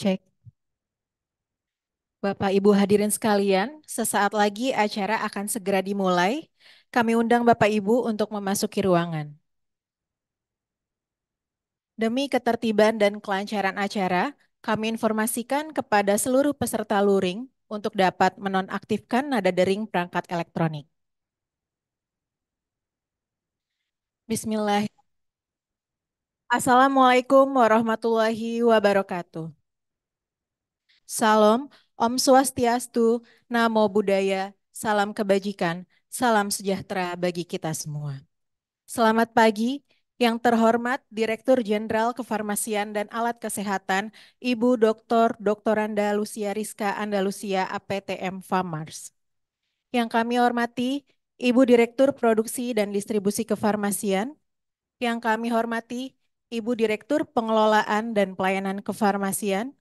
Cek. Bapak Ibu hadirin sekalian, sesaat lagi acara akan segera dimulai. Kami undang Bapak Ibu untuk memasuki ruangan. Demi ketertiban dan kelancaran acara, kami informasikan kepada seluruh peserta luring untuk dapat menonaktifkan nada dering perangkat elektronik. Bismillah. Assalamualaikum warahmatullahi wabarakatuh. Salam, Om Swastiastu, Namo Buddhaya, Salam Kebajikan, Salam Sejahtera bagi kita semua. Selamat pagi, yang terhormat Direktur Jenderal Kefarmasian dan Alat Kesehatan, Ibu Dr. Dr. Andalusia Rizka Andalusia APTM Farmers. Yang kami hormati, Ibu Direktur Produksi dan Distribusi Kefarmasian. Yang kami hormati, Ibu Direktur Pengelolaan dan Pelayanan Kefarmasian.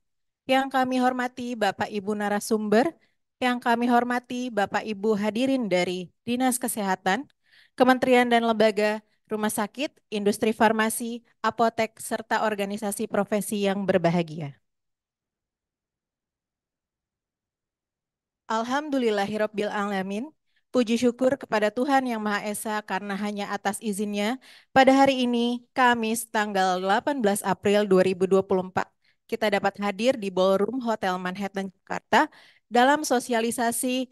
Yang kami hormati Bapak Ibu narasumber, yang kami hormati Bapak Ibu hadirin dari Dinas Kesehatan, Kementerian dan Lembaga, Rumah Sakit, Industri Farmasi, Apotek, serta organisasi profesi yang berbahagia. Alhamdulillahirabbil alamin. Puji syukur kepada Tuhan Yang Maha Esa karena hanya atas izinnya pada hari ini Kamis tanggal 18 April 2024 kita dapat hadir di Ballroom Hotel Manhattan, Jakarta dalam sosialisasi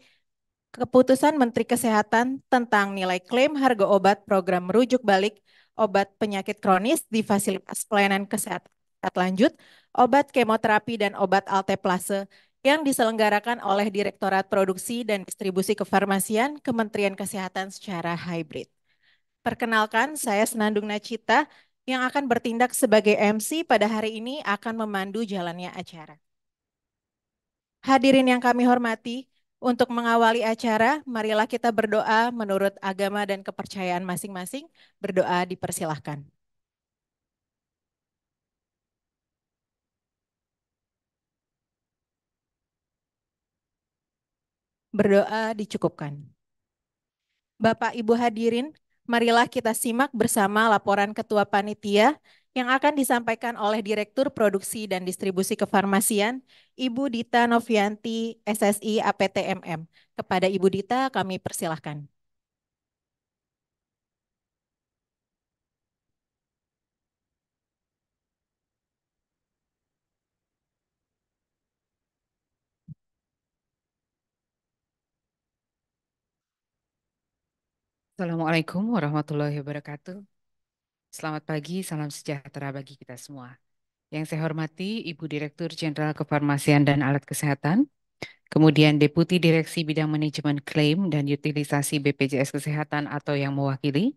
keputusan Menteri Kesehatan tentang nilai klaim harga obat program merujuk balik obat penyakit kronis di fasilitas pelayanan kesehatan lanjut, obat kemoterapi dan obat alteplase yang diselenggarakan oleh Direktorat Produksi dan Distribusi Kefarmasian Kementerian Kesehatan secara hybrid. Perkenalkan, saya Senandung Nacita, yang akan bertindak sebagai MC pada hari ini akan memandu jalannya acara. Hadirin yang kami hormati, untuk mengawali acara, marilah kita berdoa menurut agama dan kepercayaan masing-masing. Berdoa dipersilahkan. Berdoa dicukupkan. Bapak Ibu hadirin, marilah kita simak bersama laporan Ketua Panitia yang akan disampaikan oleh Direktur Produksi dan Distribusi Kefarmasian, Ibu Dita Novianti, SSI APTMM. Kepada Ibu Dita, kami persilahkan. Assalamualaikum warahmatullahi wabarakatuh. Selamat pagi, salam sejahtera bagi kita semua. Yang saya hormati Ibu Direktur Jenderal Kefarmasian dan Alat Kesehatan, kemudian Deputi Direksi Bidang Manajemen Klaim dan Utilisasi BPJS Kesehatan atau yang mewakili,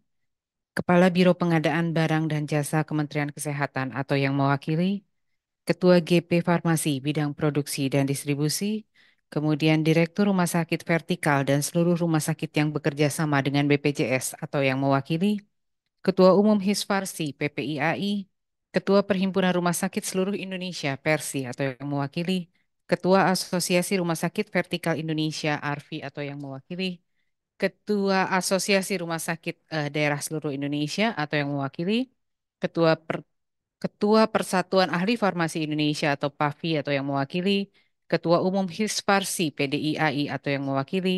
Kepala Biro Pengadaan Barang dan Jasa Kementerian Kesehatan atau yang mewakili, Ketua GP Farmasi Bidang Produksi dan Distribusi, kemudian Direktur Rumah Sakit Vertikal dan seluruh rumah sakit yang bekerja sama dengan BPJS atau yang mewakili, Ketua Umum Hisfarsi PPIAI, Ketua Perhimpunan Rumah Sakit Seluruh Indonesia Persi atau yang mewakili, Ketua Asosiasi Rumah Sakit Vertikal Indonesia Arfi atau yang mewakili, Ketua Asosiasi Rumah Sakit eh, Daerah Seluruh Indonesia atau yang mewakili, Ketua per, Ketua Persatuan Ahli Farmasi Indonesia atau PAFI atau yang mewakili, Ketua Umum Hisparsi PDIAI atau yang mewakili,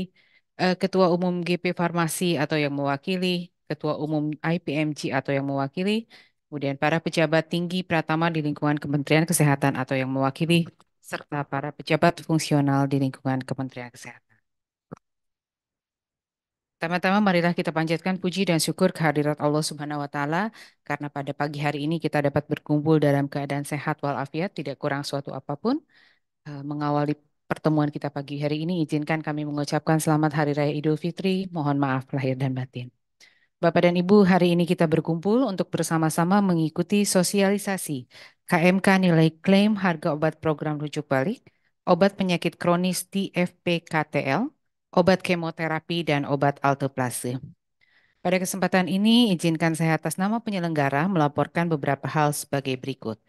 eh, Ketua Umum GP Farmasi atau yang mewakili, Ketua Umum IPMG atau yang mewakili, kemudian para pejabat tinggi pratama di lingkungan Kementerian Kesehatan atau yang mewakili, serta para pejabat fungsional di lingkungan Kementerian Kesehatan. Pertama-tama marilah kita panjatkan puji dan syukur kehadirat Allah Subhanahu wa taala karena pada pagi hari ini kita dapat berkumpul dalam keadaan sehat walafiat tidak kurang suatu apapun Eh, mengawali pertemuan kita pagi hari ini, izinkan kami mengucapkan selamat Hari Raya Idul Fitri. Mohon maaf lahir dan batin. Bapak dan Ibu, hari ini kita berkumpul untuk bersama-sama mengikuti sosialisasi KMK nilai klaim harga obat program rujuk balik, obat penyakit kronis DFP-KTL, obat kemoterapi, dan obat alteplase. Pada kesempatan ini, izinkan saya atas nama penyelenggara melaporkan beberapa hal sebagai berikut.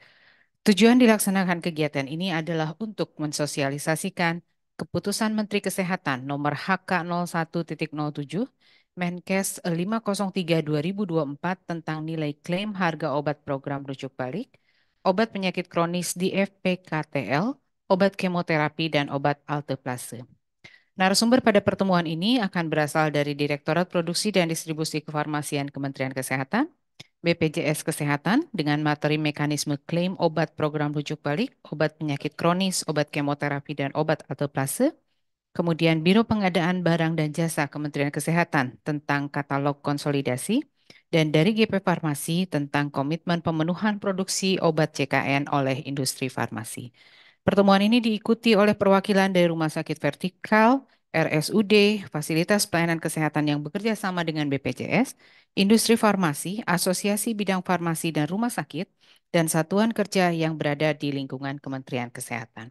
Tujuan dilaksanakan kegiatan ini adalah untuk mensosialisasikan keputusan Menteri Kesehatan nomor HK 01.07 Menkes 503-2024 tentang nilai klaim harga obat program rujuk balik, obat penyakit kronis di FPKTL, obat kemoterapi, dan obat alteplase. Narasumber pada pertemuan ini akan berasal dari Direktorat Produksi dan Distribusi Kefarmasian Kementerian Kesehatan, BPJS Kesehatan dengan materi mekanisme klaim obat program rujuk balik, obat penyakit kronis, obat kemoterapi, dan obat atau plase. Kemudian Biro Pengadaan Barang dan Jasa Kementerian Kesehatan tentang katalog konsolidasi. Dan dari GP Farmasi tentang komitmen pemenuhan produksi obat CKN oleh industri farmasi. Pertemuan ini diikuti oleh perwakilan dari Rumah Sakit Vertikal, RSUD, fasilitas pelayanan kesehatan yang bekerja sama dengan BPJS, industri farmasi, asosiasi bidang farmasi dan rumah sakit, dan satuan kerja yang berada di lingkungan Kementerian Kesehatan.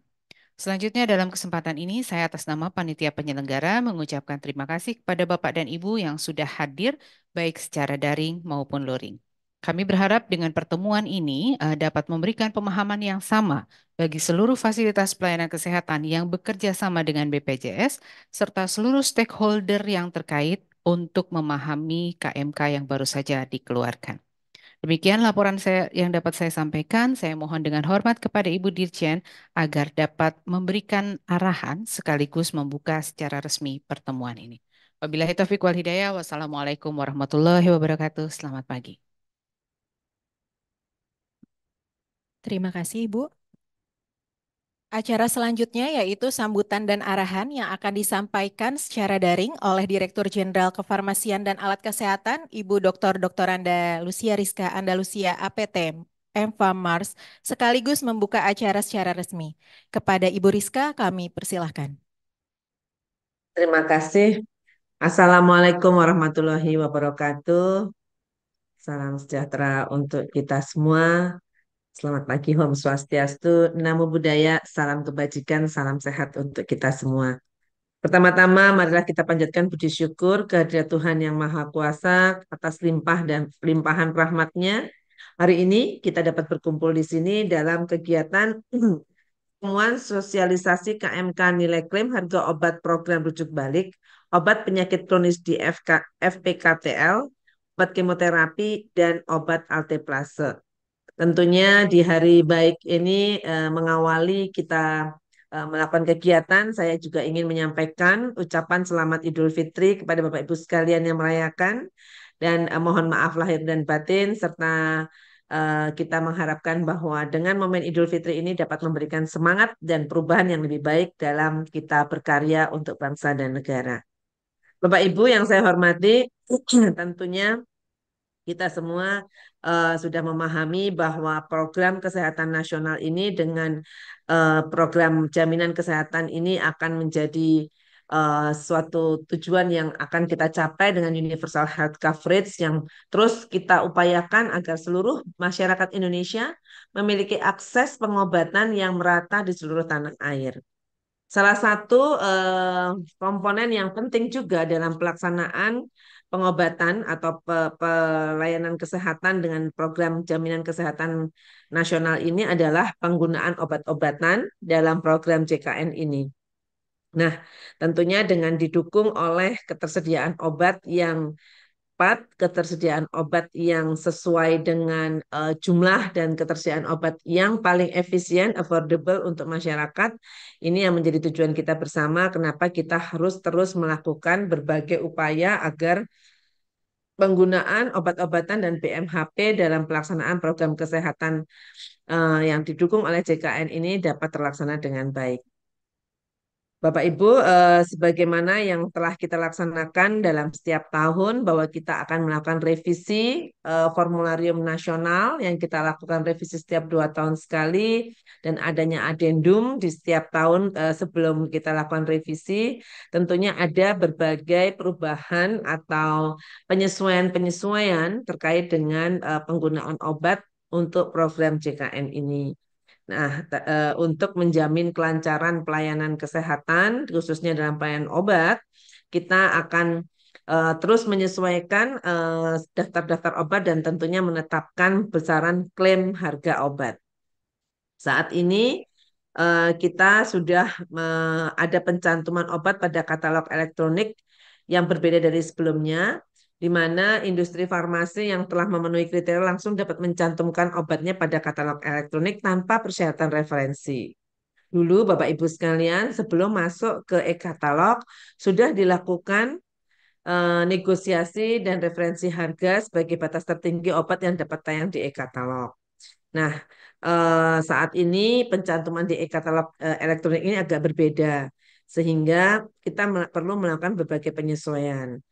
Selanjutnya dalam kesempatan ini saya atas nama panitia penyelenggara mengucapkan terima kasih kepada Bapak dan Ibu yang sudah hadir baik secara daring maupun luring. Kami berharap dengan pertemuan ini eh, dapat memberikan pemahaman yang sama bagi seluruh fasilitas pelayanan kesehatan yang bekerja sama dengan BPJS serta seluruh stakeholder yang terkait untuk memahami KMK yang baru saja dikeluarkan. Demikian laporan saya yang dapat saya sampaikan. Saya mohon dengan hormat kepada Ibu Dirjen agar dapat memberikan arahan sekaligus membuka secara resmi pertemuan ini. Wabillahi taufiq wal hidayah. Wassalamualaikum warahmatullahi wabarakatuh. Selamat pagi. Terima kasih, Bu. Acara selanjutnya yaitu sambutan dan arahan yang akan disampaikan secara daring oleh Direktur Jenderal Kefarmasian dan Alat Kesehatan, Ibu Dr. Dr. Anda Lucia Rizka Andalusia APT MFAM Mars, sekaligus membuka acara secara resmi. Kepada Ibu Rizka, kami persilahkan. Terima kasih. Assalamualaikum warahmatullahi wabarakatuh. Salam sejahtera untuk kita semua. Selamat pagi Om Swastiastu, Namo Buddhaya, salam kebajikan, salam sehat untuk kita semua. Pertama-tama marilah kita panjatkan puji syukur kehadirat Tuhan Yang Maha Kuasa atas limpah dan limpahan rahmatnya. Hari ini kita dapat berkumpul di sini dalam kegiatan temuan sosialisasi KMK nilai klaim harga obat program rujuk balik, obat penyakit kronis di FK, FPKTL, obat kemoterapi, dan obat alteplase. Tentunya di hari baik ini uh, mengawali kita uh, melakukan kegiatan, saya juga ingin menyampaikan ucapan selamat Idul Fitri kepada Bapak Ibu sekalian yang merayakan dan uh, mohon maaf lahir dan batin serta kita mengharapkan bahwa dengan momen Idul Fitri ini dapat memberikan semangat dan perubahan yang lebih baik dalam kita berkarya untuk bangsa dan negara. Bapak Ibu yang saya hormati, tentunya kita semua uh, sudah memahami bahwa program kesehatan nasional ini dengan uh, program jaminan kesehatan ini akan menjadi uh, suatu tujuan yang akan kita capai dengan universal health coverage yang terus kita upayakan agar seluruh masyarakat Indonesia memiliki akses pengobatan yang merata di seluruh tanah air. Salah satu uh, komponen yang penting juga dalam pelaksanaan pengobatan atau pe pelayanan kesehatan dengan program jaminan kesehatan nasional ini adalah penggunaan obat-obatan dalam program JKN ini. Nah, tentunya dengan didukung oleh ketersediaan obat yang tepat, ketersediaan obat yang sesuai dengan uh, jumlah dan ketersediaan obat yang paling efisien, affordable untuk masyarakat. Ini yang menjadi tujuan kita bersama. Kenapa kita harus terus melakukan berbagai upaya agar penggunaan obat-obatan dan BMHP dalam pelaksanaan program kesehatan uh, yang didukung oleh JKN ini dapat terlaksana dengan baik. Bapak Ibu, eh, sebagaimana yang telah kita laksanakan dalam setiap tahun bahwa kita akan melakukan revisi eh, formularium nasional yang kita lakukan revisi setiap dua tahun sekali dan adanya adendum di setiap tahun eh, sebelum kita lakukan revisi, tentunya ada berbagai perubahan atau penyesuaian-penyesuaian terkait dengan eh, penggunaan obat untuk program JKN ini. Nah, eh, untuk menjamin kelancaran pelayanan kesehatan, khususnya dalam pelayanan obat, kita akan e, terus menyesuaikan eh, daftar-daftar e, obat dan tentunya menetapkan besaran klaim harga obat. Saat ini kita sudah ada pencantuman obat pada katalog elektronik yang berbeda dari sebelumnya di mana industri farmasi yang telah memenuhi kriteria langsung dapat mencantumkan obatnya pada katalog elektronik tanpa persyaratan referensi. Dulu Bapak Ibu sekalian, sebelum masuk ke e-katalog sudah dilakukan eh, negosiasi dan referensi harga sebagai batas tertinggi obat yang dapat tayang di e-katalog. Nah, eh, saat ini pencantuman di e-katalog eh, elektronik ini agak berbeda sehingga kita perlu melakukan berbagai penyesuaian.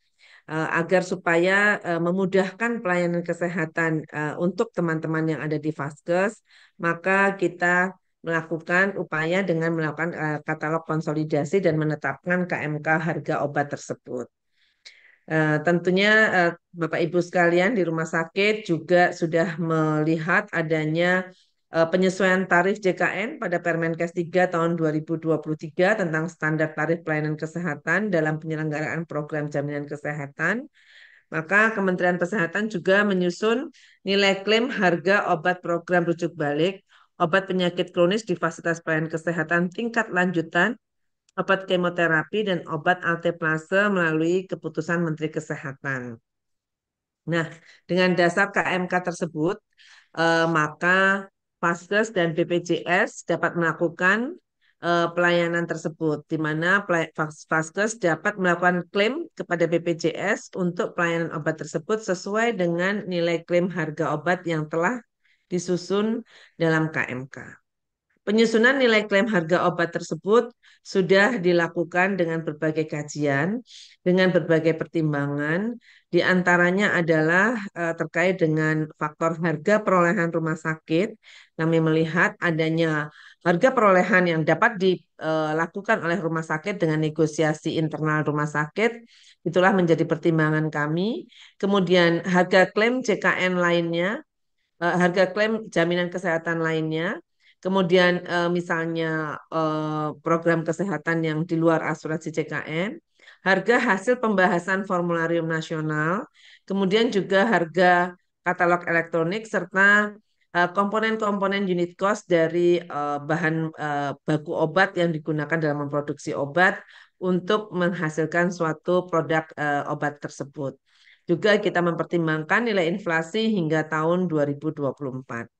Eh, agar supaya eh, memudahkan pelayanan kesehatan eh, untuk teman-teman yang ada di Vaskes, maka kita melakukan upaya dengan melakukan katalog konsolidasi dan menetapkan KMK harga obat tersebut. tentunya Bapak Ibu sekalian di rumah sakit juga sudah melihat adanya Eh, penyesuaian tarif JKN pada Permenkes 3 tahun 2023 tentang standar tarif pelayanan kesehatan dalam penyelenggaraan program jaminan kesehatan. Maka Kementerian Kesehatan juga menyusun nilai klaim harga obat program rujuk balik, obat penyakit kronis di fasilitas pelayanan kesehatan tingkat lanjutan, obat kemoterapi, dan obat alteplase melalui keputusan Menteri Kesehatan. Nah, dengan dasar KMK tersebut, eh, maka Paskes dan BPJS dapat melakukan eh, pelayanan tersebut, di mana Paskes dapat melakukan klaim kepada BPJS untuk pelayanan obat tersebut sesuai dengan nilai klaim harga obat yang telah disusun dalam KMK. Penyusunan nilai klaim harga obat tersebut sudah dilakukan dengan berbagai kajian, dengan berbagai pertimbangan, di antaranya adalah uh, terkait dengan faktor harga perolehan rumah sakit. Kami melihat adanya harga perolehan yang dapat dilakukan eh, oleh rumah sakit dengan negosiasi internal rumah sakit, itulah menjadi pertimbangan kami. Kemudian harga klaim JKN lainnya, eh, harga klaim jaminan kesehatan lainnya, Kemudian eh, misalnya eh, program kesehatan yang di luar asuransi ckn, harga hasil pembahasan formularium nasional, kemudian juga harga katalog elektronik serta eh, komponen-komponen unit cost dari uh, bahan uh, baku obat yang digunakan dalam memproduksi obat untuk menghasilkan suatu produk uh, obat tersebut. Juga kita mempertimbangkan nilai inflasi hingga tahun 2024.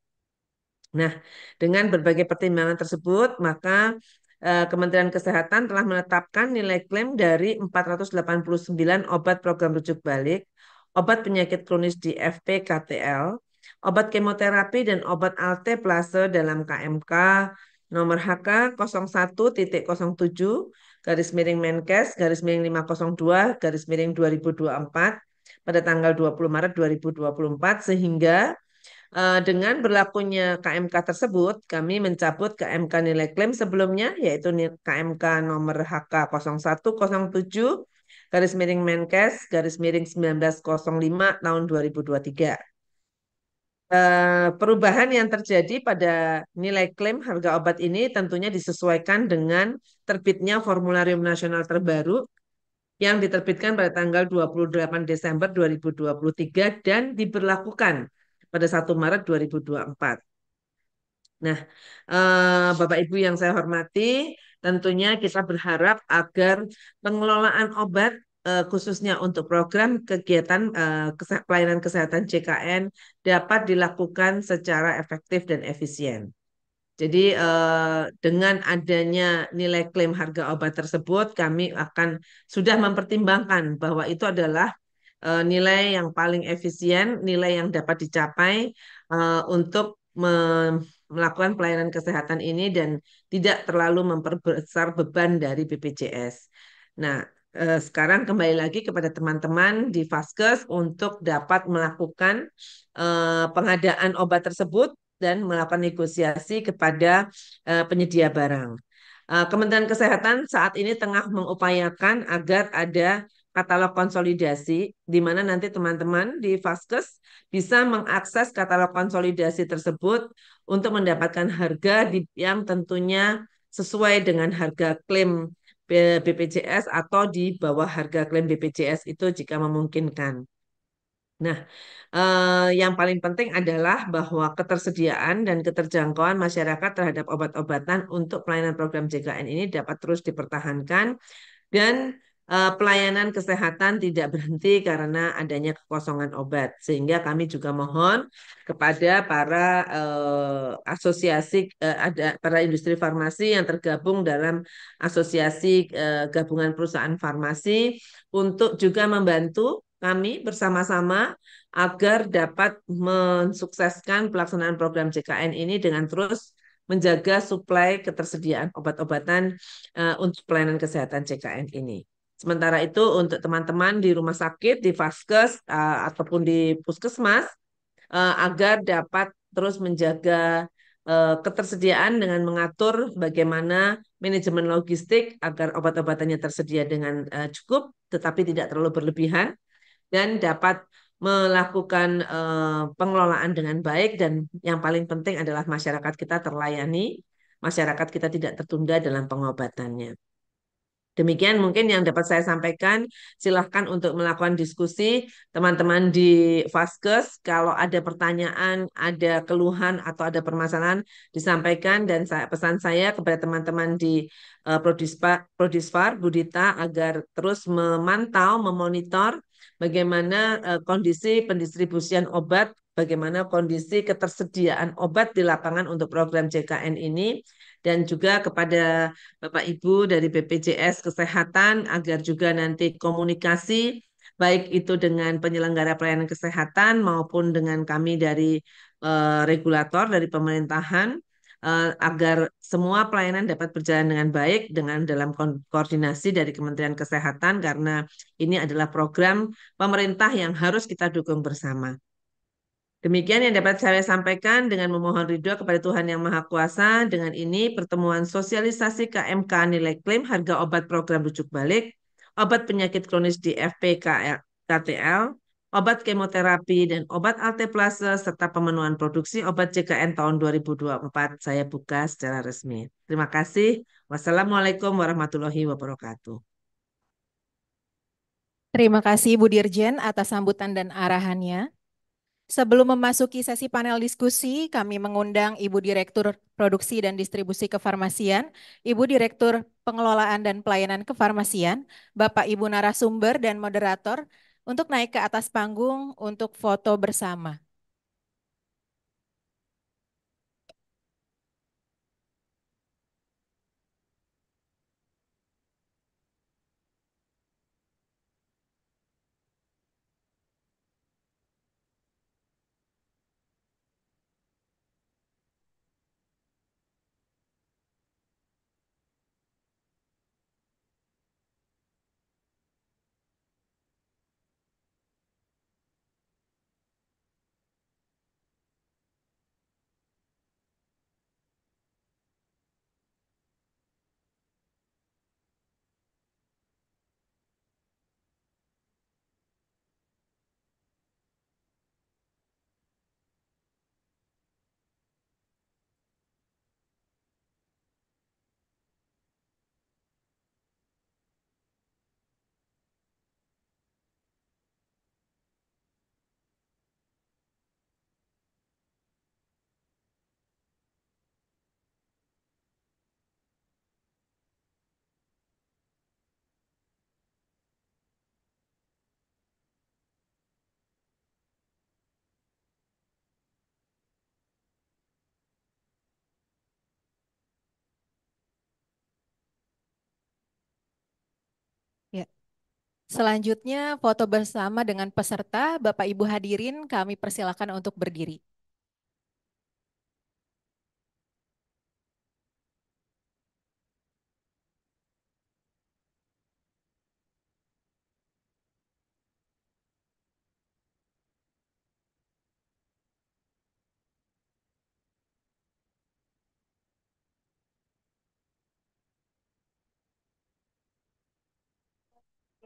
Nah, dengan berbagai pertimbangan tersebut, maka eh, Kementerian Kesehatan telah menetapkan nilai klaim dari 489 obat program rujuk balik, obat penyakit kronis di FPKTL, obat kemoterapi dan obat alte plase dalam KMK nomor HK 01.07 garis miring Menkes garis miring 502 garis miring 2024 pada tanggal 20 Maret 2024 sehingga Eh, dengan berlakunya KMK tersebut, kami mencabut KMK nilai klaim sebelumnya, yaitu KMK nomor HK 0107 garis miring Menkes garis miring 1905 tahun 2023. Eh, perubahan yang terjadi pada nilai klaim harga obat ini tentunya disesuaikan dengan terbitnya formularium nasional terbaru yang diterbitkan pada tanggal 28 Desember 2023 dan diberlakukan pada 1 Maret 2024. Nah, eh, Bapak Ibu yang saya hormati, tentunya kita berharap agar pengelolaan obat eh, khususnya untuk program kegiatan eh, pelayanan kesehatan JKN dapat dilakukan secara efektif dan efisien. Jadi dengan adanya nilai klaim harga obat tersebut, kami akan sudah mempertimbangkan bahwa itu adalah Eh, nilai yang paling efisien, nilai yang dapat dicapai eh, untuk melakukan pelayanan kesehatan ini dan tidak terlalu memperbesar beban dari BPJS. Nah, eh, sekarang kembali lagi kepada teman-teman di Vaskes untuk dapat melakukan pengadaan obat tersebut dan melakukan negosiasi kepada penyedia barang. Kementerian Kesehatan saat ini tengah mengupayakan agar ada katalog konsolidasi, di mana nanti teman-teman di Faskes bisa mengakses katalog konsolidasi tersebut untuk mendapatkan harga yang tentunya sesuai dengan harga klaim BPJS atau di bawah harga klaim BPJS itu jika memungkinkan. Nah, eh, yang paling penting adalah bahwa ketersediaan dan keterjangkauan masyarakat terhadap obat-obatan untuk pelayanan program JKN ini dapat terus dipertahankan dan Eh, pelayanan kesehatan tidak berhenti karena adanya kekosongan obat. Sehingga kami juga mohon kepada para uh, asosiasi uh, ada para industri farmasi yang tergabung dalam asosiasi uh, gabungan perusahaan farmasi untuk juga membantu kami bersama-sama agar dapat mensukseskan pelaksanaan program JKN ini dengan terus menjaga suplai ketersediaan obat-obatan uh, untuk pelayanan kesehatan JKN ini. Sementara itu untuk teman-teman di rumah sakit, di vaskes uh, ataupun di puskesmas uh, agar dapat terus menjaga uh, ketersediaan dengan mengatur bagaimana manajemen logistik agar obat-obatannya tersedia dengan uh, cukup tetapi tidak terlalu berlebihan dan dapat melakukan uh, pengelolaan dengan baik dan yang paling penting adalah masyarakat kita terlayani, masyarakat kita tidak tertunda dalam pengobatannya. Demikian mungkin yang dapat saya sampaikan. Silahkan untuk melakukan diskusi teman-teman di Faskes Kalau ada pertanyaan, ada keluhan atau ada permasalahan disampaikan dan saya, pesan saya kepada teman-teman di uh, Prodispa, Prodisfar Budita agar terus memantau, memonitor bagaimana uh, kondisi pendistribusian obat bagaimana kondisi ketersediaan obat di lapangan untuk program JKN ini dan juga kepada Bapak Ibu dari BPJS Kesehatan agar juga nanti komunikasi baik itu dengan penyelenggara pelayanan kesehatan maupun dengan kami dari uh, regulator dari pemerintahan uh, agar semua pelayanan dapat berjalan dengan baik dengan dalam ko koordinasi dari Kementerian Kesehatan karena ini adalah program pemerintah yang harus kita dukung bersama. Demikian yang dapat saya sampaikan dengan memohon ridho kepada Tuhan Yang Maha Kuasa. Dengan ini pertemuan sosialisasi KMK nilai klaim harga obat program rujuk balik, obat penyakit kronis di FPKTL, obat kemoterapi dan obat alteplase serta pemenuhan produksi obat JKN tahun 2024 saya buka secara resmi. Terima kasih. Wassalamualaikum warahmatullahi wabarakatuh. Terima kasih Bu Dirjen atas sambutan dan arahannya. Sebelum memasuki sesi panel diskusi, kami mengundang Ibu Direktur Produksi dan Distribusi Kefarmasian, Ibu Direktur Pengelolaan dan Pelayanan Kefarmasian, Bapak Ibu Narasumber dan Moderator untuk naik ke atas panggung untuk foto bersama. Selanjutnya foto bersama dengan peserta, Bapak Ibu hadirin kami persilakan untuk berdiri.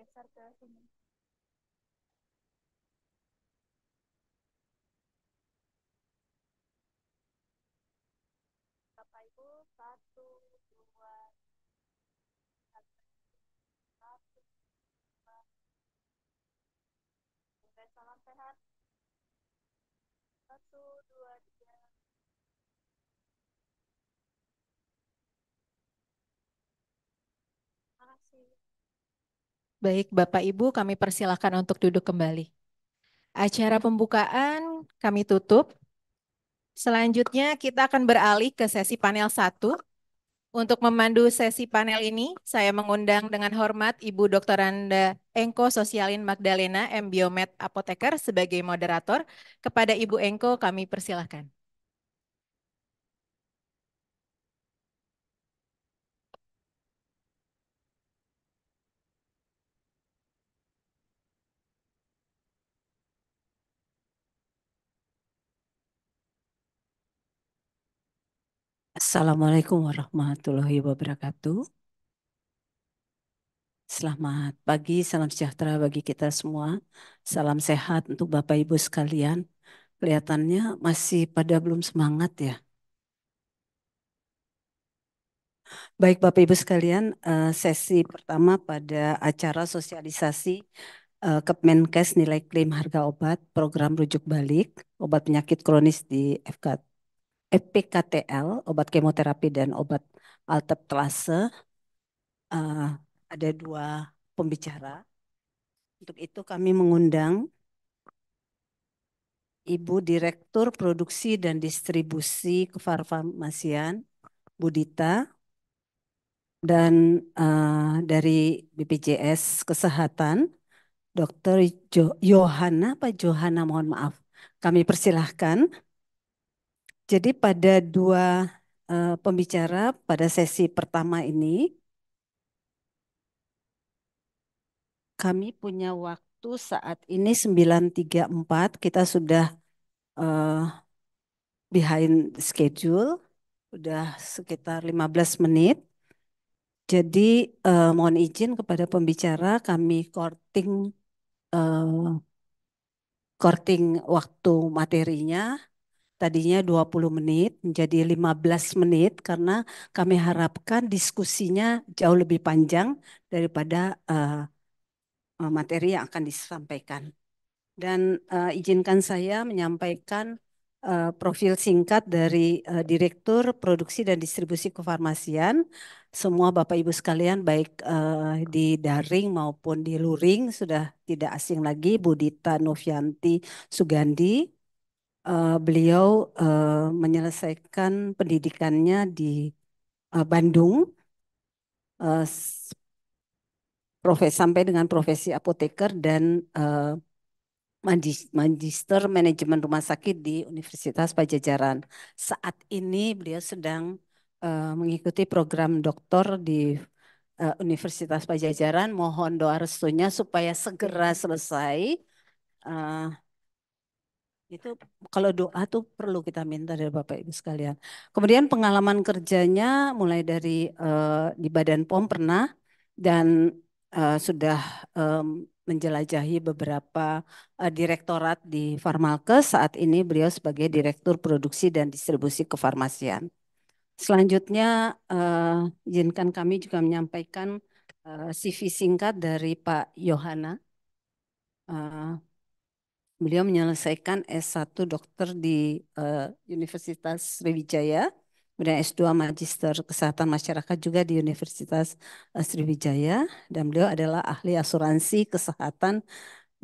geser ke sini. Bapak Ibu, satu, dua, satu, dua. Oke, salam sehat. Satu, dua, tiga. Terima kasih. Baik, Bapak Ibu, kami persilahkan untuk duduk kembali. Acara pembukaan kami tutup. Selanjutnya kita akan beralih ke sesi panel 1. Untuk memandu sesi panel ini, saya mengundang dengan hormat Ibu Dr. Anda Engko Sosialin Magdalena, M. Biomed Apoteker sebagai moderator. Kepada Ibu Engko kami persilahkan. Assalamualaikum warahmatullahi wabarakatuh. Selamat pagi, salam sejahtera bagi kita semua. Salam sehat untuk Bapak Ibu sekalian. Kelihatannya masih pada belum semangat ya. Baik Bapak Ibu sekalian, eh, sesi pertama pada acara sosialisasi eh, Kemenkes nilai klaim harga obat program rujuk balik obat penyakit kronis di FK EPKTL, obat kemoterapi dan obat alteplase, uh, ada dua pembicara. Untuk itu kami mengundang Ibu Direktur Produksi dan Distribusi Kefarmasian, Bu Dita, dan uh, dari BPJS Kesehatan, Dr. Johanna Pak Johanna mohon maaf. Kami persilahkan. Jadi pada dua uh, pembicara pada sesi pertama ini kami punya waktu saat ini 9.34 kita sudah uh, behind schedule sudah sekitar 15 menit. Jadi uh, mohon izin kepada pembicara kami korting uh, korting waktu materinya tadinya 20 menit menjadi 15 menit karena kami harapkan diskusinya jauh lebih panjang daripada uh, materi yang akan disampaikan. Dan uh, izinkan saya menyampaikan uh, profil singkat dari uh, Direktur Produksi dan Distribusi Kefarmasian. Semua Bapak Ibu sekalian baik uh, di daring maupun di luring sudah tidak asing lagi Budita Novianti Sugandi uh, beliau uh, menyelesaikan pendidikannya di uh, Bandung uh, profes sampai dengan profesi apoteker dan uh, Magister Manajemen Rumah Sakit di Universitas Pajajaran. Saat ini beliau sedang uh, mengikuti program doktor di Universitas Pajajaran. Mohon doa restunya supaya segera selesai. Uh, itu kalau doa tuh perlu kita minta dari Bapak Ibu sekalian. Kemudian pengalaman kerjanya mulai dari uh, di Badan POM pernah dan uh, sudah um, menjelajahi beberapa uh, direktorat di Farmalkes. Saat ini beliau sebagai Direktur Produksi dan Distribusi Kefarmasian. Selanjutnya uh, izinkan kami juga menyampaikan uh, CV singkat dari Pak Yohana. Uh, Beliau menyelesaikan S1 dokter di uh, Universitas Sriwijaya, kemudian S2 Magister Kesehatan Masyarakat juga di Universitas uh, Sriwijaya, dan beliau adalah ahli asuransi kesehatan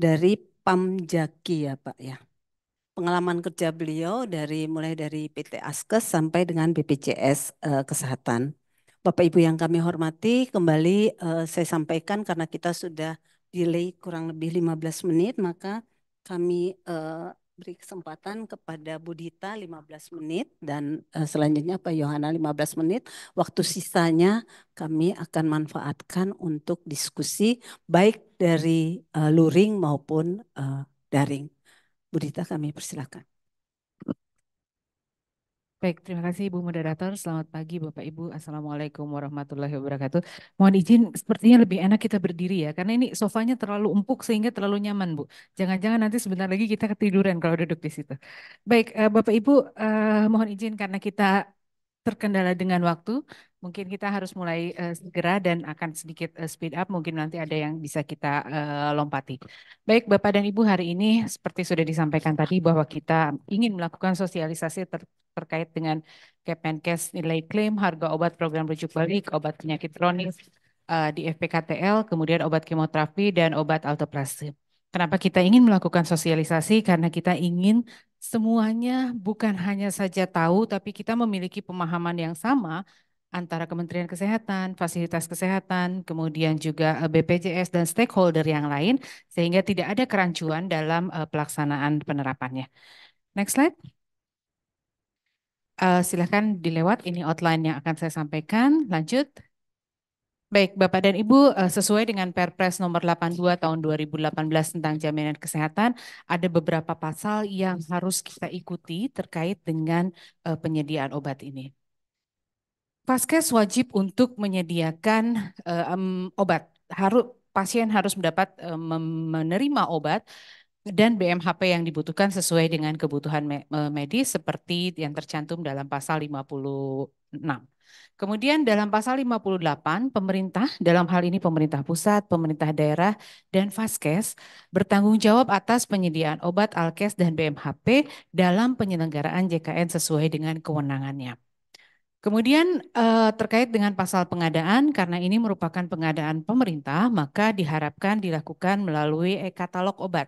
dari Pamjaki ya Pak ya. Pengalaman kerja beliau dari mulai dari PT Askes sampai dengan BPJS uh, eh, Kesehatan. Bapak Ibu yang kami hormati, kembali uh, saya sampaikan karena kita sudah delay kurang lebih 15 menit, maka kami uh, beri kesempatan kepada Budita 15 menit dan uh, selanjutnya Pak Yohana 15 menit. Waktu sisanya kami akan manfaatkan untuk diskusi baik dari uh, luring maupun uh, daring. Budita kami persilakan. Baik, terima kasih Ibu Moderator. Selamat pagi Bapak Ibu. Assalamualaikum warahmatullahi wabarakatuh. Mohon izin, sepertinya lebih enak kita berdiri ya, karena ini sofanya terlalu empuk sehingga terlalu nyaman Bu. Jangan-jangan nanti sebentar lagi kita ketiduran kalau duduk di situ. Baik, eh, Bapak Ibu, eh, mohon izin karena kita terkendala dengan waktu. Mungkin kita harus mulai uh, segera dan akan sedikit uh, speed up. Mungkin nanti ada yang bisa kita uh, lompati. Baik, Bapak dan Ibu, hari ini seperti sudah disampaikan tadi bahwa kita ingin melakukan sosialisasi ter terkait dengan Kemenkes nilai klaim, harga obat program rujuk balik, obat penyakit kronis uh, di FPKTL, kemudian obat kemoterapi dan obat autoplasi. Kenapa kita ingin melakukan sosialisasi? Karena kita ingin semuanya bukan hanya saja tahu, tapi kita memiliki pemahaman yang sama antara Kementerian Kesehatan, fasilitas kesehatan, kemudian juga eh, BPJS dan stakeholder yang lain sehingga tidak ada kerancuan dalam eh, pelaksanaan penerapannya. Next slide. Uh, eh, silahkan dilewat, ini outline yang akan saya sampaikan. Lanjut. Baik, Bapak dan Ibu, sesuai dengan Perpres nomor 82 tahun 2018 tentang jaminan kesehatan, ada beberapa pasal yang harus kita ikuti terkait dengan penyediaan obat ini. Paskes wajib untuk menyediakan um, obat. Harus pasien harus mendapat um, menerima obat dan BMHP yang dibutuhkan sesuai dengan kebutuhan me eh, medis seperti yang tercantum dalam pasal 56. Kemudian dalam pasal 58 pemerintah dalam hal ini pemerintah pusat, pemerintah daerah dan Vaskes bertanggung jawab atas penyediaan obat alkes dan BMHP dalam penyelenggaraan JKN sesuai dengan kewenangannya. Kemudian eh, terkait dengan pasal pengadaan, karena ini merupakan pengadaan pemerintah, maka diharapkan dilakukan melalui e-katalog obat.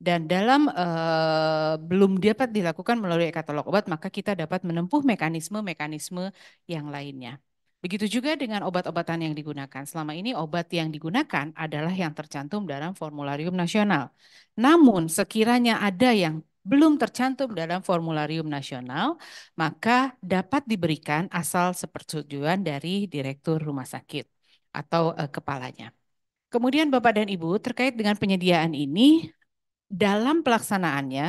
Dan dalam eh, belum dapat dilakukan melalui e-katalog obat, maka kita dapat menempuh mekanisme-mekanisme yang lainnya. Begitu juga dengan obat-obatan yang digunakan. Selama ini obat yang digunakan adalah yang tercantum dalam formularium nasional. Namun sekiranya ada yang belum tercantum dalam formularium nasional, maka dapat diberikan asal sepersetujuan dari direktur rumah sakit atau uh, kepalanya. Kemudian Bapak dan Ibu, terkait dengan penyediaan ini, dalam pelaksanaannya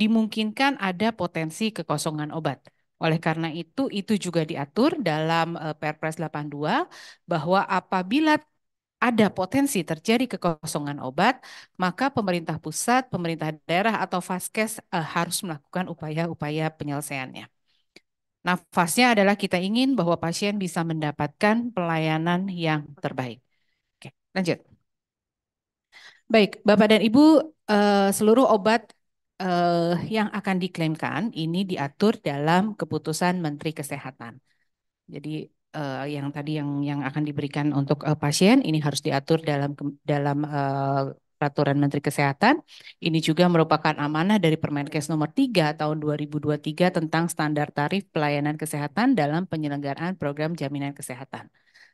dimungkinkan ada potensi kekosongan obat. Oleh karena itu, itu juga diatur dalam eh, Perpres 82 bahwa apabila ada potensi terjadi kekosongan obat, maka pemerintah pusat, pemerintah daerah, atau Vaskes eh, harus melakukan upaya-upaya penyelesaiannya. Nafasnya adalah kita ingin bahwa pasien bisa mendapatkan pelayanan yang terbaik. Oke, lanjut. Baik, Bapak dan Ibu, eh, seluruh obat eh, yang akan diklaimkan ini diatur dalam keputusan Menteri Kesehatan. Jadi uh, yang tadi yang yang akan diberikan untuk uh, pasien ini harus diatur dalam dalam uh, peraturan Menteri Kesehatan. Ini juga merupakan amanah dari Permenkes nomor 3 tahun 2023 tentang standar tarif pelayanan kesehatan dalam penyelenggaraan program jaminan kesehatan.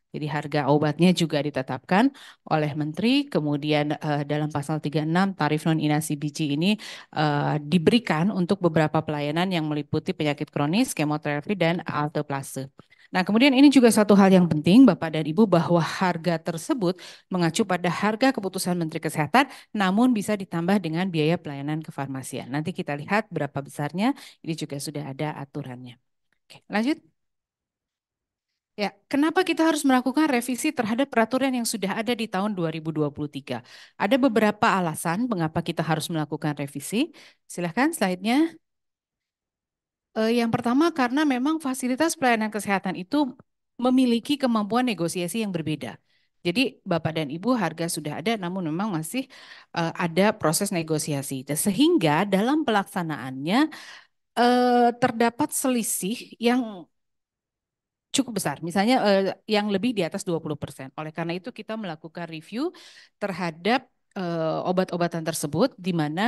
Jadi harga obatnya juga ditetapkan oleh menteri. Kemudian uh, dalam pasal 36 tarif non inasi biji ini uh, diberikan untuk beberapa pelayanan yang meliputi penyakit kronis, kemoterapi dan alteplase. Nah, kemudian ini juga satu hal yang penting Bapak dan Ibu bahwa harga tersebut mengacu pada harga keputusan Menteri Kesehatan namun bisa ditambah dengan biaya pelayanan kefarmasian. Nanti kita lihat berapa besarnya, ini juga sudah ada aturannya. Oke, lanjut. Ya, kenapa kita harus melakukan revisi terhadap peraturan yang sudah ada di tahun 2023? Ada beberapa alasan mengapa kita harus melakukan revisi. Silahkan slide-nya. Uh, yang pertama karena memang fasilitas pelayanan kesehatan itu memiliki kemampuan negosiasi yang berbeda. Jadi Bapak dan Ibu harga sudah ada namun memang masih uh, ada proses negosiasi. Sehingga dalam pelaksanaannya uh, terdapat selisih yang cukup besar. Misalnya uh, yang lebih di atas 20%. Oleh karena itu kita melakukan review terhadap uh, obat-obatan tersebut di mana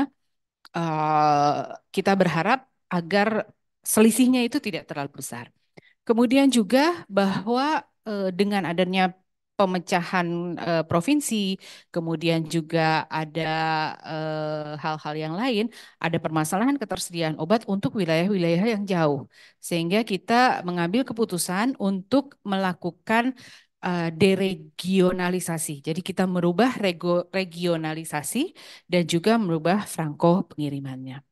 uh, kita berharap agar selisihnya itu tidak terlalu besar. Kemudian juga bahwa eh, dengan adanya pemecahan eh, provinsi, kemudian juga ada eh, hal-hal yang lain, ada permasalahan ketersediaan obat untuk wilayah-wilayah yang jauh. Sehingga kita mengambil keputusan untuk melakukan deregionalisasi. Jadi kita merubah regionalisasi dan juga merubah franko pengirimannya.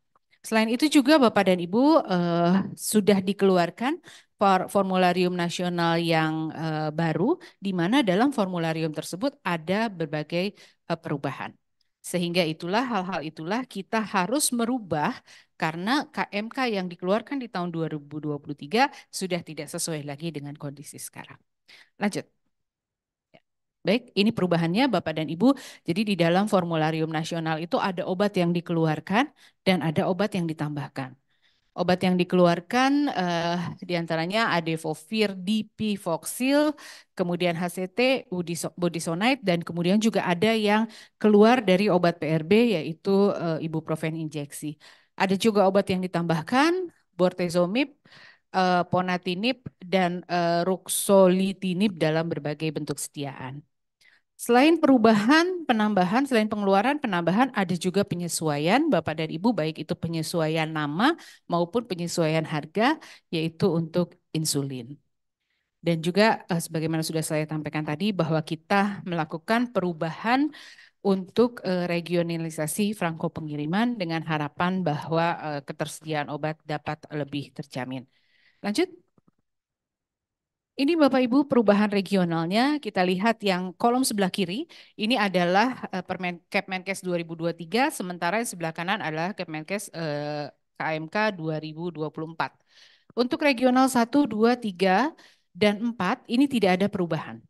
Selain itu juga Bapak dan Ibu uh, sudah dikeluarkan formularium nasional yang uh, baru, di mana dalam formularium tersebut ada berbagai uh, perubahan. Sehingga itulah hal-hal itulah kita harus merubah karena KMK yang dikeluarkan di tahun 2023 sudah tidak sesuai lagi dengan kondisi sekarang. Lanjut. Baik, ini perubahannya Bapak dan Ibu. Jadi di dalam formularium nasional itu ada obat yang dikeluarkan dan ada obat yang ditambahkan. Obat yang dikeluarkan eh, diantaranya Adefovir, dipivoxil, kemudian HCT, budisonide, dan kemudian juga ada yang keluar dari obat PRB yaitu eh, ibuprofen injeksi. Ada juga obat yang ditambahkan, bortezomib, eh, ponatinib, dan eh, ruxolitinib dalam berbagai bentuk setiaan. Selain perubahan, penambahan, selain pengeluaran, penambahan ada juga penyesuaian Bapak dan Ibu baik itu penyesuaian nama maupun penyesuaian harga yaitu untuk insulin. Dan juga eh, sebagaimana sudah saya sampaikan tadi bahwa kita melakukan perubahan untuk eh, regionalisasi franko pengiriman dengan harapan bahwa eh, ketersediaan obat dapat lebih terjamin. Lanjut. Ini Bapak Ibu perubahan regionalnya, kita lihat yang kolom sebelah kiri, ini adalah uh, Permen Kemenkes 2023, sementara yang sebelah kanan adalah Kemenkes uh, KMK 2024. Untuk regional 1, 2, 3, dan 4 ini tidak ada perubahan.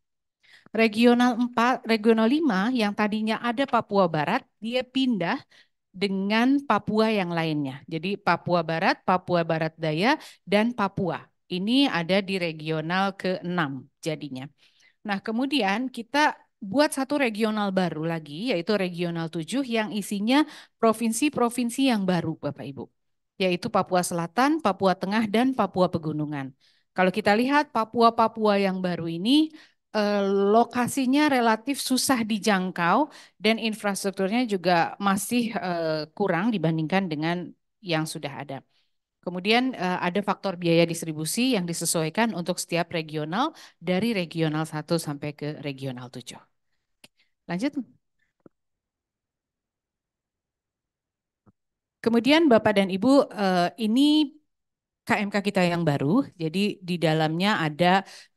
Regional 4, regional 5 yang tadinya ada Papua Barat, dia pindah dengan Papua yang lainnya. Jadi Papua Barat, Papua Barat Daya, dan Papua. Ini ada di regional ke-6 jadinya. Nah, kemudian kita buat satu regional baru lagi, yaitu regional 7 yang isinya provinsi-provinsi yang baru, Bapak Ibu. Yaitu Papua Selatan, Papua Tengah, dan Papua Pegunungan. Kalau kita lihat Papua-Papua yang baru ini, eh, lokasinya relatif susah dijangkau dan infrastrukturnya juga masih eh, kurang dibandingkan dengan yang sudah ada. Kemudian eh, ada faktor biaya distribusi yang disesuaikan untuk setiap regional dari regional 1 sampai ke regional 7. Lanjut. Kemudian Bapak dan Ibu, eh, ini KMK kita yang baru. Jadi di dalamnya ada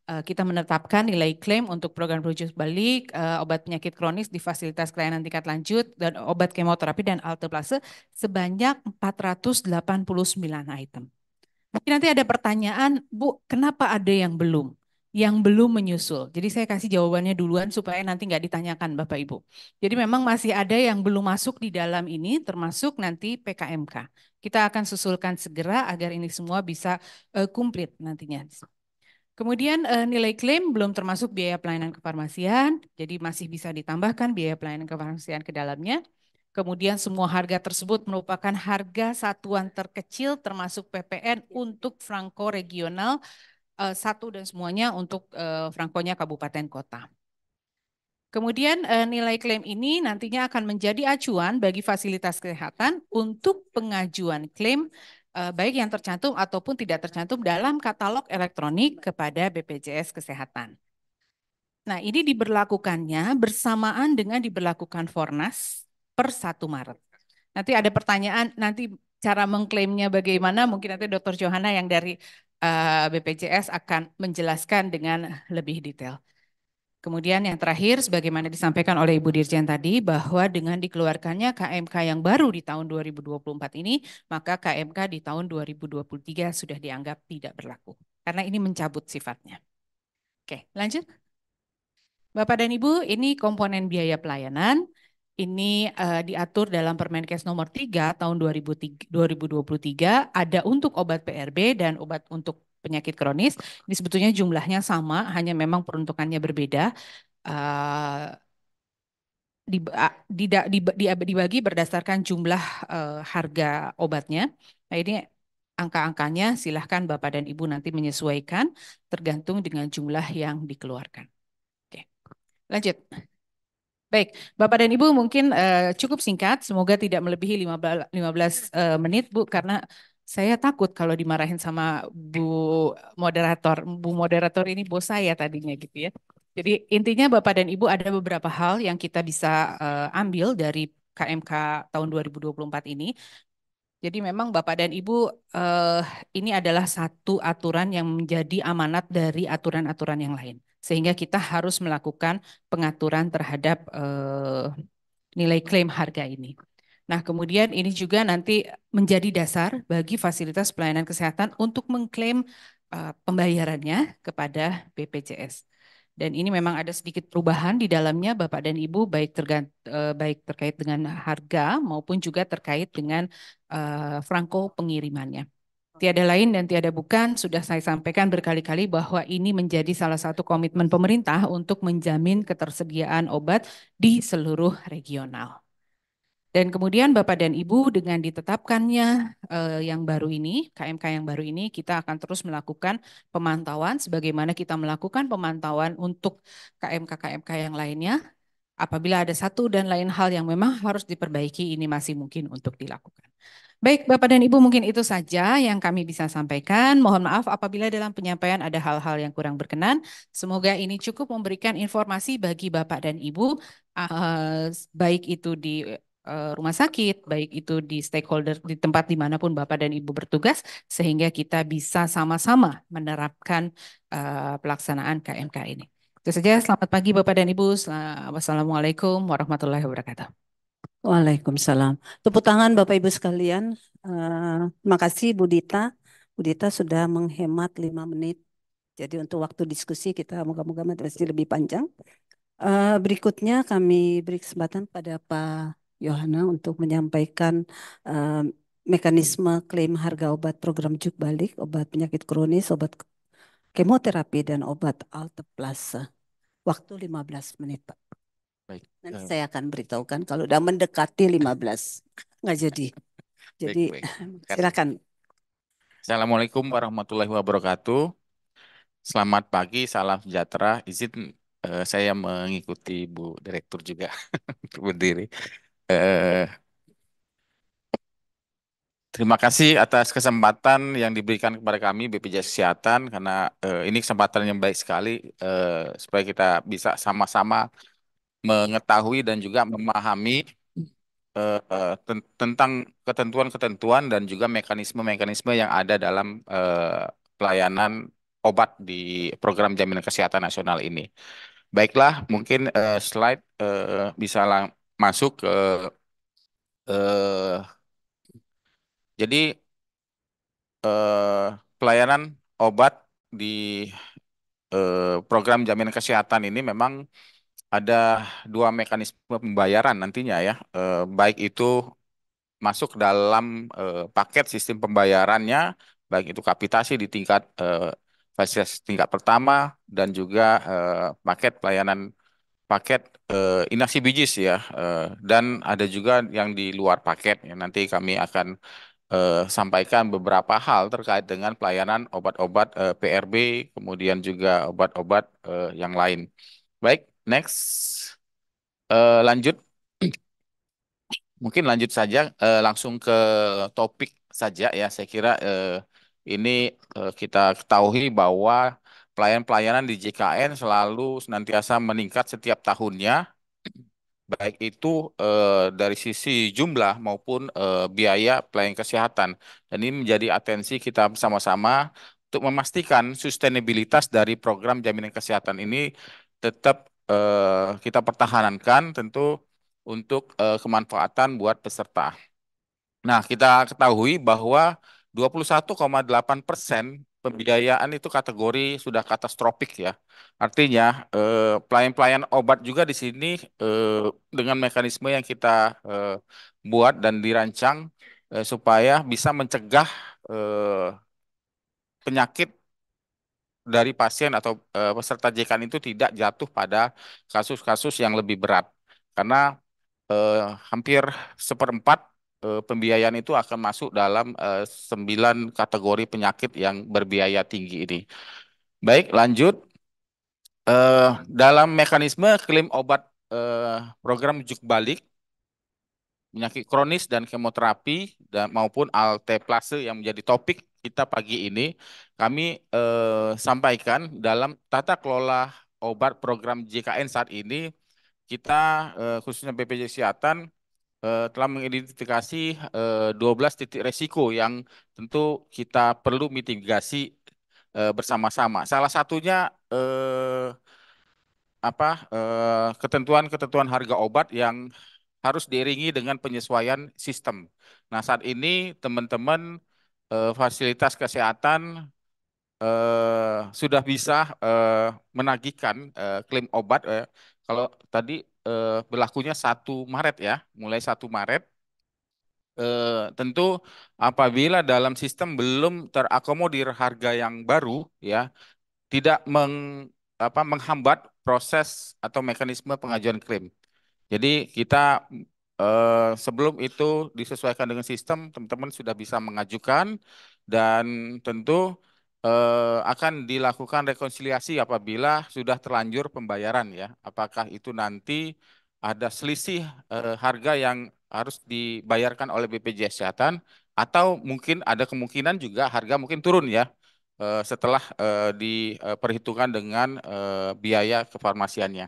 Eh, kita menetapkan nilai klaim untuk program rujuk balik, eh, obat penyakit kronis di fasilitas kelayanan tingkat lanjut, dan obat kemoterapi dan alteplase sebanyak 489 item. Mungkin nanti ada pertanyaan, Bu, kenapa ada yang belum? Yang belum menyusul. Jadi saya kasih jawabannya duluan supaya nanti nggak ditanyakan Bapak Ibu. Jadi memang masih ada yang belum masuk di dalam ini termasuk nanti PKMK. Kita akan susulkan segera agar ini semua bisa uh, komplit nantinya. Kemudian uh, nilai klaim belum termasuk biaya pelayanan kefarmasian, jadi masih bisa ditambahkan biaya pelayanan kefarmasian ke dalamnya. Kemudian semua harga tersebut merupakan harga satuan terkecil termasuk PPN untuk franko regional uh, satu dan semuanya untuk uh, eh, frankonya kabupaten kota. Kemudian uh, nilai klaim ini nantinya akan menjadi acuan bagi fasilitas kesehatan untuk pengajuan klaim Eh, baik yang tercantum ataupun tidak tercantum dalam katalog elektronik kepada BPJS Kesehatan. Nah, ini diberlakukannya bersamaan dengan diberlakukan Fornas per 1 Maret. Nanti ada pertanyaan, nanti cara mengklaimnya bagaimana, mungkin nanti Dr. Johana yang dari eh, BPJS akan menjelaskan dengan lebih detail. Kemudian yang terakhir, sebagaimana disampaikan oleh Ibu Dirjen tadi, bahwa dengan dikeluarkannya KMK yang baru di tahun 2024 ini, maka KMK di tahun 2023 sudah dianggap tidak berlaku. Karena ini mencabut sifatnya. Oke, lanjut. Bapak dan Ibu, ini komponen biaya pelayanan. Ini uh, diatur dalam Permenkes nomor 3 tahun 2023, 2023 ada untuk obat PRB dan obat untuk penyakit kronis. Ini sebetulnya jumlahnya sama, hanya memang peruntukannya berbeda. Uh, dibagi berdasarkan jumlah uh, harga obatnya. Nah, ini angka-angkanya silahkan Bapak dan Ibu nanti menyesuaikan tergantung dengan jumlah yang dikeluarkan. Oke, lanjut. Baik, Bapak dan Ibu mungkin uh, cukup singkat, semoga tidak melebihi 15, 15 uh, menit Bu, karena saya takut kalau dimarahin sama Bu moderator. Bu moderator ini bos saya tadinya gitu ya. Jadi intinya Bapak dan Ibu ada beberapa hal yang kita bisa uh, ambil dari KMK tahun 2024 ini. Jadi memang Bapak dan Ibu uh, ini adalah satu aturan yang menjadi amanat dari aturan-aturan yang lain. Sehingga kita harus melakukan pengaturan terhadap uh, nilai klaim harga ini. Nah, kemudian ini juga nanti menjadi dasar bagi fasilitas pelayanan kesehatan untuk mengklaim uh, pembayarannya kepada BPJS. Dan ini memang ada sedikit perubahan di dalamnya Bapak dan Ibu baik tergant uh, eh, baik terkait dengan harga maupun juga terkait dengan uh, eh, franko pengirimannya. Tiada lain dan tiada bukan sudah saya sampaikan berkali-kali bahwa ini menjadi salah satu komitmen pemerintah untuk menjamin ketersediaan obat di seluruh regional. Dan kemudian Bapak dan Ibu dengan ditetapkannya eh, yang baru ini, KMK yang baru ini, kita akan terus melakukan pemantauan sebagaimana kita melakukan pemantauan untuk KMK-KMK yang lainnya. Apabila ada satu dan lain hal yang memang harus diperbaiki, ini masih mungkin untuk dilakukan. Baik, Bapak dan Ibu, mungkin itu saja yang kami bisa sampaikan. Mohon maaf apabila dalam penyampaian ada hal-hal yang kurang berkenan. Semoga ini cukup memberikan informasi bagi Bapak dan Ibu, uh, baik itu di Eh, rumah sakit, baik itu di stakeholder di tempat dimanapun Bapak dan Ibu bertugas, sehingga kita bisa sama-sama menerapkan uh, pelaksanaan KMK ini. Itu saja, selamat pagi Bapak dan Ibu. Wassalamualaikum warahmatullahi wabarakatuh. Waalaikumsalam. Tepuk tangan Bapak Ibu sekalian. Uh, terima kasih Bu Dita. Bu Dita sudah menghemat lima menit. Jadi untuk waktu diskusi kita moga-moga masih lebih panjang. Uh, berikutnya kami beri kesempatan pada Pak Yohana untuk menyampaikan uh, mekanisme klaim harga obat program juk balik, obat penyakit kronis, obat kemoterapi dan obat alteplase. Waktu 15 menit, Pak. Baik. Nanti uh, saya akan beritahukan kalau sudah mendekati 15. Nggak jadi. Jadi baik, baik. silakan. Assalamualaikum warahmatullahi wabarakatuh. Selamat pagi, salam sejahtera. Izin uh, saya mengikuti Bu Direktur juga berdiri. Eh, terima kasih atas kesempatan yang diberikan kepada kami BPJS Kesehatan karena eh, ini kesempatan yang baik sekali eh, supaya kita bisa sama-sama mengetahui dan juga memahami eh, eh tentang ketentuan-ketentuan dan juga mekanisme-mekanisme yang ada dalam eh, pelayanan obat di program jaminan kesehatan nasional ini. Baiklah, mungkin uh, slide uh, bisa lang masuk ke eh, jadi eh, pelayanan obat di eh, program jaminan kesehatan ini memang ada dua mekanisme pembayaran nantinya ya eh, baik itu masuk dalam eh, paket sistem pembayarannya baik itu kapitasi di tingkat eh, fasilitas tingkat pertama dan juga eh, paket pelayanan paket uh, eh, inaksi bijis ya uh, dan ada juga yang di luar paket ya nanti kami akan uh, sampaikan beberapa hal terkait dengan pelayanan obat-obat uh, PRB kemudian juga obat-obat uh, yang lain. Baik, next uh, lanjut mungkin lanjut saja uh, langsung ke topik saja ya saya kira uh, ini uh, kita ketahui bahwa pelayanan-pelayanan di JKN selalu senantiasa meningkat setiap tahunnya, baik itu eh, dari sisi jumlah maupun eh, biaya pelayanan kesehatan. Dan ini menjadi atensi kita bersama-sama untuk memastikan sustainabilitas dari program jaminan kesehatan ini tetap eh, kita pertahankan tentu untuk eh, kemanfaatan buat peserta. Nah, kita ketahui bahwa 21,8 persen pembiayaan itu kategori sudah katastropik ya. Artinya pelayan eh, pelayan-pelayan obat juga di sini eh, dengan mekanisme yang kita eh, buat dan dirancang eh, supaya bisa mencegah eh, penyakit dari pasien atau eh, peserta jekan itu tidak jatuh pada kasus-kasus yang lebih berat. Karena eh, hampir seperempat Eh, pembiayaan itu akan masuk dalam eh, sembilan kategori penyakit yang berbiaya tinggi ini. Baik, lanjut. Eh, dalam mekanisme klaim obat program ujuk balik, penyakit kronis dan kemoterapi dan maupun alteplase yang menjadi topik kita pagi ini kami sampaikan dalam tata kelola obat program JKN saat ini kita khususnya BPJS Kesehatan Eh, telah mengidentifikasi 12 eh, titik resiko yang tentu kita perlu mitigasi eh, bersama-sama. Salah satunya apa ketentuan-ketentuan harga obat yang harus diiringi dengan penyesuaian sistem. Nah, saat ini teman-teman fasilitas kesehatan sudah bisa menagihkan klaim obat kalau tadi eh, berlakunya 1 Maret ya, mulai 1 Maret. Eh, tentu apabila dalam sistem belum terakomodir harga yang baru ya, tidak meng, apa, menghambat proses atau mekanisme pengajuan klaim. Jadi kita eh, sebelum itu disesuaikan dengan sistem, teman-teman sudah bisa mengajukan dan tentu eh, akan dilakukan rekonsiliasi apabila sudah terlanjur pembayaran ya. Apakah itu nanti ada selisih eh, harga yang harus dibayarkan oleh BPJS Kesehatan atau mungkin ada kemungkinan juga harga mungkin turun ya eh, setelah eh, diperhitungkan eh, dengan eh, biaya kefarmasiannya.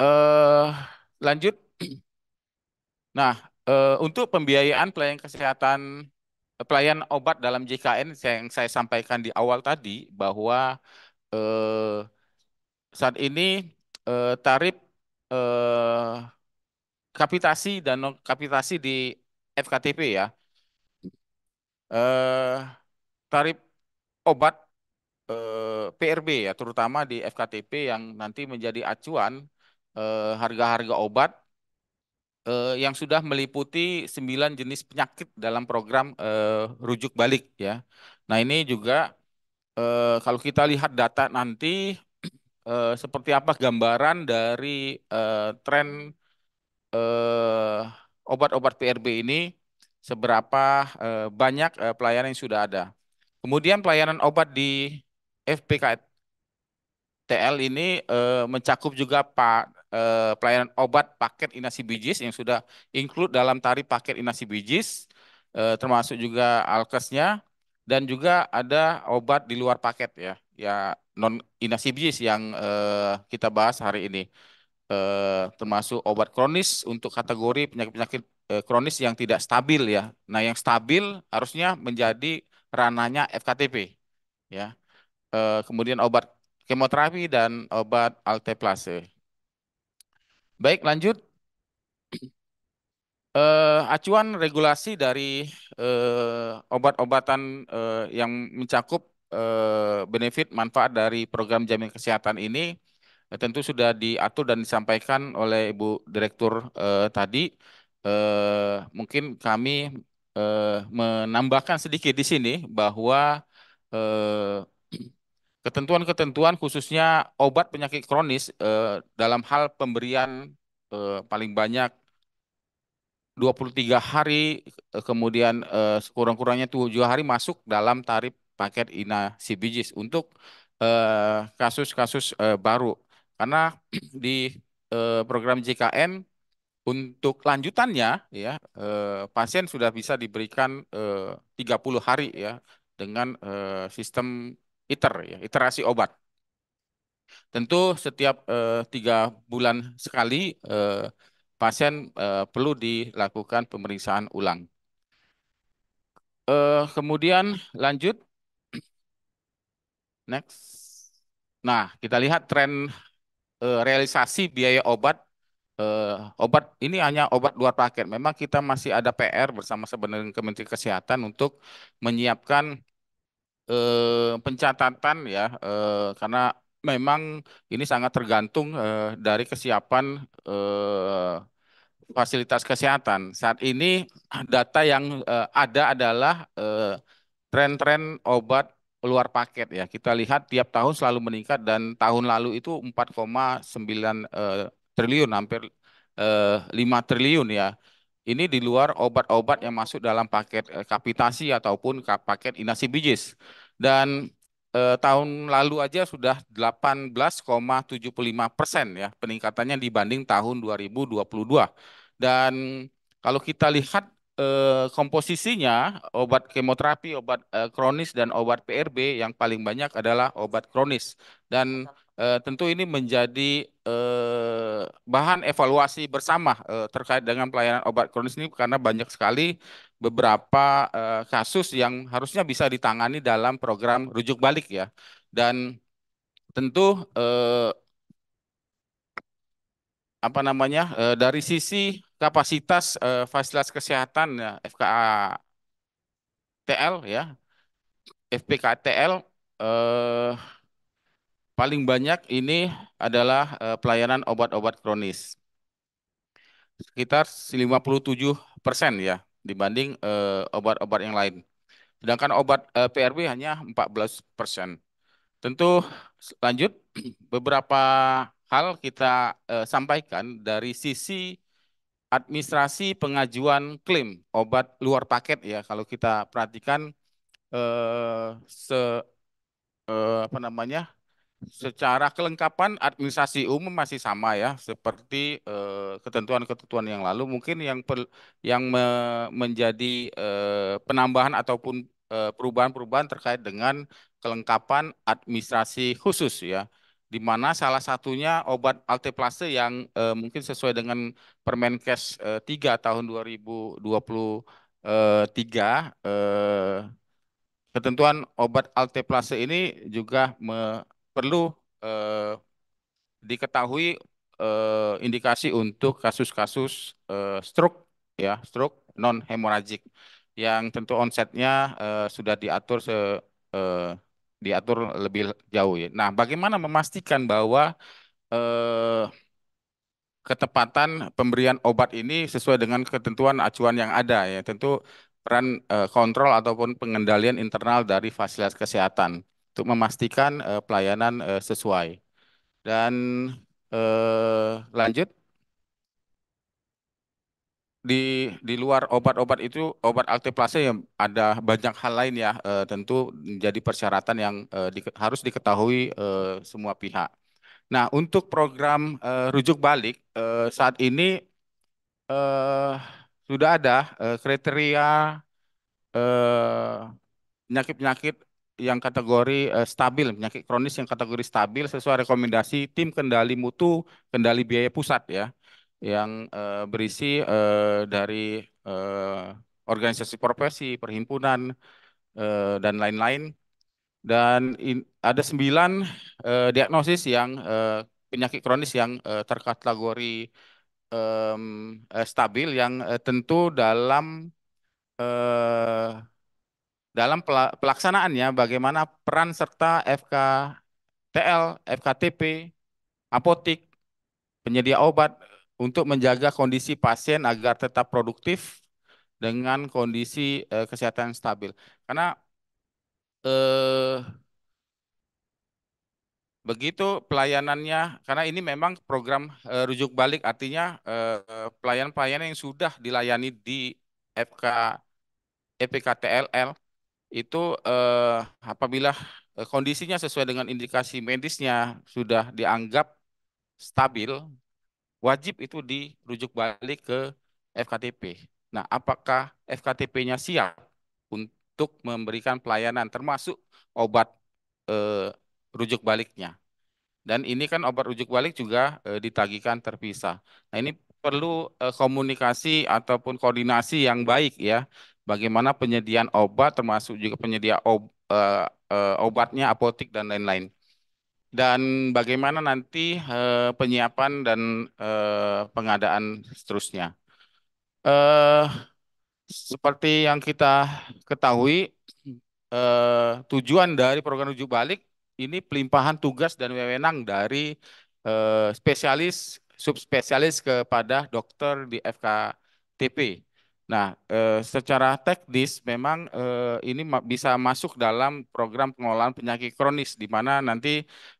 Eh, lanjut. Nah, eh, untuk pembiayaan pelayanan kesehatan pelayan obat dalam JKN yang saya sampaikan di awal tadi bahwa eh, saat ini eh, tarif eh, kapitasi dan non kapitasi di FKTP ya eh, tarif obat eh, PRB ya terutama di FKTP yang nanti menjadi acuan eh, harga-harga eh, harga -harga obat eh, yang sudah meliputi sembilan jenis penyakit dalam program eh, rujuk balik ya. Nah, ini juga eh, kalau kita lihat data nanti eh, seperti apa gambaran dari eh, tren eh, obat-obat PRB ini seberapa eh, banyak eh, pelayanan yang sudah ada. Kemudian pelayanan obat di FPKTL ini eh, mencakup juga Pak eh, pelayanan obat paket inasi bijis yang sudah include dalam tarif paket inasi bijis, eh, termasuk juga alkesnya dan juga ada obat di luar paket ya, ya non inasi bijis yang eh, kita bahas hari ini. Eh, termasuk obat kronis untuk kategori penyakit-penyakit eh, kronis yang tidak stabil ya. Nah, yang stabil harusnya menjadi ranahnya FKTP ya. Eh, kemudian obat kemoterapi dan obat alteplase. Baik, lanjut. Uh, acuan regulasi dari uh, obat-obatan uh, yang mencakup uh, benefit manfaat dari program jaminan kesehatan ini uh, tentu sudah diatur dan disampaikan oleh Ibu Direktur uh, tadi. Uh, mungkin kami uh, menambahkan sedikit di sini bahwa uh, ketentuan-ketentuan khususnya obat penyakit kronis eh, dalam hal pemberian eh, paling banyak 23 hari eh, kemudian eh, sekurang-kurangnya 7 hari masuk dalam tarif paket INA CBGs untuk eh, kasus-kasus eh, eh, baru karena di eh, program JKN untuk lanjutannya ya eh, pasien sudah bisa diberikan eh, 30 hari ya dengan eh, sistem iter ya, iterasi obat. Tentu setiap eh, tiga bulan sekali eh, pasien eh, perlu dilakukan pemeriksaan ulang. Eh, kemudian lanjut, next. Nah kita lihat tren eh, realisasi biaya obat eh, obat ini hanya obat luar paket. Memang kita masih ada PR bersama sebenarnya Kementerian Kesehatan untuk menyiapkan eh, pencatatan ya eh, karena memang ini sangat tergantung eh, dari kesiapan eh, fasilitas kesehatan. Saat ini data yang eh, ada adalah tren eh, tren-tren obat luar paket ya. Kita lihat tiap tahun selalu meningkat dan tahun lalu itu 4,9 eh, triliun hampir eh, 5 triliun ya. Ini di luar obat-obat yang masuk dalam paket eh, kapitasi ataupun paket inasi bijis. Dan eh, tahun lalu aja sudah 18,75 persen ya peningkatannya dibanding tahun 2022. Dan kalau kita lihat Eh, komposisinya obat kemoterapi, obat eh, kronis dan obat PRB yang paling banyak adalah obat kronis dan eh, tentu ini menjadi bahan evaluasi bersama terkait dengan pelayanan obat kronis ini karena banyak sekali beberapa kasus yang harusnya bisa ditangani dalam program rujuk balik ya dan tentu apa namanya uh, dari sisi kapasitas uh, fasilitas kesehatan ya, FKA TL ya FPKTL uh, eh, paling banyak ini adalah uh, pelayanan obat-obat kronis sekitar 57 persen ya dibanding obat-obat uh, yang lain. Sedangkan obat uh, PRB hanya 14 persen. Tentu lanjut beberapa hal kita eh, sampaikan dari sisi administrasi pengajuan klaim obat luar paket ya kalau kita perhatikan eh, se eh, apa namanya secara kelengkapan administrasi umum masih sama ya seperti eh, ketentuan-ketentuan eh, yang lalu mungkin yang per, yang me, menjadi eh, penambahan ataupun eh, perubahan-perubahan terkait dengan kelengkapan administrasi khusus ya di mana salah satunya obat alteplase yang eh, mungkin sesuai dengan Permenkes eh, 3 tahun 2023 eh, eh, ketentuan obat alteplase ini juga me, perlu eh, diketahui eh, indikasi untuk kasus-kasus eh, stroke ya, stroke non hemoragik yang tentu onsetnya eh, sudah diatur se eh, diatur lebih jauh. Ya. Nah, bagaimana memastikan bahwa eh, ketepatan pemberian obat ini sesuai dengan ketentuan acuan yang ada ya? Tentu peran eh, kontrol ataupun pengendalian internal dari fasilitas kesehatan untuk memastikan eh, pelayanan eh, sesuai. Dan eh, lanjut di di luar obat-obat itu obat alteplase yang ada banyak hal lain ya e, tentu menjadi persyaratan yang e, eh, di, harus diketahui e, semua pihak. Nah untuk program e, rujuk balik e, saat ini e, sudah ada e, kriteria penyakit-penyakit yang kategori e, stabil penyakit kronis yang kategori stabil sesuai rekomendasi tim kendali mutu kendali biaya pusat ya yang uh, berisi uh, dari uh, organisasi profesi, perhimpunan, uh, dan lain-lain. Dan in, ada sembilan uh, diagnosis yang uh, penyakit kronis yang uh, terkategori um, uh, stabil yang uh, tentu dalam uh, dalam pelaksanaannya bagaimana peran serta FKTL, FKTP, apotik, penyedia obat, untuk menjaga kondisi pasien agar tetap produktif dengan kondisi uh, kesehatan stabil. Karena uh, begitu pelayanannya, karena ini memang program uh, rujuk balik, artinya pelayan-pelayan yang sudah dilayani di FK EPKTLL itu uh, apabila kondisinya sesuai dengan indikasi medisnya sudah dianggap stabil, wajib itu dirujuk balik ke FKTP. Nah, apakah FKTP-nya siap untuk memberikan pelayanan termasuk obat eh, rujuk baliknya? Dan ini kan obat rujuk balik juga eh, ditagihkan terpisah. Nah, ini perlu eh, komunikasi ataupun koordinasi yang baik ya. Bagaimana penyediaan obat termasuk juga penyedia ob, eh, eh, obatnya, apotik dan lain-lain dan bagaimana nanti uh, penyiapan dan uh, pengadaan seterusnya. Uh, seperti yang kita ketahui, uh, tujuan dari program rujuk balik ini pelimpahan tugas dan wewenang dari uh, spesialis subspesialis kepada dokter di FKTP. Nah, eh, secara teknis memang eh, ini bisa masuk dalam program pengelolaan penyakit kronis, di mana nanti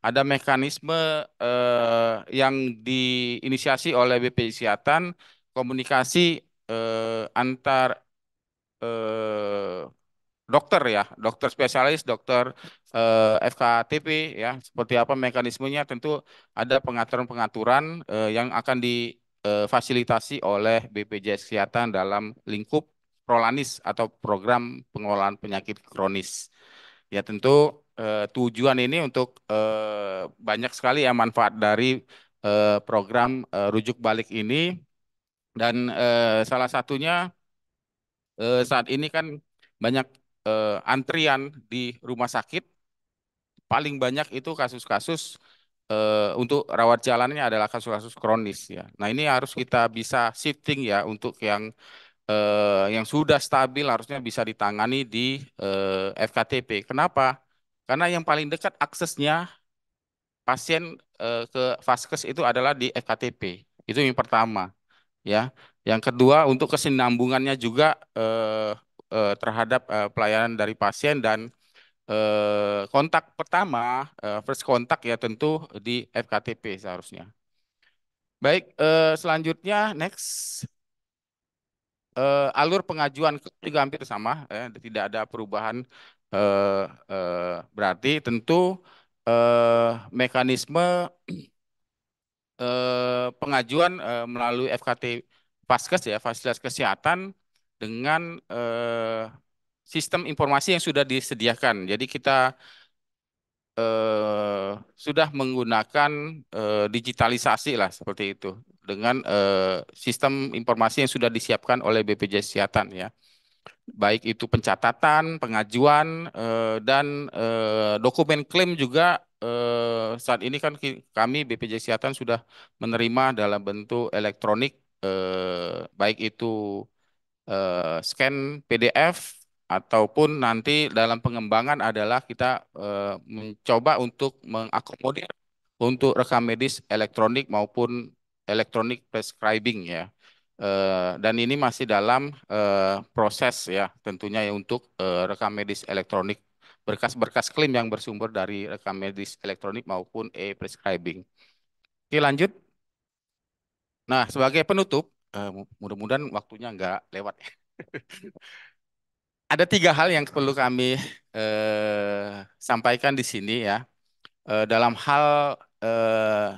ada mekanisme eh, yang diinisiasi oleh BP Kesehatan, komunikasi antar dokter ya, dokter spesialis, dokter FKTP ya, seperti apa mekanismenya tentu ada pengaturan-pengaturan yang akan di difasilitasi eh, oleh BPJS Kesehatan dalam lingkup Prolanis atau program pengelolaan penyakit kronis. Ya tentu eh, tujuan ini untuk eh, banyak sekali ya manfaat dari eh, program eh, rujuk balik ini dan eh, salah satunya eh, saat ini kan banyak eh, antrian di rumah sakit paling banyak itu kasus-kasus eh, untuk rawat jalannya adalah kasus-kasus kronis ya. Nah ini harus kita bisa shifting ya untuk yang eh, yang sudah stabil harusnya bisa ditangani di eh, FKTP. Kenapa? Karena yang paling dekat aksesnya pasien eh, ke vaskes itu adalah di FKTP. Itu yang pertama ya. Yang kedua untuk kesinambungannya juga eh, eh terhadap eh, pelayanan dari pasien dan Eh, kontak pertama, eh, first kontak ya tentu di FKTP seharusnya. Baik, eh, selanjutnya next. Eh, alur pengajuan juga hampir sama, eh, tidak ada perubahan eh, eh, berarti tentu eh, mekanisme eh, pengajuan eh, melalui FKTP Paskes ya fasilitas kesehatan dengan eh, sistem informasi yang sudah disediakan. Jadi kita eh, sudah menggunakan eh, digitalisasi lah seperti itu dengan eh, sistem informasi yang sudah disiapkan oleh BPJS Kesehatan ya. Baik itu pencatatan, pengajuan eh, dan eh, dokumen klaim juga eh, saat ini kan kami BPJS Kesehatan sudah menerima dalam bentuk elektronik eh, baik itu eh, scan PDF ataupun nanti dalam pengembangan adalah kita e, mencoba untuk mengakomodir untuk rekam medis elektronik maupun elektronik prescribing ya. E, dan ini masih dalam e, proses ya tentunya ya untuk e, rekam medis elektronik berkas-berkas klaim yang bersumber dari rekam medis elektronik maupun e-prescribing. Oke lanjut. Nah sebagai penutup, mudah-mudahan waktunya nggak lewat. Ya. ada tiga hal yang perlu kami eh, sampaikan di sini ya eh, dalam hal eh,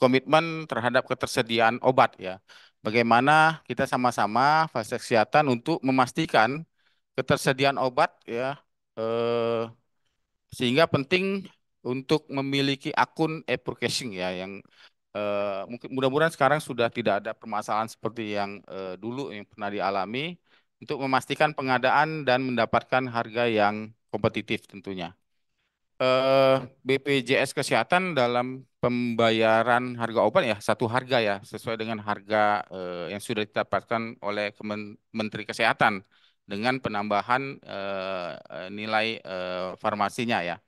komitmen terhadap ketersediaan obat ya. Bagaimana kita sama-sama fase kesehatan untuk memastikan ketersediaan obat ya eh, sehingga penting untuk memiliki akun e-purchasing ya yang eh, mudah-mudahan sekarang sudah tidak ada permasalahan seperti yang eh, dulu yang pernah dialami untuk memastikan pengadaan dan mendapatkan harga yang kompetitif tentunya. Eh, BPJS Kesehatan dalam pembayaran harga obat ya satu harga ya sesuai dengan harga eh, yang sudah ditetapkan oleh Menteri Kesehatan dengan penambahan eh, nilai farmasinya ya.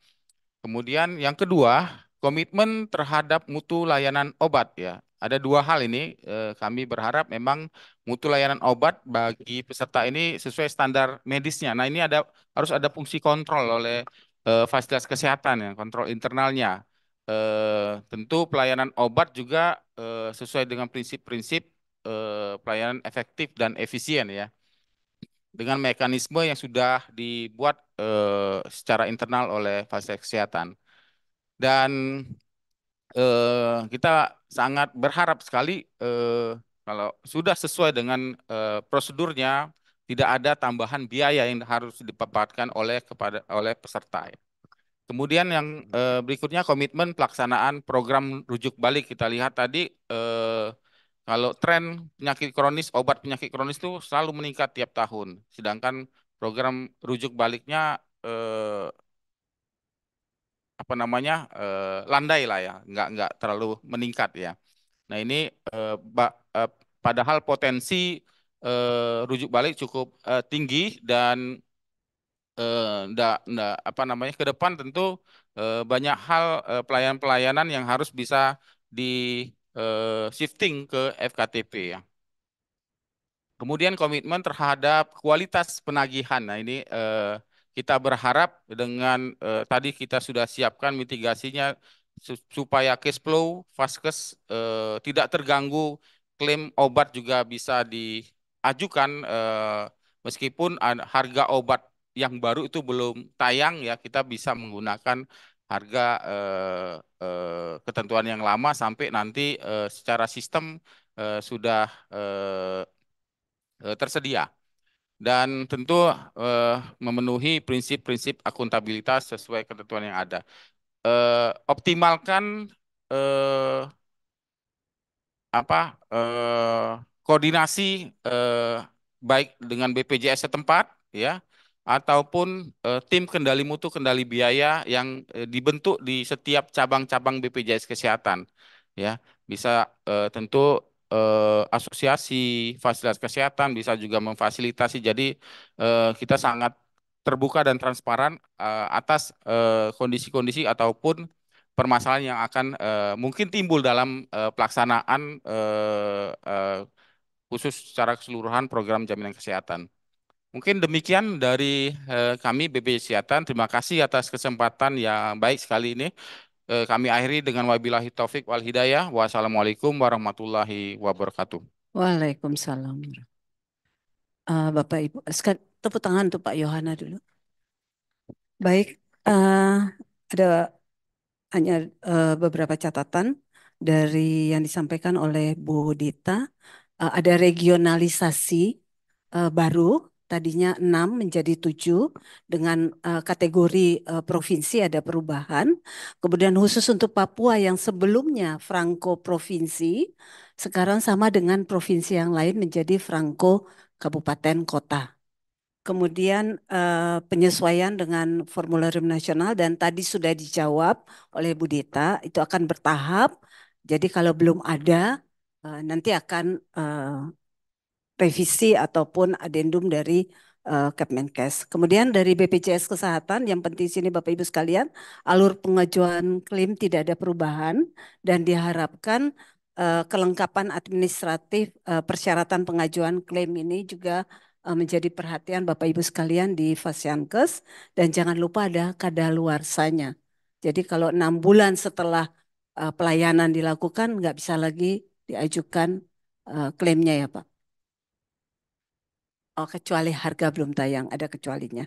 Kemudian yang kedua komitmen terhadap mutu layanan obat ya ada dua hal ini eh, kami berharap memang mutu layanan obat bagi peserta ini sesuai standar medisnya. Nah ini ada harus ada fungsi kontrol oleh eh, fasilitas kesehatan ya kontrol internalnya. Eh, tentu pelayanan obat juga sesuai dengan prinsip-prinsip pelayanan efektif dan efisien ya dengan mekanisme yang sudah dibuat secara internal oleh fasilitas kesehatan dan eh, kita sangat berharap sekali eh, kalau sudah sesuai dengan eh, prosedurnya tidak ada tambahan biaya yang harus dipaparkan oleh kepada oleh peserta. Ya. Kemudian yang eh, berikutnya komitmen pelaksanaan program rujuk balik kita lihat tadi eh, kalau tren penyakit kronis obat penyakit kronis itu selalu meningkat tiap tahun, sedangkan program rujuk baliknya eh, apa namanya uh, landai lah ya, nggak nggak terlalu meningkat ya. Nah ini uh, ba, uh, padahal potensi uh, rujuk balik cukup uh, tinggi dan eh, ndak, ndak, apa namanya ke depan tentu uh, banyak hal uh, pelayanan-pelayanan yang harus bisa di uh, shifting ke FKTP ya. Kemudian komitmen terhadap kualitas penagihan. Nah ini uh, kita berharap dengan eh, tadi kita sudah siapkan mitigasinya supaya cash flow vaskes eh, tidak terganggu klaim obat juga bisa diajukan eh, meskipun harga obat yang baru itu belum tayang ya kita bisa menggunakan harga eh, eh, ketentuan yang lama sampai nanti eh, secara sistem eh, sudah eh, eh tersedia dan tentu uh, memenuhi prinsip-prinsip akuntabilitas sesuai ketentuan yang ada. Uh, optimalkan uh, apa uh, koordinasi uh, baik dengan BPJS setempat ya ataupun uh, tim kendali mutu kendali biaya yang uh, dibentuk di setiap cabang-cabang BPJS kesehatan ya bisa uh, tentu eh, asosiasi fasilitas kesehatan bisa juga memfasilitasi. Jadi eh, kita sangat terbuka dan transparan eh, atas eh, kondisi-kondisi eh, ataupun permasalahan yang akan eh, mungkin timbul dalam eh, pelaksanaan eh, eh, khusus secara keseluruhan program jaminan kesehatan. Mungkin demikian dari eh, kami BPJS Kesehatan. Terima kasih atas kesempatan yang baik sekali ini. Eh, kami akhiri dengan wabillahi taufik wal hidayah. Wassalamualaikum warahmatullahi wabarakatuh. Waalaikumsalam. Uh, Bapak Ibu, sekat, tepuk tangan untuk Pak Yohana dulu. Baik, uh, ada hanya uh, beberapa catatan dari yang disampaikan oleh Bu Dita. Uh, ada regionalisasi uh, baru tadinya 6 menjadi 7 dengan uh, kategori uh, provinsi ada perubahan. Kemudian khusus untuk Papua yang sebelumnya Franco provinsi sekarang sama dengan provinsi yang lain menjadi Franco kabupaten kota. Kemudian uh, penyesuaian dengan formularium nasional dan tadi sudah dijawab oleh Bu Dita itu akan bertahap. Jadi kalau belum ada uh, nanti akan uh, revisi ataupun adendum dari uh, eh, Kemenkes. Kemudian dari BPJS Kesehatan yang penting sini Bapak Ibu sekalian, alur pengajuan klaim tidak ada perubahan dan diharapkan uh, kelengkapan administratif uh, persyaratan pengajuan klaim ini juga menjadi perhatian Bapak Ibu sekalian di Fasiankes dan jangan lupa ada kadaluarsanya. Jadi kalau enam bulan setelah pelayanan dilakukan nggak bisa lagi diajukan klaimnya ya Pak. Oh, kecuali harga belum tayang, ada kecualinya.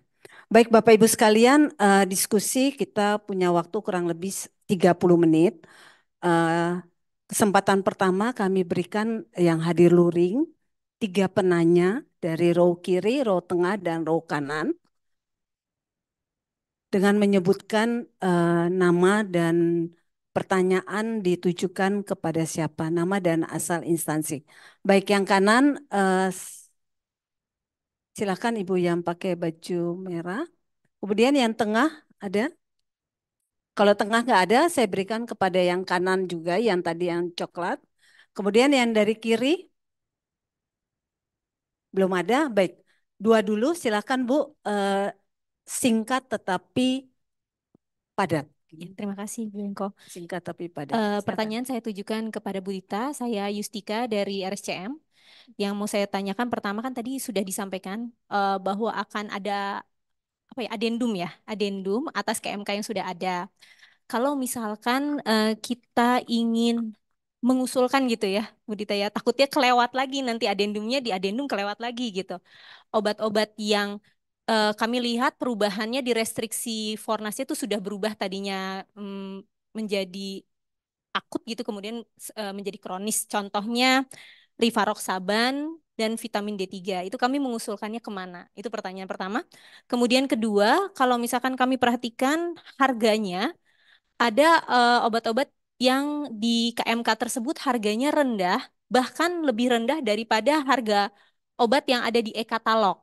Baik Bapak Ibu sekalian, uh, diskusi kita punya waktu kurang lebih 30 menit. Uh, kesempatan pertama kami berikan yang hadir luring, tiga penanya dari row kiri, row tengah, dan row kanan. Dengan menyebutkan uh, nama dan pertanyaan ditujukan kepada siapa, nama dan asal instansi. Baik yang kanan, uh, Silahkan Ibu yang pakai baju merah. Kemudian yang tengah ada? Kalau tengah nggak ada, saya berikan kepada yang kanan juga, yang tadi yang coklat. Kemudian yang dari kiri? Belum ada? Baik. Dua dulu, silahkan Bu. Eh, singkat tetapi padat. Iya, terima kasih Bu Engko. Singkat tapi padat. Uh, pertanyaan saya tujukan kepada Bu Dita. Saya Yustika dari RSCM yang mau saya tanyakan pertama kan tadi sudah disampaikan uh, bahwa akan ada apa ya adendum ya adendum atas KMK yang sudah ada. Kalau misalkan uh, kita ingin mengusulkan gitu ya Budita ya takutnya kelewat lagi nanti adendumnya di adendum kelewat lagi gitu obat-obat yang uh, kami lihat perubahannya di restriksi fornasnya itu sudah berubah tadinya um, menjadi akut gitu kemudian uh, menjadi kronis contohnya rivaroxaban, dan vitamin D3. Itu kami mengusulkannya kemana? Itu pertanyaan pertama. Kemudian kedua, kalau misalkan kami perhatikan harganya, ada obat eh, obat-obat yang di KMK tersebut harganya rendah, bahkan lebih rendah daripada harga obat yang ada di e-katalog.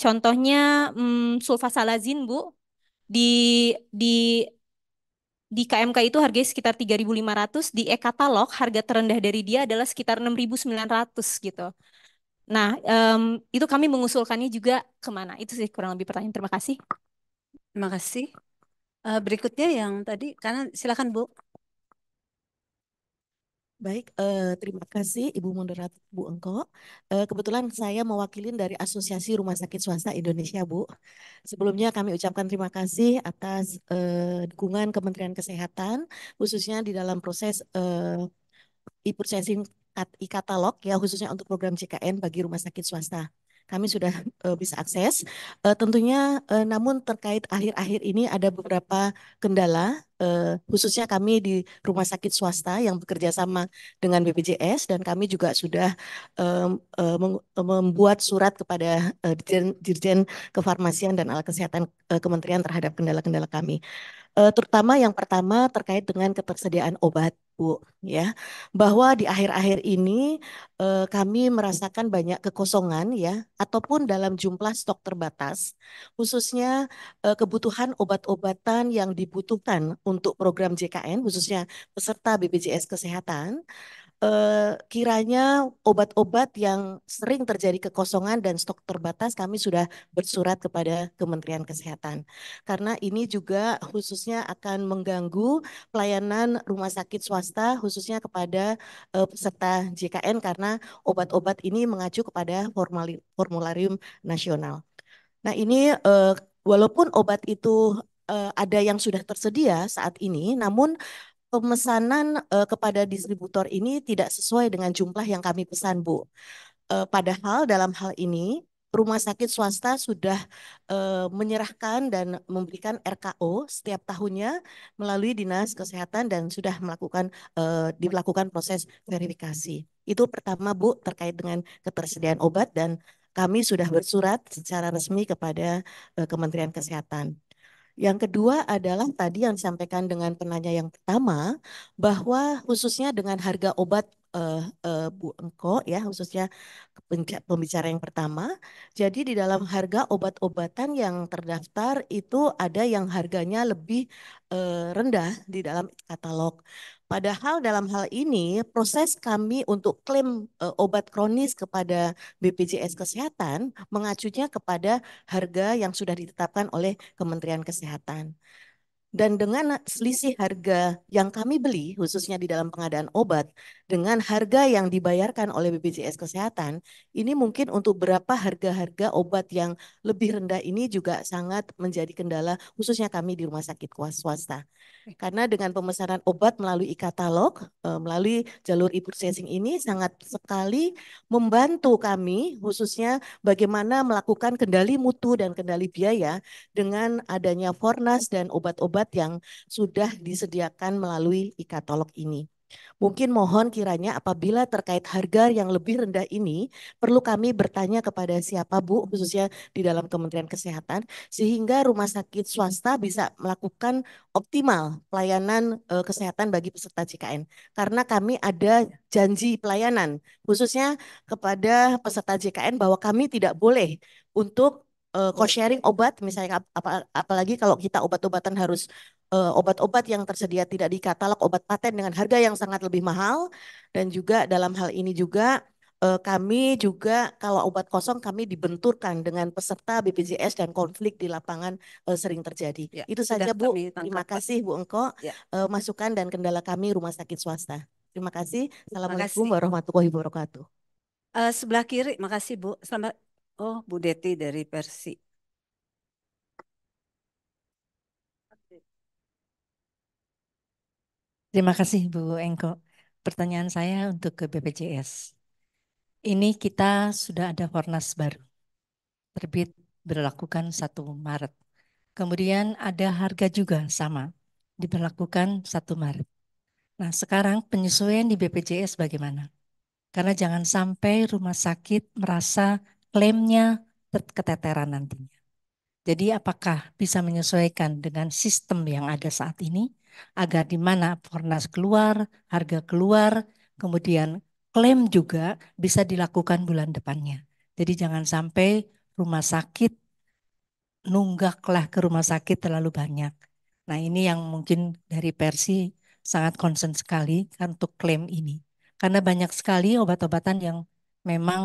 Contohnya hmm, sulfasalazin, Bu, di di di KMK itu harganya sekitar 3.500, di e-katalog harga terendah dari dia adalah sekitar 6.900 gitu. Nah, um, itu kami mengusulkannya juga kemana? Itu sih kurang lebih pertanyaan. Terima kasih. Terima kasih. Uh, berikutnya yang tadi, karena silakan Bu. Baik, eh, terima kasih Ibu Moderator Bu Engko. Eh, kebetulan saya mewakili dari Asosiasi Rumah Sakit Swasta Indonesia, Bu. Sebelumnya kami ucapkan terima kasih atas eh, dukungan Kementerian Kesehatan, khususnya di dalam proses eh, e-purchasing e-katalog ya khususnya untuk program CKN bagi rumah sakit swasta kami sudah uh, bisa akses. Uh, tentunya uh, namun terkait akhir-akhir ini ada beberapa kendala uh, khususnya kami di rumah sakit swasta yang bekerja sama dengan BPJS dan kami juga sudah um, uh, membuat surat kepada uh, Dirjen, Dirjen Kefarmasian dan Alat Kesehatan uh, Kementerian terhadap kendala-kendala kami. Uh, terutama yang pertama terkait dengan ketersediaan obat Bu ya bahwa di akhir-akhir ini eh, kami merasakan banyak kekosongan ya ataupun dalam jumlah stok terbatas khususnya eh, kebutuhan obat-obatan yang dibutuhkan untuk program JKN khususnya peserta BPJS kesehatan eh, kiranya obat-obat yang sering terjadi kekosongan dan stok terbatas kami sudah bersurat kepada Kementerian Kesehatan. Karena ini juga khususnya akan mengganggu pelayanan rumah sakit swasta khususnya kepada eh, peserta JKN karena obat-obat ini mengacu kepada formali, formularium nasional. Nah, ini eh, walaupun obat itu eh, ada yang sudah tersedia saat ini, namun pemesanan uh, kepada distributor ini tidak sesuai dengan jumlah yang kami pesan, Bu. Uh, padahal dalam hal ini rumah sakit swasta sudah uh, menyerahkan dan memberikan RKO setiap tahunnya melalui Dinas Kesehatan dan sudah melakukan uh, dilakukan proses verifikasi. Itu pertama, Bu, terkait dengan ketersediaan obat dan kami sudah bersurat secara resmi kepada uh, Kementerian Kesehatan. Yang kedua adalah tadi yang disampaikan dengan penanya yang pertama, bahwa khususnya dengan harga obat uh, uh, Bu Engko ya khususnya pembicara yang pertama. Jadi di dalam harga obat-obatan yang terdaftar itu ada yang harganya lebih uh, rendah di dalam katalog. Padahal dalam hal ini proses kami untuk klaim uh, obat kronis kepada BPJS Kesehatan mengacunya kepada harga yang sudah ditetapkan oleh Kementerian Kesehatan. Dan dengan selisih harga yang kami beli, khususnya di dalam pengadaan obat, dengan harga yang dibayarkan oleh BPJS Kesehatan, ini mungkin untuk berapa harga-harga obat yang lebih rendah ini juga sangat menjadi kendala, khususnya kami di rumah sakit swasta. Karena dengan pemesanan obat melalui e-katalog, eh, melalui jalur e-purchasing ini sangat sekali membantu kami, khususnya bagaimana melakukan kendali mutu dan kendali biaya dengan adanya Fornas dan obat-obat obat yang sudah disediakan melalui e-katalog ini. Mungkin mohon kiranya apabila terkait harga yang lebih rendah ini, perlu kami bertanya kepada siapa Bu, khususnya di dalam Kementerian Kesehatan, sehingga rumah sakit swasta bisa melakukan optimal pelayanan e, kesehatan bagi peserta JKN. Karena kami ada janji pelayanan, khususnya kepada peserta JKN bahwa kami tidak boleh untuk uh, eh, co-sharing obat misalnya apa apalagi kalau kita obat-obatan harus obat eh, obat-obat yang tersedia tidak di katalog obat paten dengan harga yang sangat lebih mahal dan juga dalam hal ini juga uh, kami juga kalau obat kosong kami dibenturkan dengan peserta BPJS dan konflik di lapangan uh, sering terjadi. Ya, Itu saja Bu. Terima kasih Bu Engko ya. uh, masukan dan kendala kami rumah sakit swasta. Terima kasih. Assalamualaikum warahmatullahi wabarakatuh. Uh, sebelah kiri, makasih Bu. Selamat Oh, Bu Deti dari Persi. Terima kasih Bu Engko. Pertanyaan saya untuk ke BPJS. Ini kita sudah ada Fornas baru. Terbit berlakukan 1 Maret. Kemudian ada harga juga sama, diberlakukan 1 Maret. Nah, sekarang penyesuaian di BPJS bagaimana? Karena jangan sampai rumah sakit merasa klaimnya keteteran nantinya. Jadi apakah bisa menyesuaikan dengan sistem yang ada saat ini agar di mana Fornas keluar, harga keluar, kemudian klaim juga bisa dilakukan bulan depannya. Jadi jangan sampai rumah sakit nunggaklah ke rumah sakit terlalu banyak. Nah ini yang mungkin dari Persi sangat konsen sekali untuk klaim ini. Karena banyak sekali obat-obatan yang memang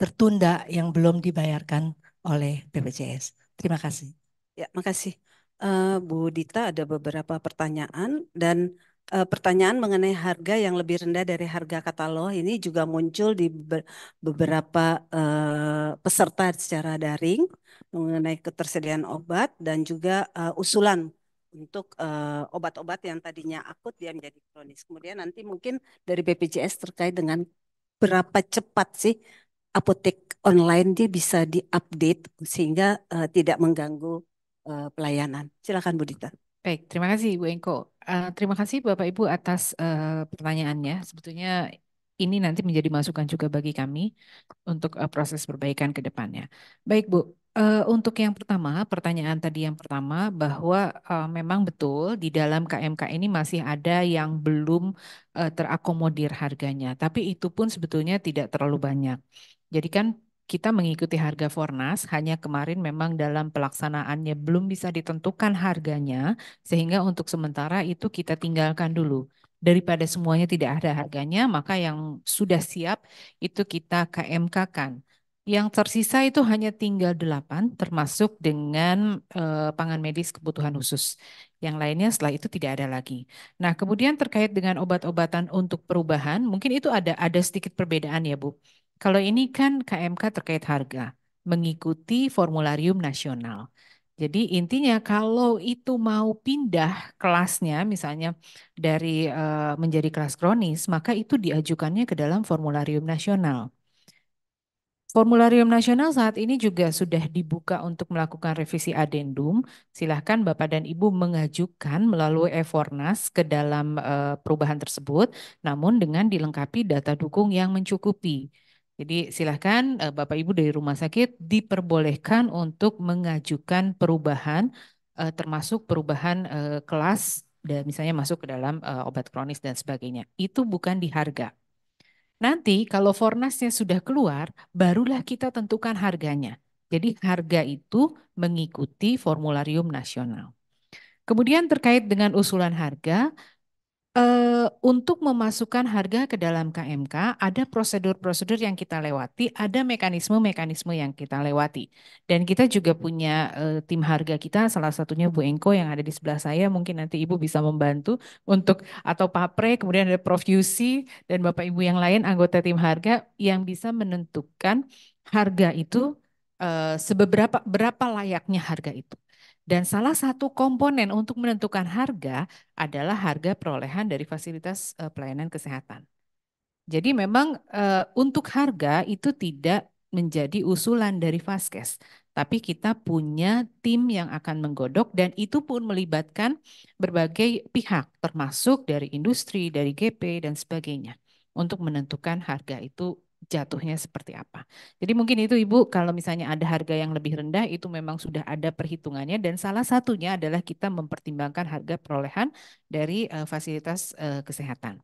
tertunda yang belum dibayarkan oleh BPJS. Terima kasih. Ya, makasih. Uh, Bu Dita ada beberapa pertanyaan dan uh, pertanyaan mengenai harga yang lebih rendah dari harga katalog ini juga muncul di be beberapa uh, peserta secara daring mengenai ketersediaan obat dan juga uh, usulan untuk obat-obat uh, yang tadinya akut dia menjadi kronis. Kemudian nanti mungkin dari BPJS terkait dengan berapa cepat sih apotek online dia bisa diupdate sehingga uh, tidak mengganggu uh, pelayanan. Silakan Bu Dita. Baik, terima kasih Bu Engko. Uh, terima kasih Bapak Ibu atas uh, pertanyaannya. Sebetulnya ini nanti menjadi masukan juga bagi kami untuk uh, proses perbaikan ke depannya. Baik Bu, Uh, untuk yang pertama, pertanyaan tadi yang pertama bahwa uh, memang betul di dalam KMK ini masih ada yang belum uh, terakomodir harganya, tapi itu pun sebetulnya tidak terlalu banyak. Jadi kan kita mengikuti harga Fornas, hanya kemarin memang dalam pelaksanaannya belum bisa ditentukan harganya, sehingga untuk sementara itu kita tinggalkan dulu. Daripada semuanya tidak ada harganya, maka yang sudah siap itu kita KMK-kan. Yang tersisa itu hanya tinggal delapan, termasuk dengan e, pangan medis kebutuhan khusus. Yang lainnya setelah itu tidak ada lagi. Nah, kemudian terkait dengan obat-obatan untuk perubahan, mungkin itu ada ada sedikit perbedaan ya, Bu. Kalau ini kan KMK terkait harga, mengikuti formularium nasional. Jadi intinya kalau itu mau pindah kelasnya misalnya dari uh, menjadi kelas kronis, maka itu diajukannya ke dalam formularium nasional. Formularium nasional saat ini juga sudah dibuka untuk melakukan revisi adendum. Silahkan Bapak dan Ibu mengajukan melalui e-Fornas ke dalam uh, perubahan tersebut, namun dengan dilengkapi data dukung yang mencukupi. Jadi silahkan eh, Bapak Ibu dari rumah sakit diperbolehkan untuk mengajukan perubahan eh, termasuk perubahan eh, kelas dan misalnya masuk ke dalam obat kronis dan sebagainya. Itu bukan di harga. Nanti kalau fornasnya sudah keluar barulah kita tentukan harganya. Jadi harga itu mengikuti formularium nasional. Kemudian terkait dengan usulan harga, Eh, untuk memasukkan harga ke dalam KMK, ada prosedur-prosedur yang kita lewati, ada mekanisme-mekanisme yang kita lewati. Dan kita juga punya uh, tim harga kita, salah satunya Bu Engko yang ada di sebelah saya, mungkin nanti Ibu bisa membantu untuk, atau Pak Pre, kemudian ada Prof. Yusi, dan Bapak Ibu yang lain anggota tim harga yang bisa menentukan harga itu uh, seberapa layaknya harga itu. Dan salah satu komponen untuk menentukan harga adalah harga perolehan dari fasilitas eh, pelayanan kesehatan. Jadi memang eh, untuk harga itu tidak menjadi usulan dari Faskes, tapi kita punya tim yang akan menggodok dan itu pun melibatkan berbagai pihak termasuk dari industri, dari GP dan sebagainya untuk menentukan harga itu jatuhnya seperti apa. Jadi mungkin itu Ibu kalau misalnya ada harga yang lebih rendah itu memang sudah ada perhitungannya dan salah satunya adalah kita mempertimbangkan harga perolehan dari uh, fasilitas uh, kesehatan.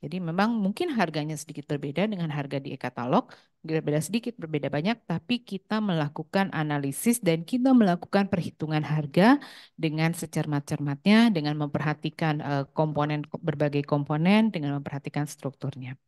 Jadi memang mungkin harganya sedikit berbeda dengan harga di e-katalog, berbeda sedikit, berbeda banyak, tapi kita melakukan analisis dan kita melakukan perhitungan harga dengan secermat-cermatnya, dengan memperhatikan eh, komponen berbagai komponen, dengan memperhatikan strukturnya.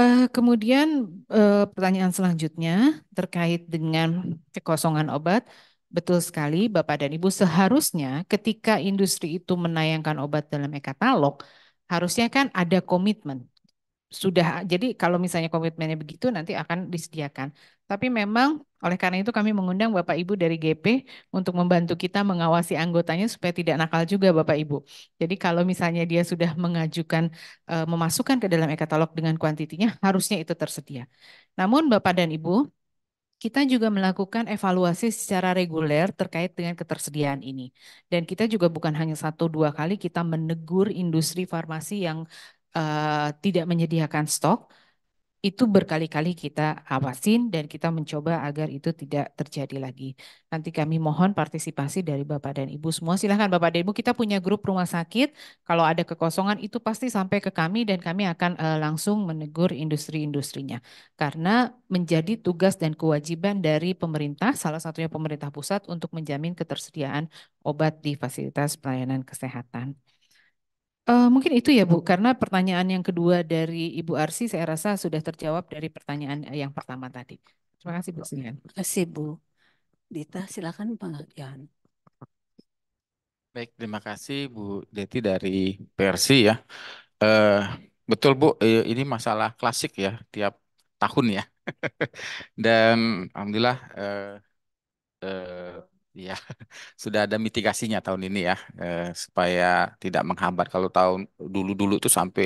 Uh, kemudian uh, pertanyaan selanjutnya terkait dengan kekosongan obat. Betul sekali Bapak dan Ibu, seharusnya ketika industri itu menayangkan obat dalam e-katalog, harusnya kan ada komitmen sudah jadi kalau misalnya komitmennya begitu nanti akan disediakan. Tapi memang oleh karena itu kami mengundang Bapak Ibu dari GP untuk membantu kita mengawasi anggotanya supaya tidak nakal juga Bapak Ibu. Jadi kalau misalnya dia sudah mengajukan e, memasukkan ke dalam e-katalog dengan kuantitinya harusnya itu tersedia. Namun Bapak dan Ibu kita juga melakukan evaluasi secara reguler terkait dengan ketersediaan ini. Dan kita juga bukan hanya satu dua kali kita menegur industri farmasi yang uh, tidak menyediakan stok, itu berkali-kali kita awasin dan kita mencoba agar itu tidak terjadi lagi. Nanti kami mohon partisipasi dari Bapak dan Ibu semua. Silahkan Bapak dan Ibu, kita punya grup rumah sakit. Kalau ada kekosongan itu pasti sampai ke kami dan kami akan uh, langsung menegur industri-industrinya. Karena menjadi tugas dan kewajiban dari pemerintah, salah satunya pemerintah pusat untuk menjamin ketersediaan obat di fasilitas pelayanan kesehatan. Uh, mungkin itu ya Bu, karena pertanyaan yang kedua dari Ibu Arsi, saya rasa sudah terjawab dari pertanyaan, eh, yang pertama tadi. Terima kasih Bu Terima kasih Bu. Dita silakan pengajian. Baik, terima kasih Bu Deti dari Persi ya. Uh, betul Bu, ini masalah klasik ya tiap tahun ya. Dan alhamdulillah, uh, uh, Iya, sudah ada mitigasinya tahun ini ya, eh, supaya tidak menghambat. Kalau tahun dulu-dulu itu sampai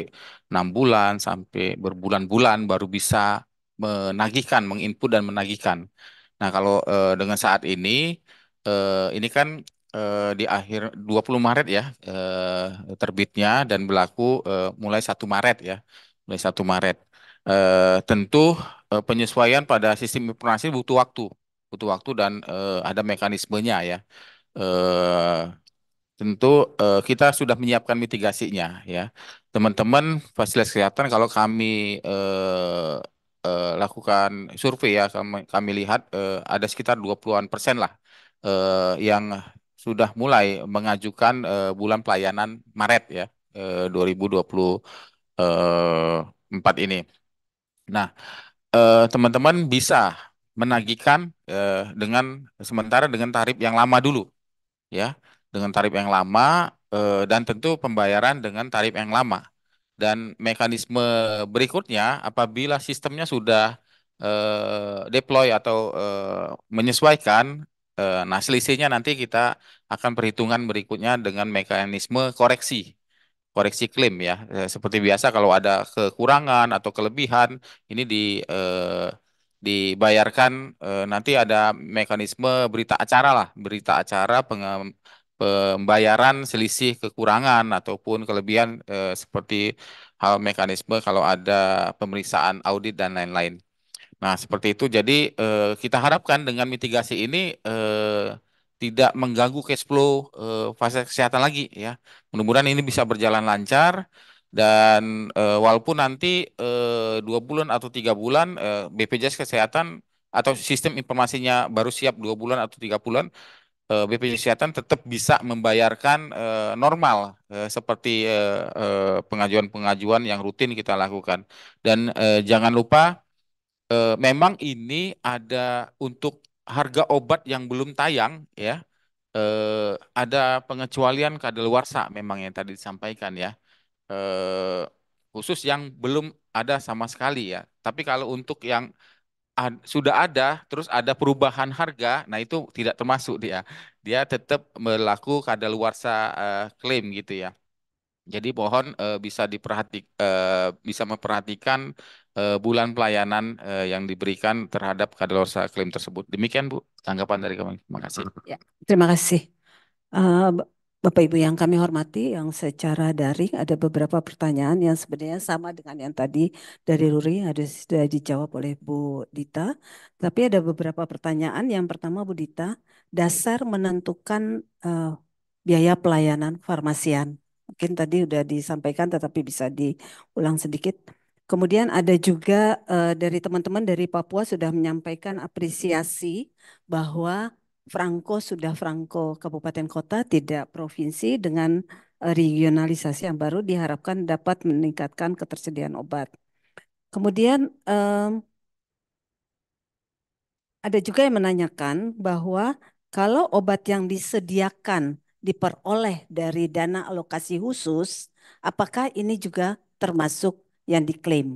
enam bulan, sampai berbulan-bulan baru bisa menagihkan, menginput dan menagihkan. Nah, kalau eh, dengan saat ini, eh, ini kan eh, di akhir 20 Maret ya eh, terbitnya dan berlaku eh, mulai satu Maret ya, mulai satu Maret. Eh, tentu eh, penyesuaian pada sistem informasi butuh waktu butuh waktu dan uh, ada mekanismenya ya. Uh, tentu uh, kita sudah menyiapkan mitigasinya ya. Teman-teman fasilitas kesehatan kalau kami uh, uh, lakukan survei ya kami, kami lihat uh, ada sekitar 20-an persen lah uh, yang sudah mulai mengajukan uh, bulan pelayanan Maret ya uh, 2024 ini. Nah, teman-teman uh, bisa menagihkan eh, dengan sementara dengan tarif yang lama dulu ya dengan tarif yang lama eh, dan tentu pembayaran dengan tarif yang lama dan mekanisme berikutnya apabila sistemnya sudah eh, deploy atau eh, menyesuaikan eh, nah selisihnya nanti kita akan perhitungan berikutnya dengan mekanisme koreksi koreksi klaim ya eh, seperti biasa kalau ada kekurangan atau kelebihan ini di eh, dibayarkan eh, nanti ada mekanisme berita acara lah, berita acara pengem, pembayaran selisih kekurangan ataupun kelebihan eh, seperti hal mekanisme kalau ada pemeriksaan audit dan lain-lain. Nah, seperti itu. Jadi eh, kita harapkan dengan mitigasi ini eh, tidak mengganggu cash flow eh, fase kesehatan lagi ya. Mudah-mudahan ini bisa berjalan lancar dan e, walaupun nanti eh, dua bulan atau tiga bulan e, eh, BPJS Kesehatan atau sistem informasinya baru siap dua bulan atau tiga bulan e, BPJS Kesehatan tetap bisa membayarkan e, normal e, seperti pengajuan-pengajuan yang rutin kita lakukan dan e, jangan lupa e, memang ini ada untuk harga obat yang belum tayang ya e, ada pengecualian kadaluarsa memang yang tadi disampaikan ya eh, khusus yang belum ada sama sekali ya. Tapi kalau untuk yang ad, sudah ada terus ada perubahan harga, nah itu tidak termasuk dia. Dia tetap berlaku kadaluarsa eh, klaim gitu ya. Jadi pohon eh, bisa diperhati eh, bisa memperhatikan eh, bulan pelayanan eh, yang diberikan terhadap kadaluarsa klaim tersebut. Demikian Bu tanggapan dari kami. Terima kasih. Ya, terima kasih. Uh, Bapak Ibu yang kami hormati, yang secara daring ada beberapa pertanyaan yang sebenarnya sama dengan yang tadi dari Luri ada sudah dijawab oleh Bu Dita. Tapi ada beberapa pertanyaan. Yang pertama Bu Dita, dasar menentukan uh, biaya pelayanan farmasian. Mungkin tadi sudah disampaikan tetapi bisa diulang sedikit. Kemudian ada juga uh, dari teman-teman dari Papua sudah menyampaikan apresiasi bahwa Franco sudah Franco kabupaten kota tidak provinsi dengan eh, regionalisasi yang baru diharapkan dapat meningkatkan ketersediaan obat. Kemudian um, ada juga yang menanyakan bahwa kalau obat yang disediakan diperoleh dari dana alokasi khusus, apakah ini juga termasuk yang diklaim?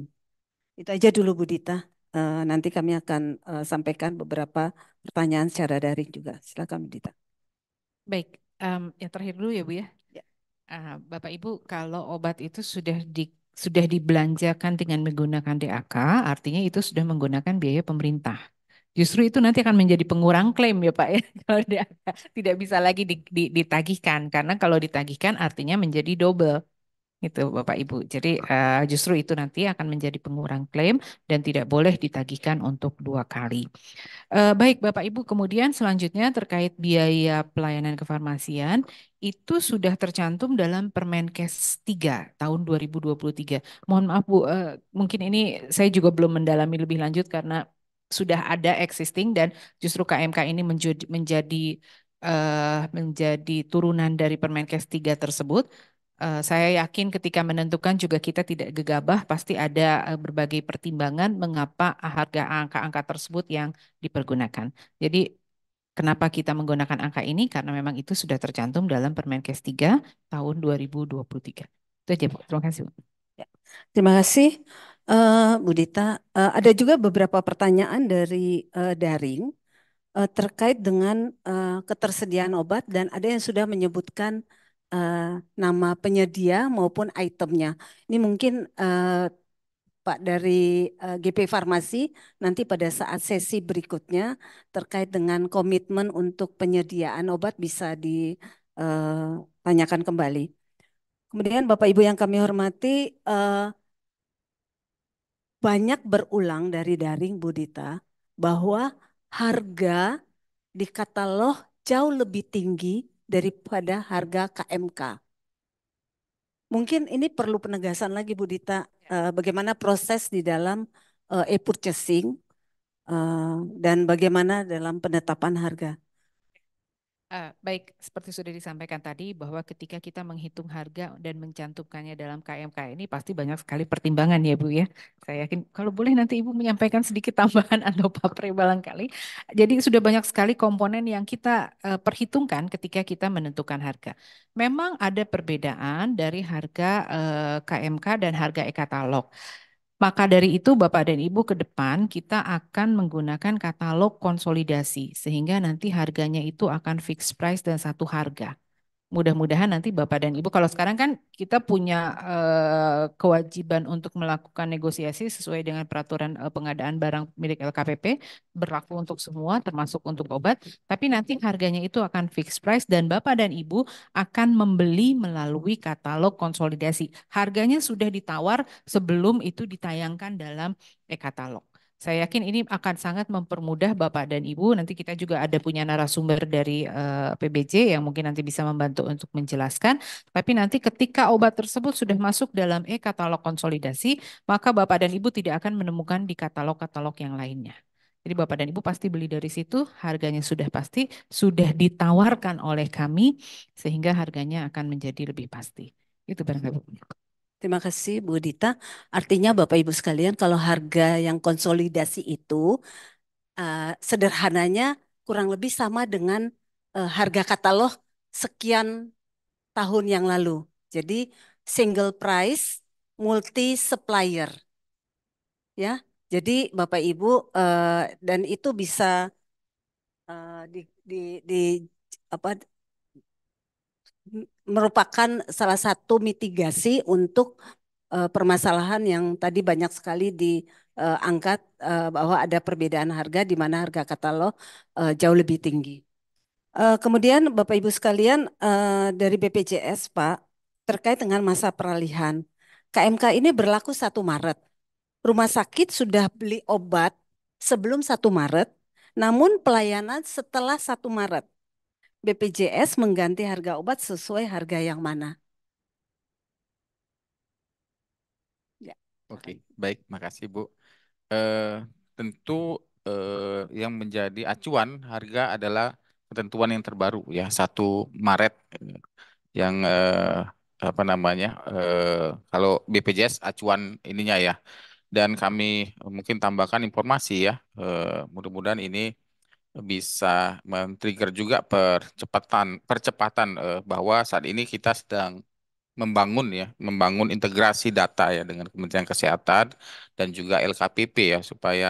Itu aja dulu Budita. Dita. Eh, nanti kami akan uh, sampaikan beberapa pertanyaan secara daring juga. Silakan Dita. Baik, um, yang terakhir dulu ya Bu ya. ya. Uh, Bapak Ibu kalau obat itu sudah di sudah dibelanjakan dengan menggunakan DAK, artinya itu sudah menggunakan biaya pemerintah. Justru itu nanti akan menjadi pengurang klaim ya Pak ya kalau DAK tidak bisa lagi ditagihkan karena kalau ditagihkan artinya menjadi double itu Bapak Ibu. Jadi uh, justru itu nanti akan menjadi pengurang klaim dan tidak boleh ditagihkan untuk dua kali. Uh, baik Bapak Ibu, kemudian selanjutnya terkait biaya pelayanan kefarmasian itu sudah tercantum dalam Permenkes 3 tahun 2023. Mohon maaf Bu, uh, mungkin ini saya juga belum mendalami lebih lanjut karena sudah ada existing dan justru KMK ini menjadi, menjadi menjadi turunan dari Permenkes 3 tersebut. Uh, saya yakin ketika menentukan juga kita tidak gegabah, pasti ada uh, berbagai pertimbangan mengapa harga angka-angka tersebut yang dipergunakan. Jadi kenapa kita menggunakan angka ini? Karena memang itu sudah tercantum dalam Permenkes 3 tahun 2023. Itu aja, Bu. Terima kasih, Bu. Ya. Terima kasih, uh, Bu Dita. Uh, ada juga beberapa pertanyaan dari uh, daring uh, terkait dengan uh, ketersediaan obat dan ada yang sudah menyebutkan uh, nama penyedia maupun itemnya. Ini mungkin uh, Pak dari uh, eh, GP Farmasi nanti pada saat sesi berikutnya terkait dengan komitmen untuk penyediaan obat bisa ditanyakan kembali. Kemudian Bapak Ibu yang kami hormati, uh, banyak berulang dari daring Budita bahwa harga di katalog jauh lebih tinggi daripada harga KMK. Mungkin ini perlu penegasan lagi Bu Dita, uh, bagaimana proses di dalam uh, e-purchasing uh, dan bagaimana dalam penetapan harga. Uh, baik, seperti sudah disampaikan tadi bahwa ketika kita menghitung harga dan mencantumkannya dalam KMK ini pasti banyak sekali pertimbangan ya Bu ya. Saya yakin kalau boleh nanti Ibu menyampaikan sedikit tambahan atau papre kali. Jadi sudah banyak sekali komponen yang kita uh, perhitungkan ketika kita menentukan harga. Memang ada perbedaan dari harga uh, eh, KMK dan harga e-katalog. Maka dari itu Bapak dan Ibu ke depan kita akan menggunakan katalog konsolidasi sehingga nanti harganya itu akan fixed price dan satu harga mudah-mudahan nanti Bapak dan Ibu kalau sekarang kan kita punya uh, kewajiban untuk melakukan negosiasi sesuai dengan peraturan uh, pengadaan barang milik LKPP berlaku untuk semua termasuk untuk obat tapi nanti harganya itu akan fixed price dan Bapak dan Ibu akan membeli melalui katalog konsolidasi harganya sudah ditawar sebelum itu ditayangkan dalam e-katalog saya yakin ini akan sangat mempermudah Bapak dan Ibu. Nanti kita juga ada punya narasumber dari uh, eh, PBJ yang mungkin nanti bisa membantu untuk menjelaskan. Tapi nanti ketika obat tersebut sudah masuk dalam e-katalog konsolidasi, maka Bapak dan Ibu tidak akan menemukan di katalog-katalog yang lainnya. Jadi Bapak dan Ibu pasti beli dari situ, harganya sudah pasti, sudah ditawarkan oleh kami, sehingga harganya akan menjadi lebih pasti. Itu barangkali. Terima kasih Bu Dita. Artinya Bapak Ibu sekalian kalau harga yang konsolidasi itu uh, sederhananya kurang lebih sama dengan uh, harga katalog sekian tahun yang lalu. Jadi single price multi supplier. Ya. Jadi Bapak Ibu uh, dan itu bisa uh, di, di, di apa merupakan salah satu mitigasi untuk uh, permasalahan yang tadi banyak sekali diangkat eh, uh, eh, uh, bahwa ada perbedaan harga di mana harga katalog uh, jauh lebih tinggi. Uh, kemudian Bapak Ibu sekalian uh, dari BPJS Pak terkait dengan masa peralihan. KMK ini berlaku satu Maret. Rumah sakit sudah beli obat sebelum satu Maret, namun pelayanan setelah satu Maret. BPJS mengganti harga obat sesuai harga yang mana? Ya. Oke, baik, makasih Bu. Eh, tentu eh, yang menjadi acuan harga adalah ketentuan yang terbaru ya, satu Maret yang eh, apa namanya? kalau BPJS acuan ininya ya. Dan kami mungkin tambahkan informasi ya. mudah-mudahan ini bisa men-trigger juga percepatan percepatan eh, bahwa saat ini kita sedang membangun ya, membangun integrasi data ya dengan Kementerian Kesehatan dan juga LKPP ya supaya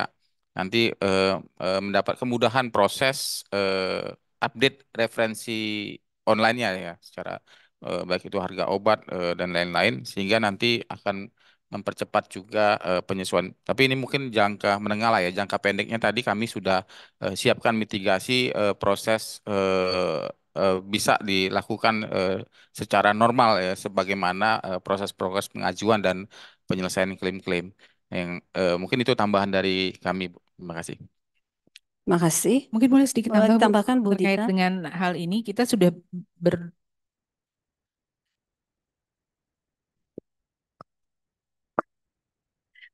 nanti eh, eh, mendapat kemudahan proses eh, update referensi online-nya ya secara eh, baik itu harga obat eh, dan lain-lain sehingga nanti akan mempercepat juga uh, penyesuaian. Tapi ini mungkin jangka menengah lah ya, jangka pendeknya tadi kami sudah uh, siapkan mitigasi uh, proses bisa dilakukan secara normal ya, sebagaimana proses-proses pengajuan dan penyelesaian klaim-klaim. Yang mungkin itu tambahan dari kami. Terima kasih. Terima kasih. Mungkin boleh sedikit boleh tambahkan Bu terkait dengan hal ini. Kita sudah ber,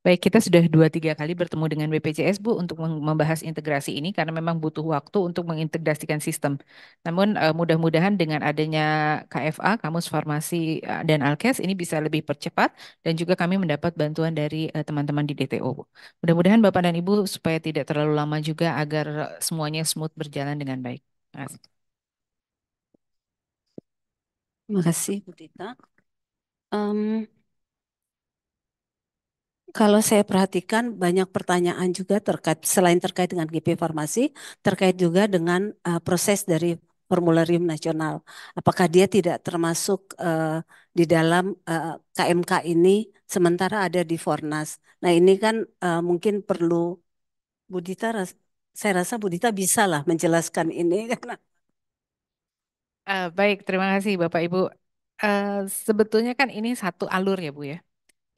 Baik, kita sudah dua tiga kali bertemu dengan BPJS Bu untuk membahas integrasi ini karena memang butuh waktu untuk mengintegrasikan sistem. Namun eh, mudah-mudahan dengan adanya KFA, Kamus Farmasi eh, dan Alkes ini bisa lebih percepat dan juga kami mendapat bantuan dari eh, teman-teman di DTO Mudah-mudahan Bapak dan Ibu supaya tidak terlalu lama juga agar semuanya smooth berjalan dengan baik. Terima kasih. Terima kasih Bu Tita. Um, kalau saya perhatikan banyak pertanyaan juga terkait selain terkait dengan GP Farmasi, terkait juga dengan uh, proses dari formularium nasional. Apakah dia tidak termasuk uh, di dalam uh, eh, KMK ini sementara ada di Fornas. Nah, ini kan uh, mungkin perlu Budita saya rasa Budita bisa lah menjelaskan ini karena Uh, baik, terima kasih Bapak Ibu. Uh, sebetulnya kan ini satu alur ya Bu ya.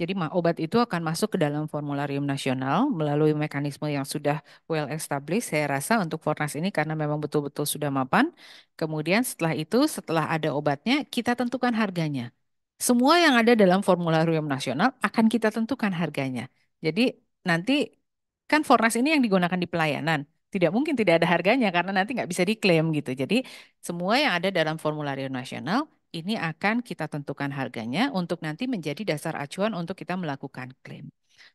Jadi obat itu akan masuk ke dalam formularium nasional melalui mekanisme yang sudah well established. Saya rasa untuk Fornas ini karena memang betul-betul sudah mapan. Kemudian setelah itu, setelah ada obatnya, kita tentukan harganya. Semua yang ada dalam formularium nasional akan kita tentukan harganya. Jadi nanti kan Fornas ini yang digunakan di pelayanan tidak mungkin tidak ada harganya karena nanti nggak bisa diklaim gitu. Jadi semua yang ada dalam formularium nasional ini akan kita tentukan harganya untuk nanti menjadi dasar acuan untuk kita melakukan klaim.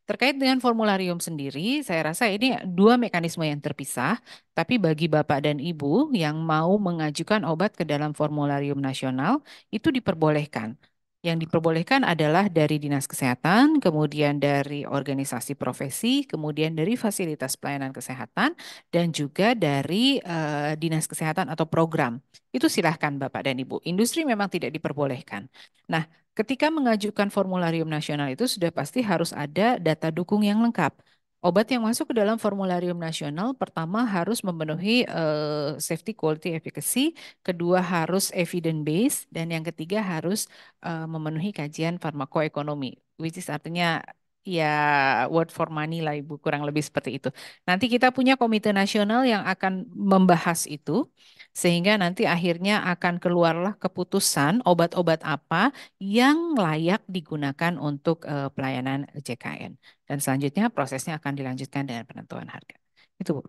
Terkait dengan formularium sendiri, saya rasa ini dua mekanisme yang terpisah, tapi bagi Bapak dan Ibu yang mau mengajukan obat ke dalam formularium nasional, itu diperbolehkan. Yang diperbolehkan adalah dari dinas kesehatan, kemudian dari organisasi profesi, kemudian dari fasilitas pelayanan kesehatan, dan juga dari uh, dinas kesehatan atau program. Itu silahkan Bapak dan Ibu. Industri memang tidak diperbolehkan. Nah, ketika mengajukan formularium nasional itu sudah pasti harus ada data dukung yang lengkap. Obat yang masuk ke dalam formularium nasional pertama harus memenuhi uh, safety quality efficacy, kedua harus evidence based dan yang ketiga harus uh, memenuhi kajian farmakoekonomi which is artinya ya word for money lah Ibu kurang lebih seperti itu. Nanti kita punya komite nasional yang akan membahas itu sehingga nanti akhirnya akan keluarlah keputusan obat-obat apa yang layak digunakan untuk uh, pelayanan JKN. Dan selanjutnya prosesnya akan dilanjutkan dengan penentuan harga. Itu Bu.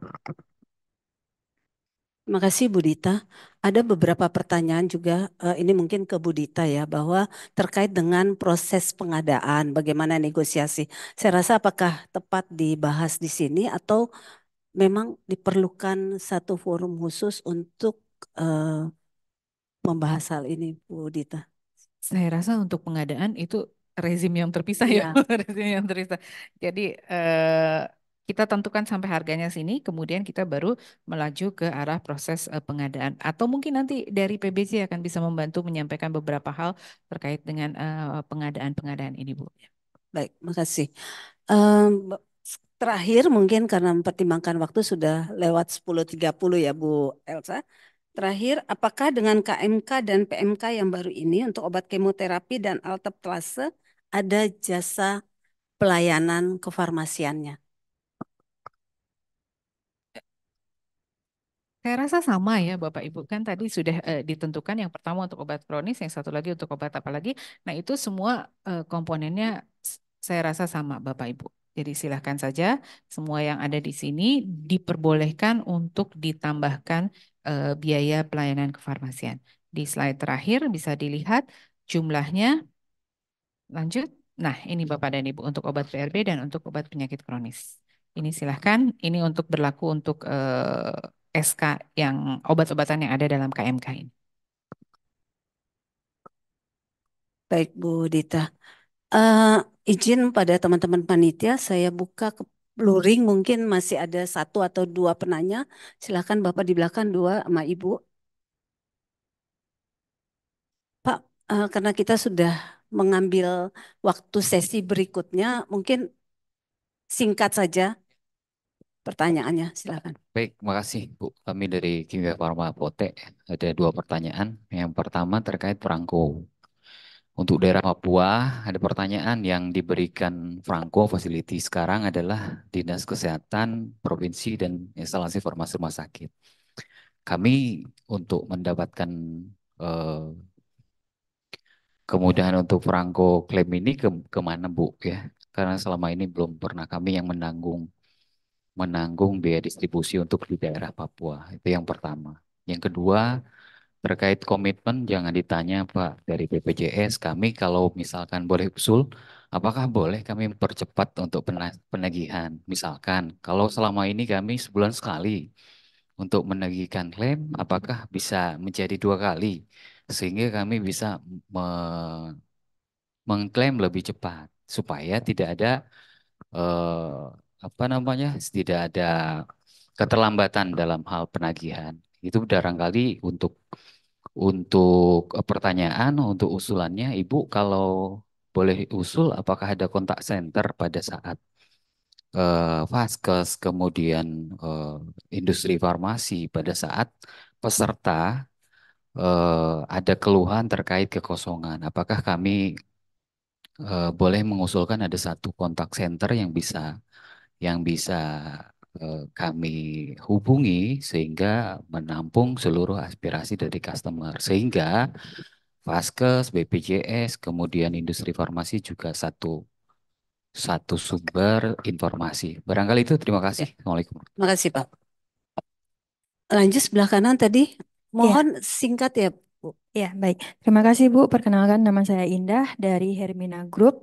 Terima kasih Bu Dita. Ada beberapa pertanyaan juga eh, ini mungkin ke Bu Dita ya bahwa terkait dengan proses pengadaan, bagaimana negosiasi. Saya rasa apakah tepat dibahas di sini atau memang diperlukan satu forum khusus untuk uh, membahas hal ini, Bu Dita. Saya rasa untuk pengadaan itu rezim yang terpisah ya, ya. rezim yang terpisah. Jadi uh, kita tentukan sampai harganya sini, kemudian kita baru melaju ke arah proses uh, pengadaan. Atau mungkin nanti dari PBC akan bisa membantu menyampaikan beberapa hal terkait dengan pengadaan-pengadaan uh, ini, Bu. Baik, makasih. Um, terakhir mungkin karena mempertimbangkan waktu sudah lewat 10.30 ya Bu Elsa. Terakhir, apakah dengan KMK dan PMK yang baru ini untuk obat kemoterapi dan alteplase ada jasa pelayanan kefarmasiannya? Saya rasa sama ya Bapak Ibu kan tadi sudah e, ditentukan yang pertama untuk obat kronis, yang satu lagi untuk obat apalagi. Nah itu semua e, komponennya saya rasa sama Bapak Ibu. Jadi silahkan saja semua yang ada di sini diperbolehkan untuk ditambahkan e, biaya pelayanan kefarmasian. Di slide terakhir bisa dilihat jumlahnya. Lanjut. Nah ini Bapak dan Ibu untuk obat PRB dan untuk obat penyakit kronis. Ini silahkan, ini untuk berlaku untuk e, eh, SK yang obat-obatan yang ada dalam KMK ini. Baik Bu Dita. Uh, izin pada teman-teman panitia, saya buka ke luring mungkin masih ada satu atau dua penanya. Silakan Bapak di belakang dua sama Ibu. Pak, uh, karena kita sudah mengambil waktu sesi berikutnya, mungkin singkat saja pertanyaannya. Silakan. Baik, makasih Bu. Kami dari Kimia Farma Potek. ada dua pertanyaan. Yang pertama terkait perangko. Untuk daerah Papua, ada pertanyaan yang diberikan Franco Facility sekarang adalah Dinas Kesehatan Provinsi dan Instalasi Farmasi Rumah Sakit. Kami untuk mendapatkan eh, kemudahan untuk Franco klaim ini ke kemana Bu ya? Karena selama ini belum pernah kami yang menanggung menanggung biaya distribusi untuk di daerah Papua. Itu yang pertama. Yang kedua, Terkait komitmen, jangan ditanya Pak dari BPJS. Kami kalau misalkan boleh usul, apakah boleh kami mempercepat untuk penagihan? Misalkan kalau selama ini kami sebulan sekali untuk menagihkan klaim, apakah bisa menjadi dua kali? Sehingga kami bisa me mengklaim lebih cepat supaya tidak ada eh, apa namanya tidak ada keterlambatan dalam hal penagihan itu barangkali untuk untuk eh, pertanyaan, untuk usulannya, Ibu kalau boleh usul apakah ada kontak center pada saat uh, vaskes, kemudian uh, industri farmasi pada saat peserta uh, ada keluhan terkait kekosongan. Apakah kami uh, boleh mengusulkan ada satu kontak center yang bisa yang bisa Eh, kami hubungi sehingga menampung seluruh aspirasi dari customer sehingga Vaskes, BPJS, kemudian industri farmasi juga satu satu sumber informasi. Barangkali itu terima kasih. Ya. Assalamualaikum. Terima kasih Pak. Lanjut sebelah kanan tadi. Ya. Mohon ya. singkat ya Bu. Ya, baik. Terima kasih, Bu. Perkenalkan, nama saya Indah dari Hermina Group.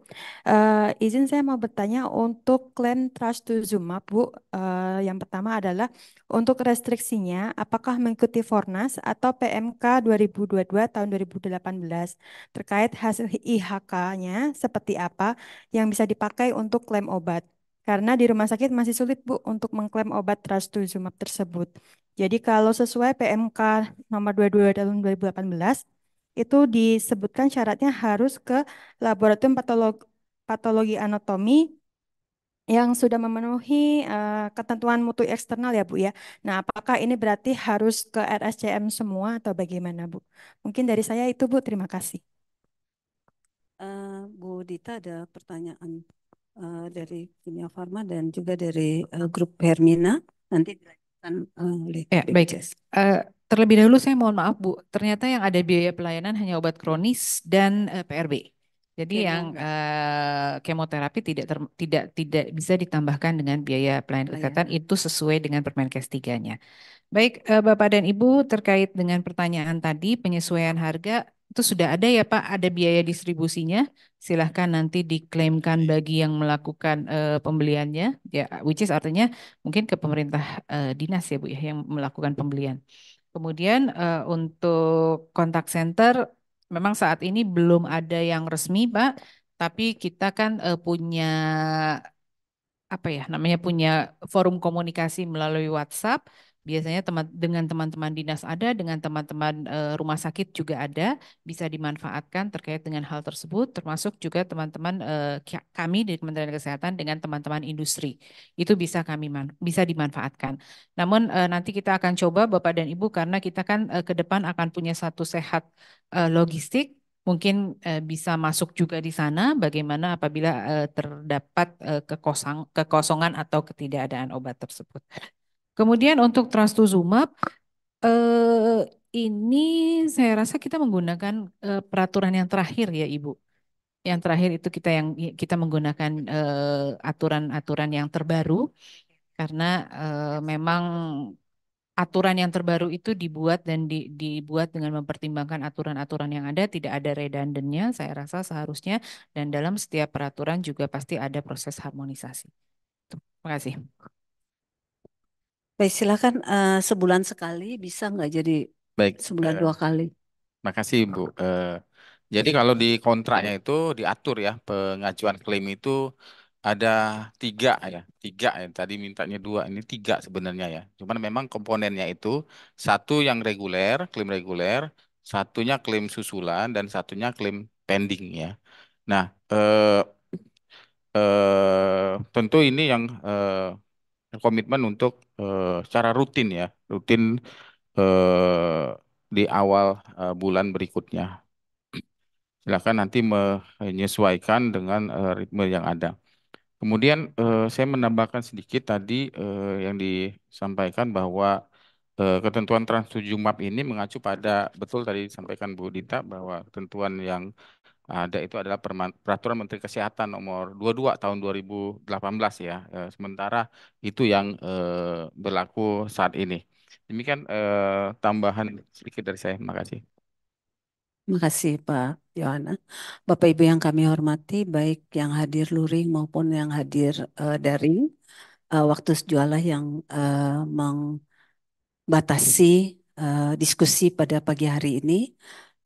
Uh, izin saya mau bertanya untuk klaim Trust to Zuma, Bu. Uh, yang pertama adalah untuk restriksinya, apakah mengikuti Fornas atau PMK 2022 tahun 2018 terkait hasil IHK-nya seperti apa yang bisa dipakai untuk klaim obat? Karena di rumah sakit masih sulit, Bu, untuk mengklaim obat trastuzumab tersebut. Jadi kalau sesuai PMK nomor 22 tahun 2018, itu disebutkan syaratnya harus ke laboratorium patologi, patologi anatomi yang sudah memenuhi uh, ketentuan mutu eksternal ya Bu ya. Nah, apakah ini berarti harus ke RSCM semua atau bagaimana Bu? Mungkin dari saya itu Bu, terima kasih. Uh, Bu Dita ada pertanyaan. Eh, dari Kimia Farma dan juga dari uh, grup Hermina nanti dilanjutkan uh, oleh ya, baik. Uh, terlebih dahulu saya mohon maaf Bu, ternyata yang ada biaya pelayanan hanya obat kronis dan uh, PRB. Jadi ya, yang uh, kemoterapi tidak ter, tidak tidak bisa ditambahkan dengan biaya pelayanan kesehatan itu sesuai dengan Permenkes 3-nya. Baik, uh, Bapak dan Ibu terkait dengan pertanyaan tadi penyesuaian harga itu sudah ada ya Pak, ada biaya distribusinya silahkan nanti diklaimkan bagi yang melakukan uh, pembeliannya ya which is artinya mungkin ke pemerintah uh, dinas ya Bu ya yang melakukan pembelian. Kemudian uh, untuk kontak center memang saat ini belum ada yang resmi Pak, tapi kita kan uh, punya apa ya namanya punya forum komunikasi melalui WhatsApp Biasanya teman dengan teman-teman dinas ada, dengan teman-teman eh, rumah sakit juga ada, bisa dimanfaatkan terkait dengan hal tersebut, termasuk juga teman-teman eh, kami di Kementerian Kesehatan dengan teman-teman industri. Itu bisa kami man, bisa dimanfaatkan. Namun eh, nanti kita akan coba Bapak dan Ibu karena kita kan ke depan akan punya satu sehat logistik mungkin bisa masuk juga di sana bagaimana apabila terdapat kekosong, kekosongan atau ketidakadaan obat tersebut. Kemudian untuk trastuzumab, eh, ini saya rasa kita menggunakan eh, peraturan yang terakhir ya Ibu. Yang terakhir itu kita yang kita menggunakan eh, aturan-aturan eh, yang terbaru karena eh, memang aturan yang terbaru itu dibuat dan di, dibuat dengan mempertimbangkan aturan-aturan yang ada, tidak ada redundannya, saya rasa seharusnya, dan dalam setiap peraturan juga pasti ada proses harmonisasi. Terima kasih. Baik, silakan eh, sebulan sekali bisa nggak jadi Baik, sebulan uh, dua kali? makasih Bu. Eh, jadi kalau di kontraknya itu diatur ya pengajuan klaim itu ada tiga ya, tiga ya. Tadi mintanya dua, ini tiga sebenarnya ya. Cuman memang komponennya itu satu yang reguler, klaim reguler, satunya klaim susulan dan satunya klaim pending ya. Nah, eh, eh, tentu ini yang eh, komitmen untuk uh, secara rutin ya, rutin uh, di awal uh, bulan berikutnya. Silakan nanti menyesuaikan dengan uh, ritme yang ada. Kemudian uh, saya menambahkan sedikit tadi uh, yang disampaikan bahwa ketentuan trans 7 map ini mengacu pada betul tadi disampaikan Bu Dita bahwa ketentuan yang ada itu adalah peraturan Menteri Kesehatan nomor 22 tahun 2018 ya. Eh, sementara itu yang eh, berlaku saat ini. Demikian eh, tambahan sedikit dari saya. Terima kasih. Terima kasih Pak Yohana. Bapak Ibu yang kami hormati, baik yang hadir luring maupun yang hadir dari daring, waktu sejualah yang membatasi mengbatasi diskusi pada pagi hari ini.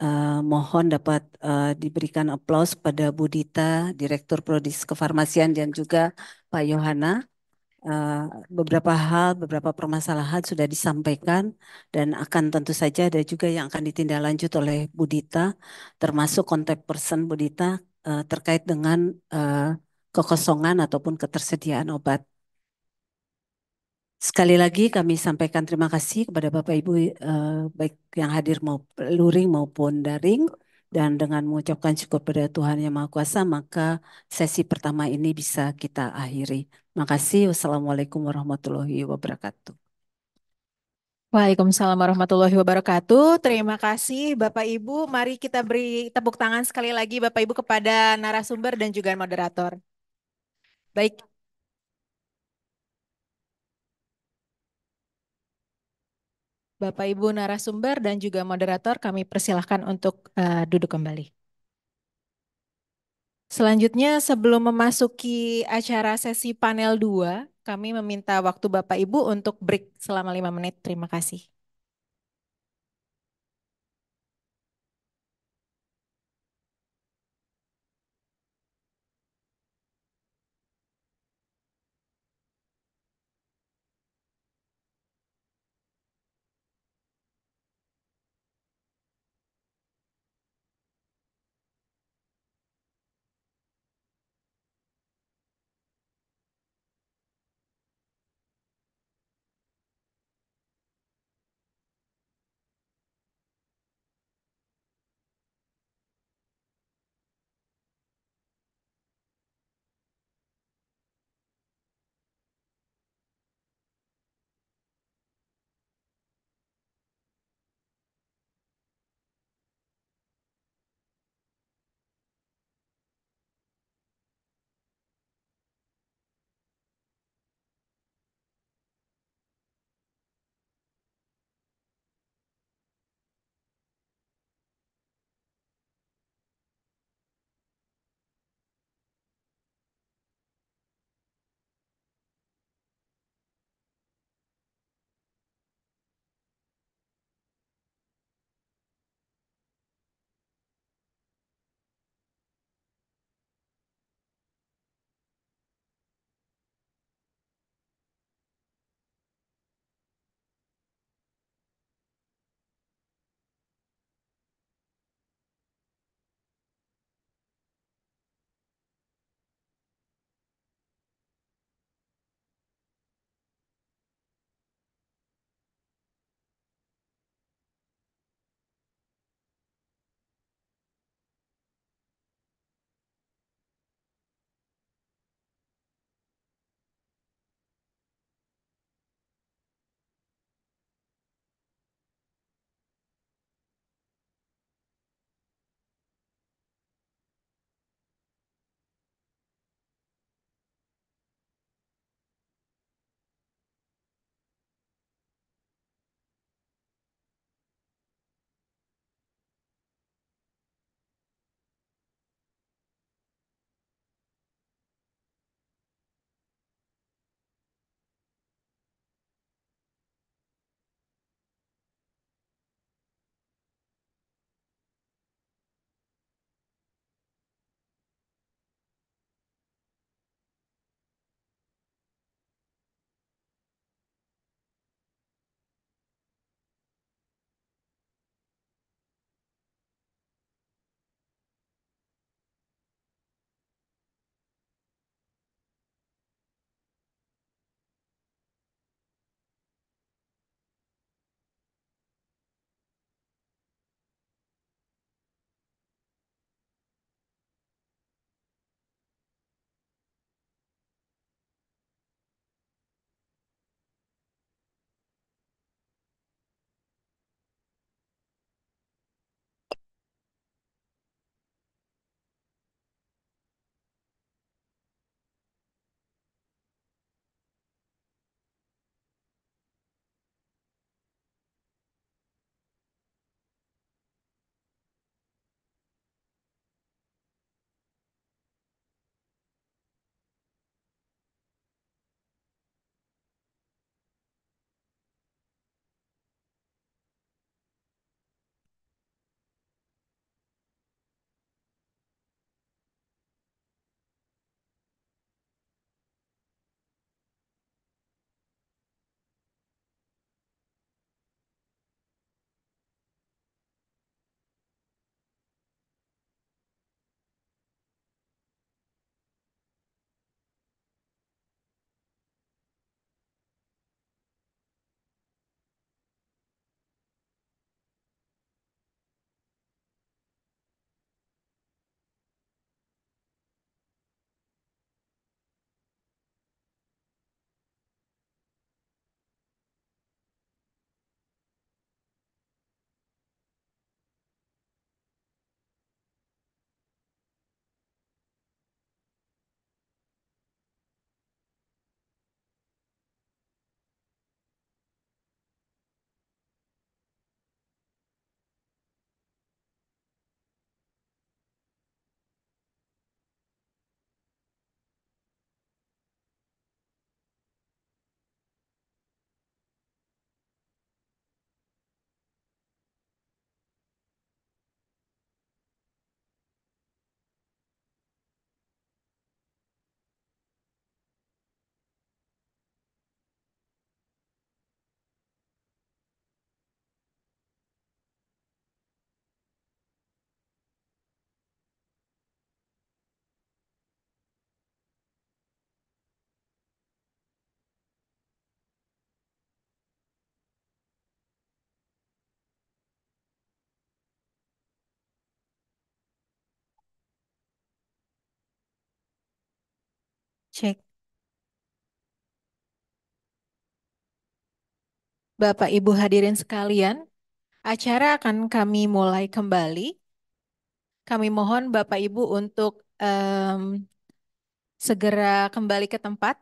Uh, mohon dapat uh, diberikan aplaus pada Budita Direktur Prodi Kefarmasian dan juga Pak Yohana. Uh, beberapa hal, beberapa permasalahan sudah disampaikan dan akan tentu saja ada juga yang akan ditindaklanjut oleh Budita termasuk kontak person Budita uh, terkait dengan uh, kekosongan ataupun ketersediaan obat. Sekali lagi kami sampaikan terima kasih kepada Bapak Ibu eh, baik yang hadir mau luring maupun daring dan dengan mengucapkan syukur pada Tuhan Yang Maha Kuasa maka sesi pertama ini bisa kita akhiri. Terima kasih. Wassalamualaikum warahmatullahi wabarakatuh. Waalaikumsalam warahmatullahi wabarakatuh. Terima kasih Bapak Ibu. Mari kita beri tepuk tangan sekali lagi Bapak Ibu kepada narasumber dan juga moderator. Baik, Bapak Ibu narasumber dan juga moderator kami persilahkan untuk uh, duduk kembali. Selanjutnya sebelum memasuki acara sesi panel 2, kami meminta waktu Bapak Ibu untuk break selama 5 menit. Terima kasih. Cek. Bapak Ibu hadirin sekalian, acara akan kami mulai kembali. Kami mohon Bapak Ibu untuk um, segera kembali ke tempat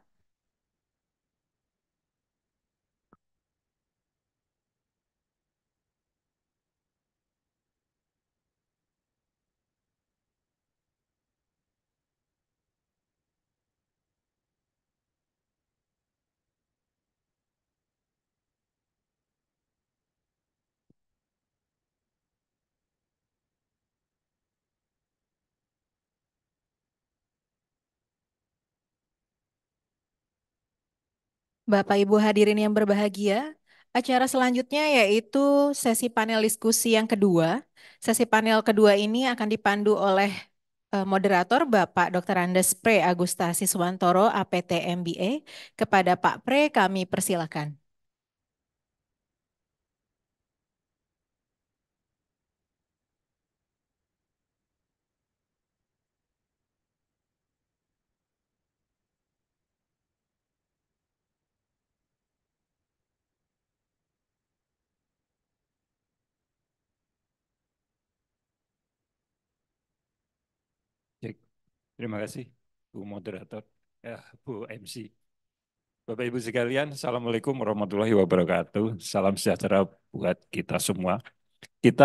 Bapak Ibu hadirin yang berbahagia, acara selanjutnya yaitu sesi panel diskusi yang kedua. Sesi panel kedua ini akan dipandu oleh eh, moderator Bapak Dr. Andes Pre Agustasi Suwantoro, APT MBA. Kepada Pak Pre kami persilakan. Terima kasih, Bu Moderator, eh, Bu MC. Bapak Ibu sekalian, Assalamualaikum warahmatullahi wabarakatuh. Salam sejahtera buat kita semua. Kita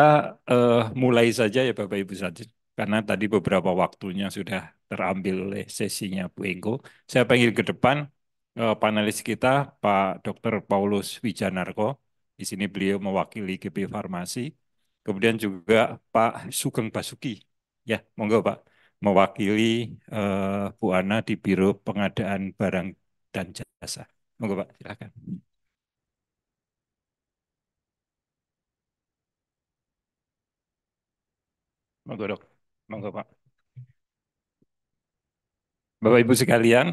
eh, mulai saja ya Bapak Ibu saja, karena tadi beberapa waktunya sudah terambil oleh sesinya Bu Engko. Saya panggil ke depan eh, panelis kita Pak Dr. Paulus Wijanarko. Di sini beliau mewakili GP Farmasi. Kemudian juga Pak Sugeng Basuki. Ya, monggo Pak mewakili uh, Bu Ana di Biro Pengadaan Barang dan Jasa. Monggo Pak, silakan. Monggo dok, monggo Pak. Bapak Ibu sekalian,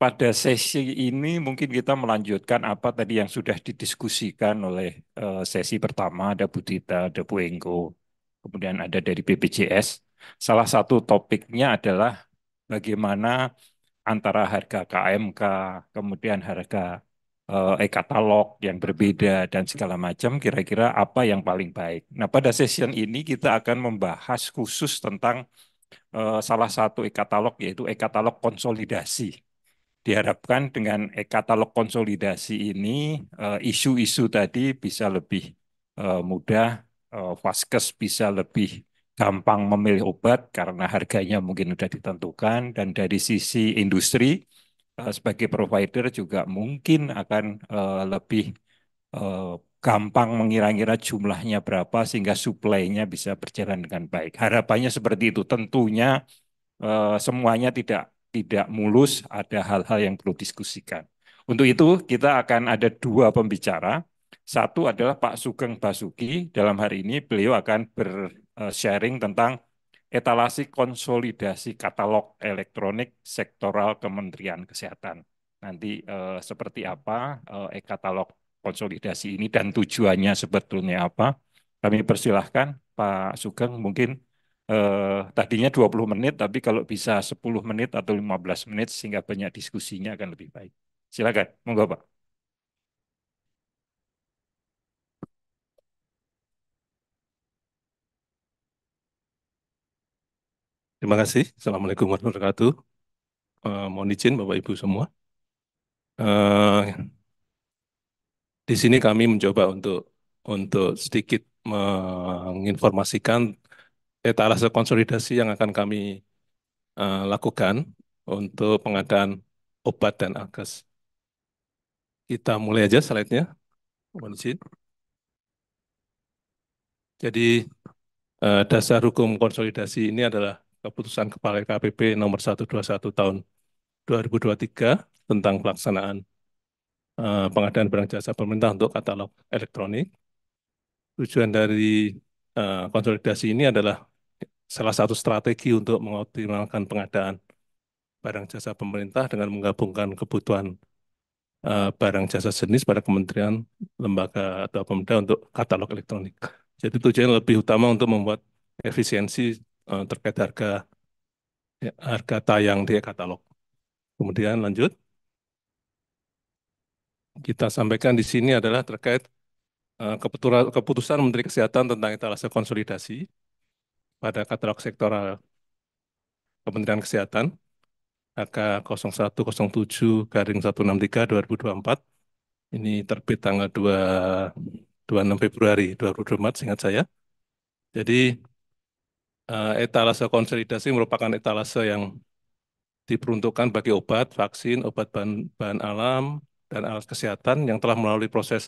pada sesi ini mungkin kita melanjutkan apa tadi yang sudah didiskusikan oleh eh, sesi pertama ada Bu ada Bu Engko, kemudian ada dari BPJS. Salah satu topiknya adalah bagaimana antara harga KMK, kemudian harga eh, e-katalog yang berbeda dan segala macam kira-kira apa yang paling baik. Nah, pada session ini kita akan membahas khusus tentang eh, salah satu e-katalog yaitu e-katalog konsolidasi. Diharapkan dengan e-katalog konsolidasi ini eh, isu-isu tadi bisa lebih mudah, Faskes bisa lebih gampang memilih obat karena harganya mungkin sudah ditentukan dan dari sisi industri eh, sebagai provider juga mungkin akan eh, lebih eh, gampang mengira-ngira jumlahnya berapa sehingga suplainya bisa berjalan dengan baik. Harapannya seperti itu. Tentunya semuanya tidak tidak mulus, ada hal-hal yang perlu diskusikan. Untuk itu kita akan ada dua pembicara. Satu adalah Pak Sugeng Basuki, dalam hari ini beliau akan ber, Eh, sharing tentang etalasi konsolidasi katalog elektronik sektoral Kementerian Kesehatan. Nanti eh, seperti apa eh, e-katalog konsolidasi ini dan tujuannya sebetulnya apa? Kami persilahkan Pak Sugeng mungkin eh, tadinya 20 menit, tapi kalau bisa 10 menit atau 15 menit sehingga banyak diskusinya akan lebih baik. Silakan, monggo Pak. Terima kasih. Assalamualaikum warahmatullahi wabarakatuh. Uh, mohon izin Bapak Ibu semua. Uh, di sini kami mencoba untuk untuk sedikit menginformasikan etalase konsolidasi yang akan kami uh, lakukan untuk pengadaan obat dan alkes. Kita mulai aja slide-nya. Mohon izin. Jadi uh, dasar hukum konsolidasi ini adalah Keputusan Kepala KPP nomor 121 tahun 2023 tentang pelaksanaan uh, pengadaan barang jasa pemerintah untuk katalog elektronik. Tujuan dari uh, konsolidasi ini adalah salah satu strategi untuk mengoptimalkan pengadaan barang jasa pemerintah dengan menggabungkan kebutuhan uh, barang jasa jenis pada kementerian, lembaga atau pemerintah untuk katalog elektronik. Jadi tujuan lebih utama untuk membuat efisiensi uh, terkait harga ya, harga tayang di katalog Kemudian lanjut. Kita sampaikan di sini adalah terkait uh, keputusan Menteri Kesehatan tentang etalase konsolidasi pada katalog sektoral Kementerian Kesehatan AK 0107 garing 163 2024 ini terbit tanggal 2 26 Februari 2024 ingat saya. Jadi Eh, etalase konsolidasi merupakan etalase yang diperuntukkan bagi obat, vaksin, obat bahan, bahan alam, dan alat kesehatan yang telah melalui proses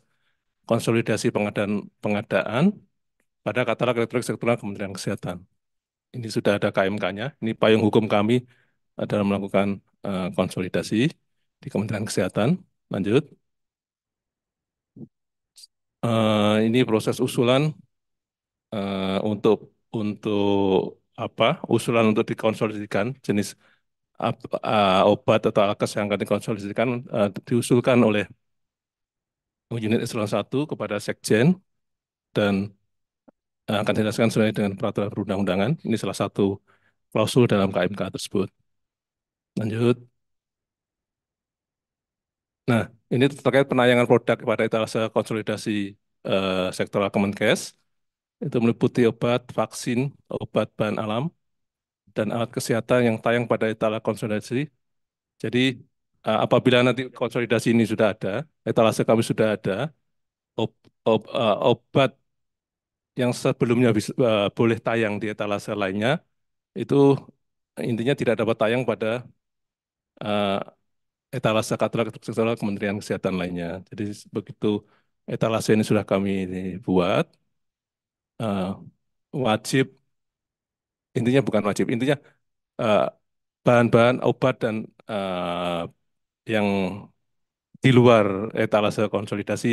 konsolidasi pengadaan, pengadaan pada katalog elektronik sektoral Kementerian Kesehatan. Ini sudah ada KMK-nya, ini payung hukum kami dalam melakukan uh, konsolidasi di Kementerian Kesehatan. Lanjut. Uh, ini proses usulan uh, untuk untuk apa usulan untuk dikonsolidasikan jenis uh, obat atau alkes yang akan dikonsolidasikan uh, diusulkan oleh unit eselon 1 kepada sekjen dan uh, akan dijelaskan sesuai dengan peraturan perundang-undangan. Ini salah satu klausul dalam KMK tersebut. Lanjut. Nah, ini terkait penayangan produk kepada etalase konsolidasi uh, sektoral Kemenkes itu meliputi obat, vaksin, obat bahan alam, dan alat kesehatan yang tayang pada etalase konsolidasi. Jadi eh, apabila nanti konsolidasi ini sudah ada, etalase kami sudah ada, ob, ob, uh, obat yang sebelumnya bisa, uh, eh, boleh tayang di etalase lainnya, itu intinya tidak dapat tayang pada uh, etalase katalog Kementerian Kesehatan lainnya. Jadi begitu etalase ini sudah kami buat, uh, wajib intinya bukan wajib intinya eh, bahan-bahan uh, obat dan uh, yang di luar etalase konsolidasi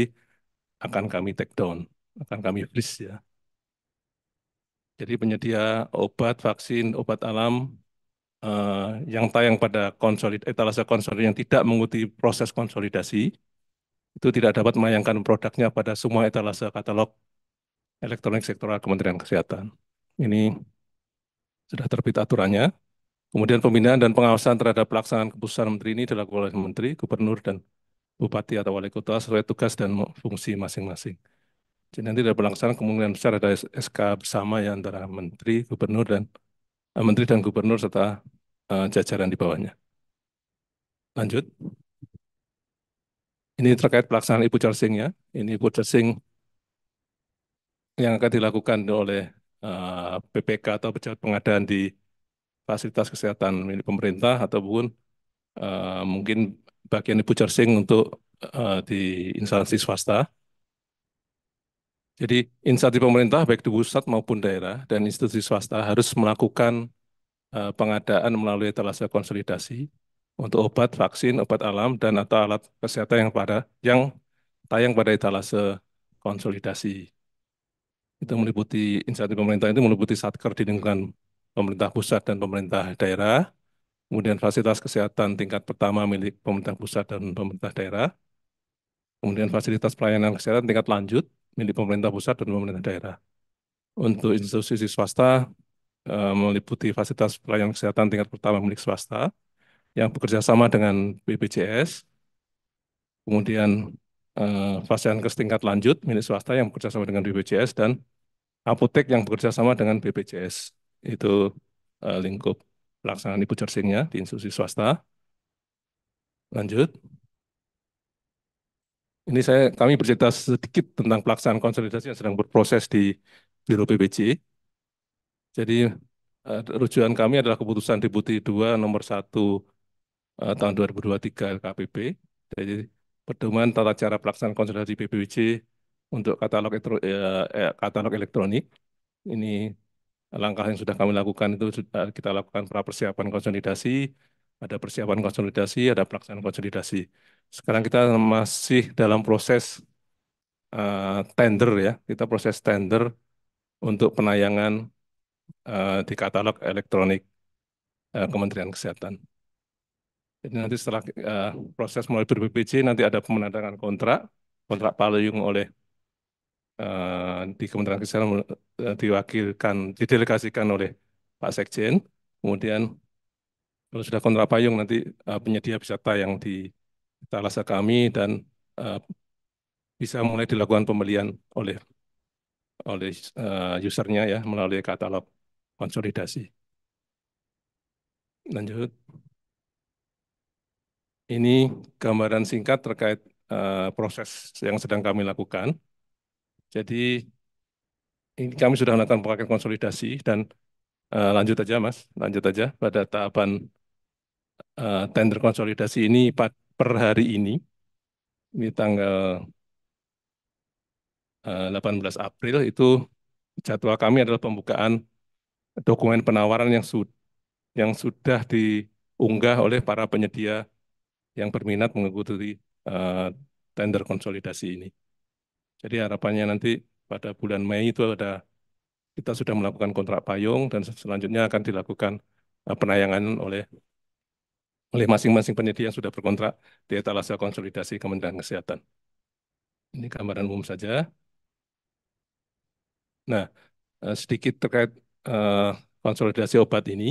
akan kami take down akan kami freeze ya jadi penyedia obat vaksin obat alam uh, yang tayang pada konsolid etalase konsolid yang tidak mengikuti proses konsolidasi itu tidak dapat menayangkan produknya pada semua etalase katalog elektronik sektoral Kementerian Kesehatan. Ini sudah terbit aturannya. Kemudian pembinaan dan pengawasan terhadap pelaksanaan keputusan menteri ini dilakukan oleh menteri, gubernur, dan bupati atau wali kota sesuai tugas dan fungsi masing-masing. Jadi nanti dalam pelaksanaan kemungkinan besar ada SK bersama ya antara menteri, gubernur, dan eh, menteri dan gubernur serta eh, jajaran di bawahnya. Lanjut. Ini terkait pelaksanaan Ibu Charsing ya. Ini Ibu purchasing yang akan dilakukan oleh eh, PPK atau pejabat pengadaan di fasilitas kesehatan milik pemerintah ataupun uh, mungkin bagian ibu jersing untuk uh, di instansi swasta. Jadi instansi pemerintah baik di pusat maupun daerah dan institusi swasta harus melakukan pengadaan melalui etalase konsolidasi untuk obat, vaksin, obat alam dan atau alat kesehatan yang pada yang tayang pada etalase konsolidasi itu meliputi insentif pemerintah itu meliputi satker di lingkungan pemerintah pusat dan pemerintah daerah, kemudian fasilitas kesehatan tingkat pertama milik pemerintah pusat dan pemerintah daerah, kemudian fasilitas pelayanan kesehatan tingkat lanjut milik pemerintah pusat dan pemerintah daerah. Untuk institusi swasta eh, meliputi fasilitas pelayanan kesehatan tingkat pertama milik swasta yang bekerja sama dengan BPJS, kemudian uh, ke tingkat lanjut milik swasta yang bekerja sama dengan BPJS dan apotek yang bekerja sama dengan BPJS. Itu uh, lingkup pelaksanaan ibu jersingnya di institusi swasta. Lanjut. Ini saya kami bercerita sedikit tentang pelaksanaan konsolidasi yang sedang berproses di Biro BPJ. Jadi uh, rujukan kami adalah keputusan Deputi 2 nomor 1 uh, tahun 2023 LKPP. Jadi pedoman tata cara pelaksanaan konsolidasi PBWJ untuk katalog, elektro, eh, eh, katalog elektronik. Ini langkah yang sudah kami lakukan itu sudah eh, kita lakukan pra persiapan konsolidasi, ada persiapan konsolidasi, ada pelaksanaan konsolidasi. Sekarang kita masih dalam proses uh, tender ya, kita proses tender untuk penayangan uh, di katalog elektronik uh, Kementerian Kesehatan. Jadi nanti setelah uh, proses mulai ber nanti ada pemenangan kontrak, kontrak payung oleh uh, di Kementerian Kesehatan uh, diwakilkan, didelegasikan oleh Pak Sekjen. Kemudian kalau sudah kontrak payung nanti uh, penyedia wisata yang di talasa kami dan uh, bisa mulai dilakukan pembelian oleh oleh uh, usernya ya melalui katalog konsolidasi. Lanjut. Ini gambaran singkat terkait uh, proses yang sedang kami lakukan. Jadi ini kami sudah melakukan paket konsolidasi dan uh, lanjut aja Mas, lanjut aja pada tahapan uh, tender konsolidasi ini per hari ini di tanggal 18 April itu jadwal kami adalah pembukaan dokumen penawaran yang, su yang sudah diunggah oleh para penyedia yang berminat mengikuti uh, tender konsolidasi ini. Jadi harapannya nanti pada bulan Mei itu ada kita sudah melakukan kontrak payung dan selanjutnya akan dilakukan uh, penayangan oleh oleh masing-masing penyedia yang sudah berkontrak di etalase konsolidasi Kementerian Kesehatan. Ini gambaran umum saja. Nah, eh, sedikit terkait uh, konsolidasi obat ini.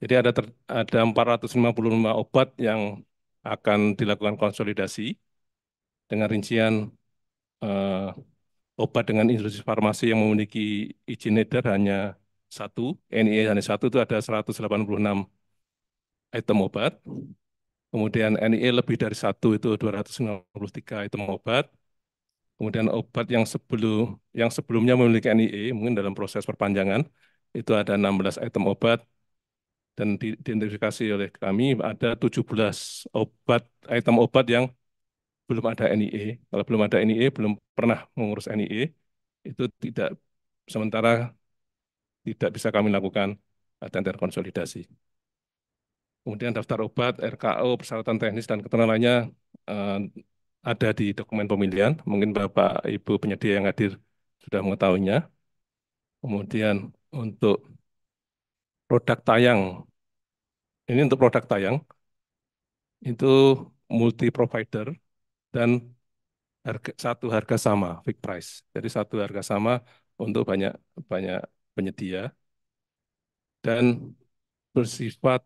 Jadi ada ter, ada 455 obat yang akan dilakukan konsolidasi dengan rincian uh, obat dengan industri farmasi yang memiliki izin edar hanya satu, NIE hanya satu itu ada 186 item obat. Kemudian NIE lebih dari satu itu 293 item obat. Kemudian obat yang sebelum yang sebelumnya memiliki NIE mungkin dalam proses perpanjangan itu ada 16 item obat dan diidentifikasi oleh kami ada 17 obat item obat yang belum ada NIE. Kalau belum ada NIE, belum pernah mengurus NIE, itu tidak sementara tidak bisa kami lakukan tender konsolidasi. Kemudian daftar obat, RKO, persyaratan teknis dan keterangannya eh, ada di dokumen pemilihan. Mungkin Bapak Ibu penyedia yang hadir sudah mengetahuinya. Kemudian untuk produk tayang. Ini untuk produk tayang. Itu multi provider dan harga, satu harga sama, fixed price. Jadi satu harga sama untuk banyak banyak penyedia dan bersifat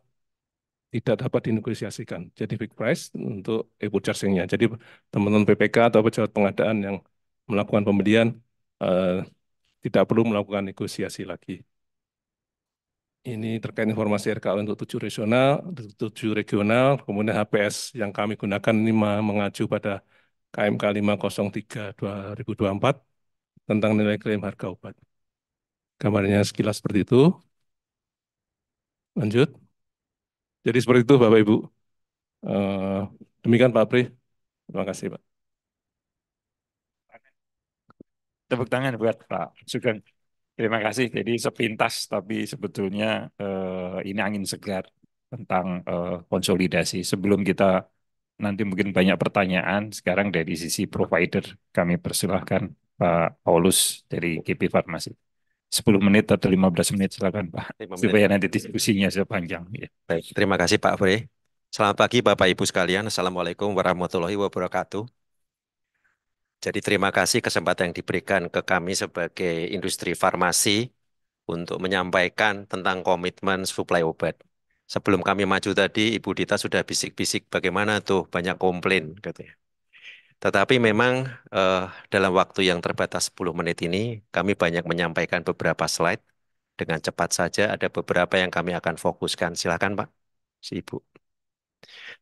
tidak dapat dinegosiasikan. Jadi fixed price untuk e book charging-nya. Jadi teman-teman PPK atau pejabat pengadaan yang melakukan pembelian eh, tidak perlu melakukan negosiasi lagi ini terkait informasi RKL untuk tujuh regional, tujuh regional, kemudian HPS yang kami gunakan ini mengacu pada KMK 503 2024 tentang nilai klaim harga obat. Gambarnya sekilas seperti itu. Lanjut. Jadi seperti itu Bapak Ibu. Eh, demikian Pak Pri. Terima kasih Pak. Tepuk tangan buat Pak Sugeng. Terima kasih. Jadi sepintas tapi sebetulnya eh, ini angin segar tentang eh, konsolidasi. Sebelum kita nanti mungkin banyak pertanyaan, sekarang dari sisi provider kami persilahkan Pak Paulus dari KP Farmasi. 10 menit atau 15 menit silakan Pak. Supaya nanti diskusinya sepanjang. Ya. Baik, terima kasih Pak Fre. Selamat pagi Bapak Ibu sekalian. Assalamualaikum warahmatullahi wabarakatuh. Jadi terima kasih kesempatan yang diberikan ke kami sebagai industri farmasi untuk menyampaikan tentang komitmen suplai obat. Sebelum kami maju tadi, Ibu Dita sudah bisik-bisik bagaimana tuh banyak komplain katanya. Tetapi memang eh, dalam waktu yang terbatas 10 menit ini, kami banyak menyampaikan beberapa slide. Dengan cepat saja ada beberapa yang kami akan fokuskan. Silakan Pak, si Ibu.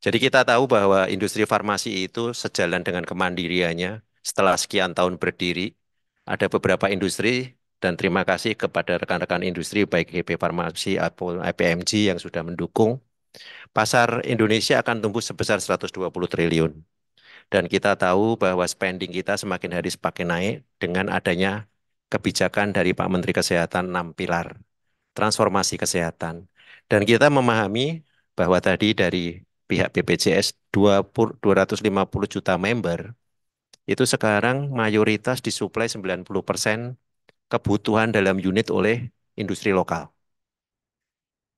Jadi kita tahu bahwa industri farmasi itu sejalan dengan kemandiriannya, setelah sekian tahun berdiri, ada beberapa industri dan terima kasih kepada rekan-rekan industri baik HP e Farmasi atau IPMG e yang sudah mendukung. Pasar Indonesia akan tumbuh sebesar 120 triliun. Dan kita tahu bahwa spending kita semakin hari semakin naik dengan adanya kebijakan dari Pak Menteri Kesehatan 6 pilar transformasi kesehatan. Dan kita memahami bahwa tadi dari pihak BPJS 250 juta member itu sekarang mayoritas disuplai 90% kebutuhan dalam unit oleh industri lokal.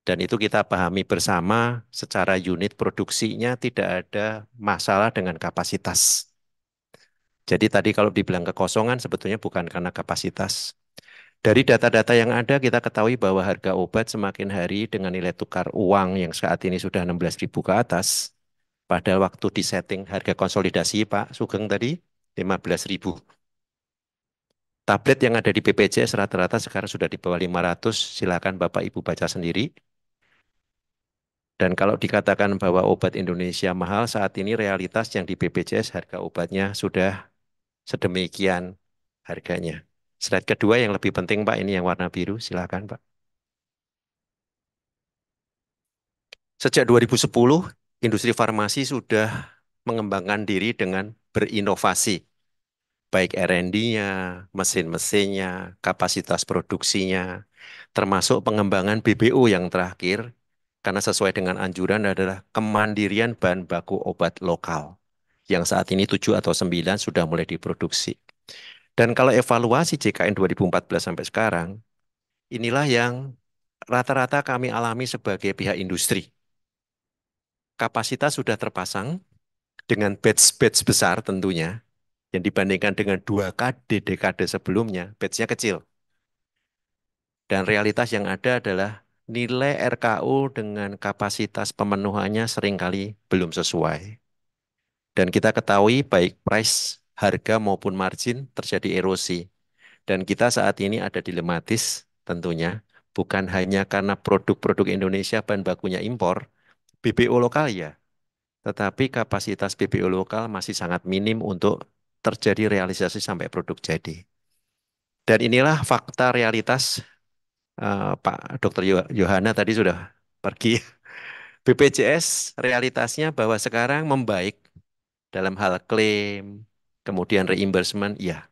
Dan itu kita pahami bersama secara unit produksinya tidak ada masalah dengan kapasitas. Jadi tadi kalau dibilang kekosongan sebetulnya bukan karena kapasitas. Dari data-data yang ada kita ketahui bahwa harga obat semakin hari dengan nilai tukar uang yang saat ini sudah 16.000 ke atas, padahal waktu disetting harga konsolidasi Pak Sugeng tadi 15.000. Tablet yang ada di BPJS rata-rata sekarang sudah di bawah 500, silakan Bapak Ibu baca sendiri. Dan kalau dikatakan bahwa obat Indonesia mahal, saat ini realitas yang di BPJS harga obatnya sudah sedemikian harganya. Slide kedua yang lebih penting Pak, ini yang warna biru, silakan Pak. Sejak 2010, industri farmasi sudah mengembangkan diri dengan berinovasi baik R&D-nya, mesin-mesinnya, kapasitas produksinya, termasuk pengembangan BBO yang terakhir, karena sesuai dengan anjuran adalah kemandirian bahan baku obat lokal, yang saat ini 7 atau 9 sudah mulai diproduksi. Dan kalau evaluasi JKN 2014 sampai sekarang, inilah yang rata-rata kami alami sebagai pihak industri. Kapasitas sudah terpasang dengan batch-batch besar tentunya, yang dibandingkan dengan 2 kade dekade sebelumnya, batch-nya kecil. Dan realitas yang ada adalah nilai RKU dengan kapasitas pemenuhannya seringkali belum sesuai. Dan kita ketahui baik price, harga maupun margin terjadi erosi. Dan kita saat ini ada dilematis tentunya, bukan hanya karena produk-produk Indonesia bahan bakunya impor, BPO lokal ya, tetapi kapasitas BPO lokal masih sangat minim untuk terjadi realisasi sampai produk jadi. Dan inilah fakta realitas uh, Pak Dr. Yohana tadi sudah pergi. BPJS realitasnya bahwa sekarang membaik dalam hal klaim, kemudian reimbursement, ya.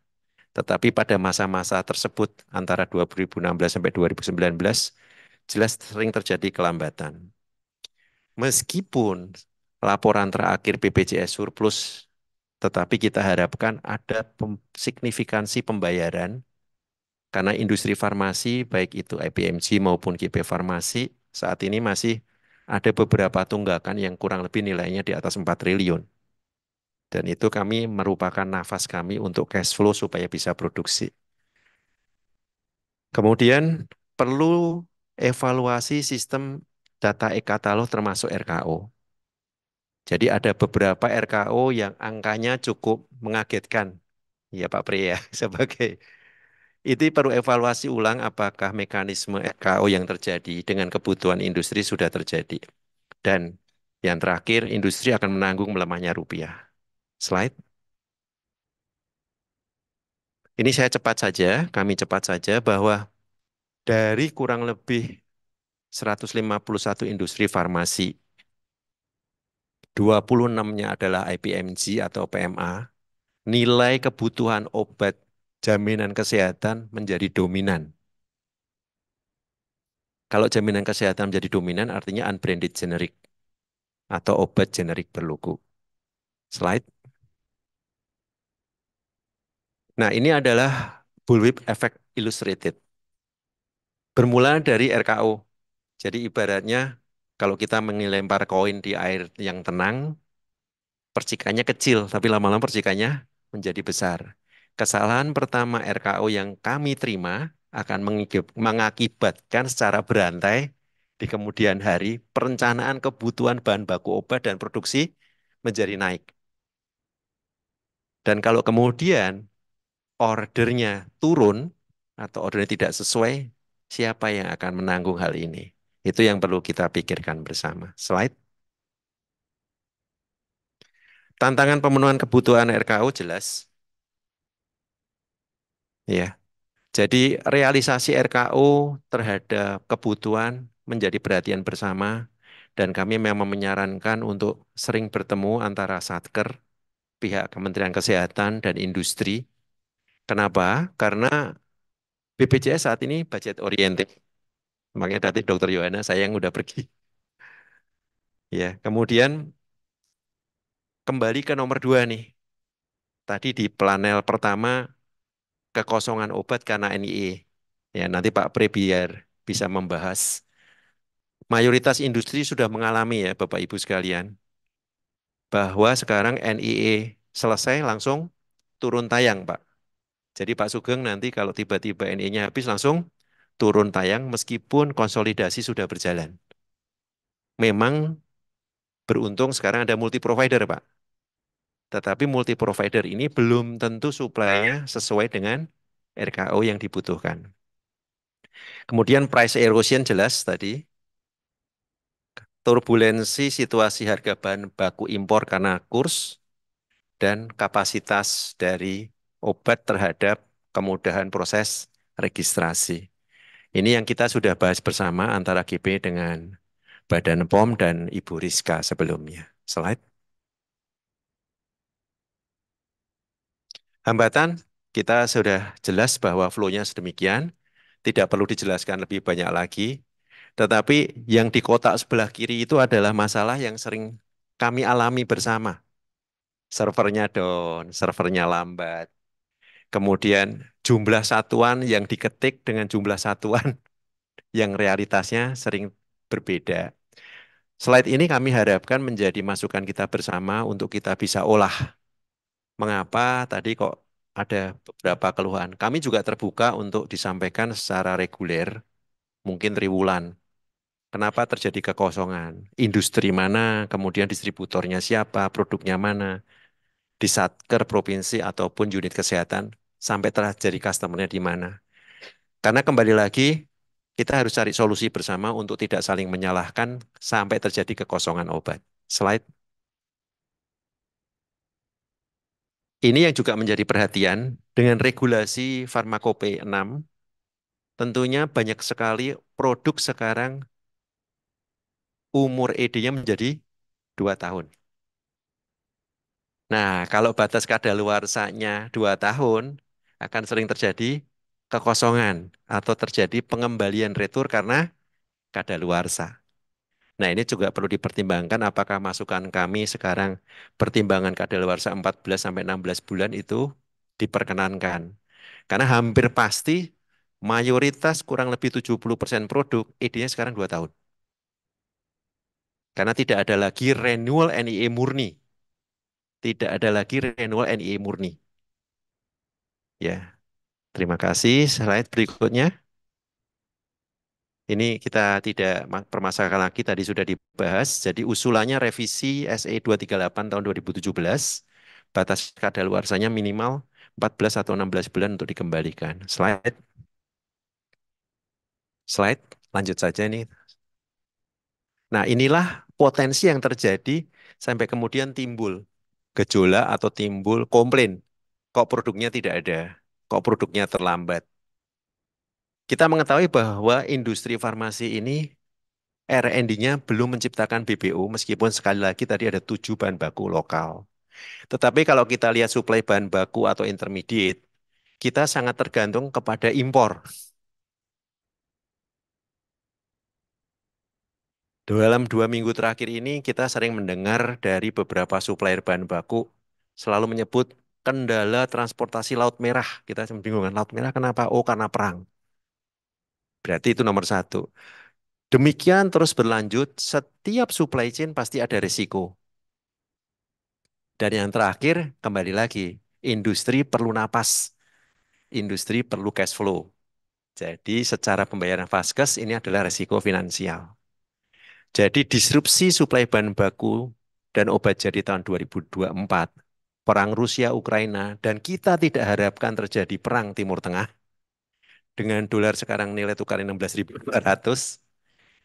Tetapi pada masa-masa tersebut antara 2016 sampai 2019 jelas sering terjadi kelambatan. Meskipun laporan terakhir BPJS surplus tetapi kita harapkan ada signifikansi pembayaran karena industri farmasi baik itu IPMG maupun GP Farmasi saat ini masih ada beberapa tunggakan yang kurang lebih nilainya di atas 4 triliun. Dan itu kami merupakan nafas kami untuk cash flow supaya bisa produksi. Kemudian perlu evaluasi sistem data e-katalog termasuk RKO. Jadi ada beberapa RKO yang angkanya cukup mengagetkan. Ya Pak Pri ya, sebagai itu perlu evaluasi ulang apakah mekanisme RKO yang terjadi dengan kebutuhan industri sudah terjadi. Dan yang terakhir, industri akan menanggung melemahnya rupiah. Slide. Ini saya cepat saja, kami cepat saja bahwa dari kurang lebih 151 industri farmasi 26-nya adalah IPMG atau PMA, nilai kebutuhan obat jaminan kesehatan menjadi dominan. Kalau jaminan kesehatan menjadi dominan artinya unbranded generic atau obat generik berlogo. Slide. Nah, ini adalah bullwhip effect illustrated. Bermula dari RKO. Jadi ibaratnya kalau kita mengelempar koin di air yang tenang, percikannya kecil, tapi lama-lama percikannya menjadi besar. Kesalahan pertama RKO yang kami terima akan mengakibatkan secara berantai di kemudian hari perencanaan kebutuhan bahan baku obat dan produksi menjadi naik. Dan kalau kemudian ordernya turun atau ordernya tidak sesuai, siapa yang akan menanggung hal ini? Itu yang perlu kita pikirkan bersama. Slide. Tantangan pemenuhan kebutuhan RKU jelas. Ya. Jadi realisasi RKU terhadap kebutuhan menjadi perhatian bersama dan kami memang menyarankan untuk sering bertemu antara satker, pihak Kementerian Kesehatan dan industri. Kenapa? Karena BPJS saat ini budget oriented Makanya tadi dokter Yohana saya yang udah pergi. Ya, kemudian kembali ke nomor dua nih. Tadi di planel pertama kekosongan obat karena NIE. Ya, nanti Pak Pre biar bisa membahas. Mayoritas industri sudah mengalami ya Bapak Ibu sekalian bahwa sekarang NIE selesai langsung turun tayang, Pak. Jadi Pak Sugeng nanti kalau tiba-tiba NIE-nya habis langsung turun tayang meskipun konsolidasi sudah berjalan. Memang beruntung sekarang ada multi provider, Pak. Tetapi multi provider ini belum tentu suplainya sesuai dengan RKO yang dibutuhkan. Kemudian price erosion jelas tadi. Turbulensi situasi harga bahan baku impor karena kurs dan kapasitas dari obat terhadap kemudahan proses registrasi. Ini yang kita sudah bahas bersama antara GP dengan Badan POM dan Ibu Rizka sebelumnya. Slide. Hambatan, kita sudah jelas bahwa flow-nya sedemikian. Tidak perlu dijelaskan lebih banyak lagi. Tetapi yang di kotak sebelah kiri itu adalah masalah yang sering kami alami bersama. Servernya down, servernya lambat, Kemudian jumlah satuan yang diketik dengan jumlah satuan yang realitasnya sering berbeda. Slide ini kami harapkan menjadi masukan kita bersama untuk kita bisa olah. Mengapa tadi kok ada beberapa keluhan. Kami juga terbuka untuk disampaikan secara reguler, mungkin triwulan. Kenapa terjadi kekosongan? Industri mana, kemudian distributornya siapa, produknya mana di satker provinsi ataupun unit kesehatan sampai telah jadi customernya di mana. Karena kembali lagi kita harus cari solusi bersama untuk tidak saling menyalahkan sampai terjadi kekosongan obat. Slide. Ini yang juga menjadi perhatian dengan regulasi Farmakope 6. Tentunya banyak sekali produk sekarang umur ED-nya menjadi 2 tahun. Nah, kalau batas kadaluarsanya dua tahun, akan sering terjadi kekosongan atau terjadi pengembalian retur karena kadaluarsa. Nah, ini juga perlu dipertimbangkan apakah masukan kami sekarang pertimbangan kadaluarsa 14 sampai 16 bulan itu diperkenankan. Karena hampir pasti mayoritas kurang lebih 70% produk idenya sekarang 2 tahun. Karena tidak ada lagi renewal NIE murni tidak ada lagi renewal NIE murni. Ya, terima kasih. Slide berikutnya. Ini kita tidak permasalahkan lagi, tadi sudah dibahas. Jadi usulannya revisi SE 238 tahun 2017, batas kadaluarsanya minimal 14 atau 16 bulan untuk dikembalikan. Slide. Slide, lanjut saja ini. Nah inilah potensi yang terjadi sampai kemudian timbul gejolak atau timbul komplain, kok produknya tidak ada, kok produknya terlambat. Kita mengetahui bahwa industri farmasi ini R&D-nya belum menciptakan BBU meskipun sekali lagi tadi ada tujuh bahan baku lokal. Tetapi kalau kita lihat suplai bahan baku atau intermediate, kita sangat tergantung kepada impor. Dalam dua minggu terakhir ini kita sering mendengar dari beberapa supplier bahan baku selalu menyebut kendala transportasi Laut Merah. Kita bingung kan, Laut Merah kenapa? Oh karena perang. Berarti itu nomor satu. Demikian terus berlanjut, setiap supply chain pasti ada risiko. Dan yang terakhir, kembali lagi, industri perlu napas. Industri perlu cash flow. Jadi secara pembayaran faskes ini adalah risiko finansial. Jadi disrupsi suplai bahan baku dan obat jadi tahun 2024, perang Rusia-Ukraina, dan kita tidak harapkan terjadi perang Timur Tengah, dengan dolar sekarang nilai tukar 16.200,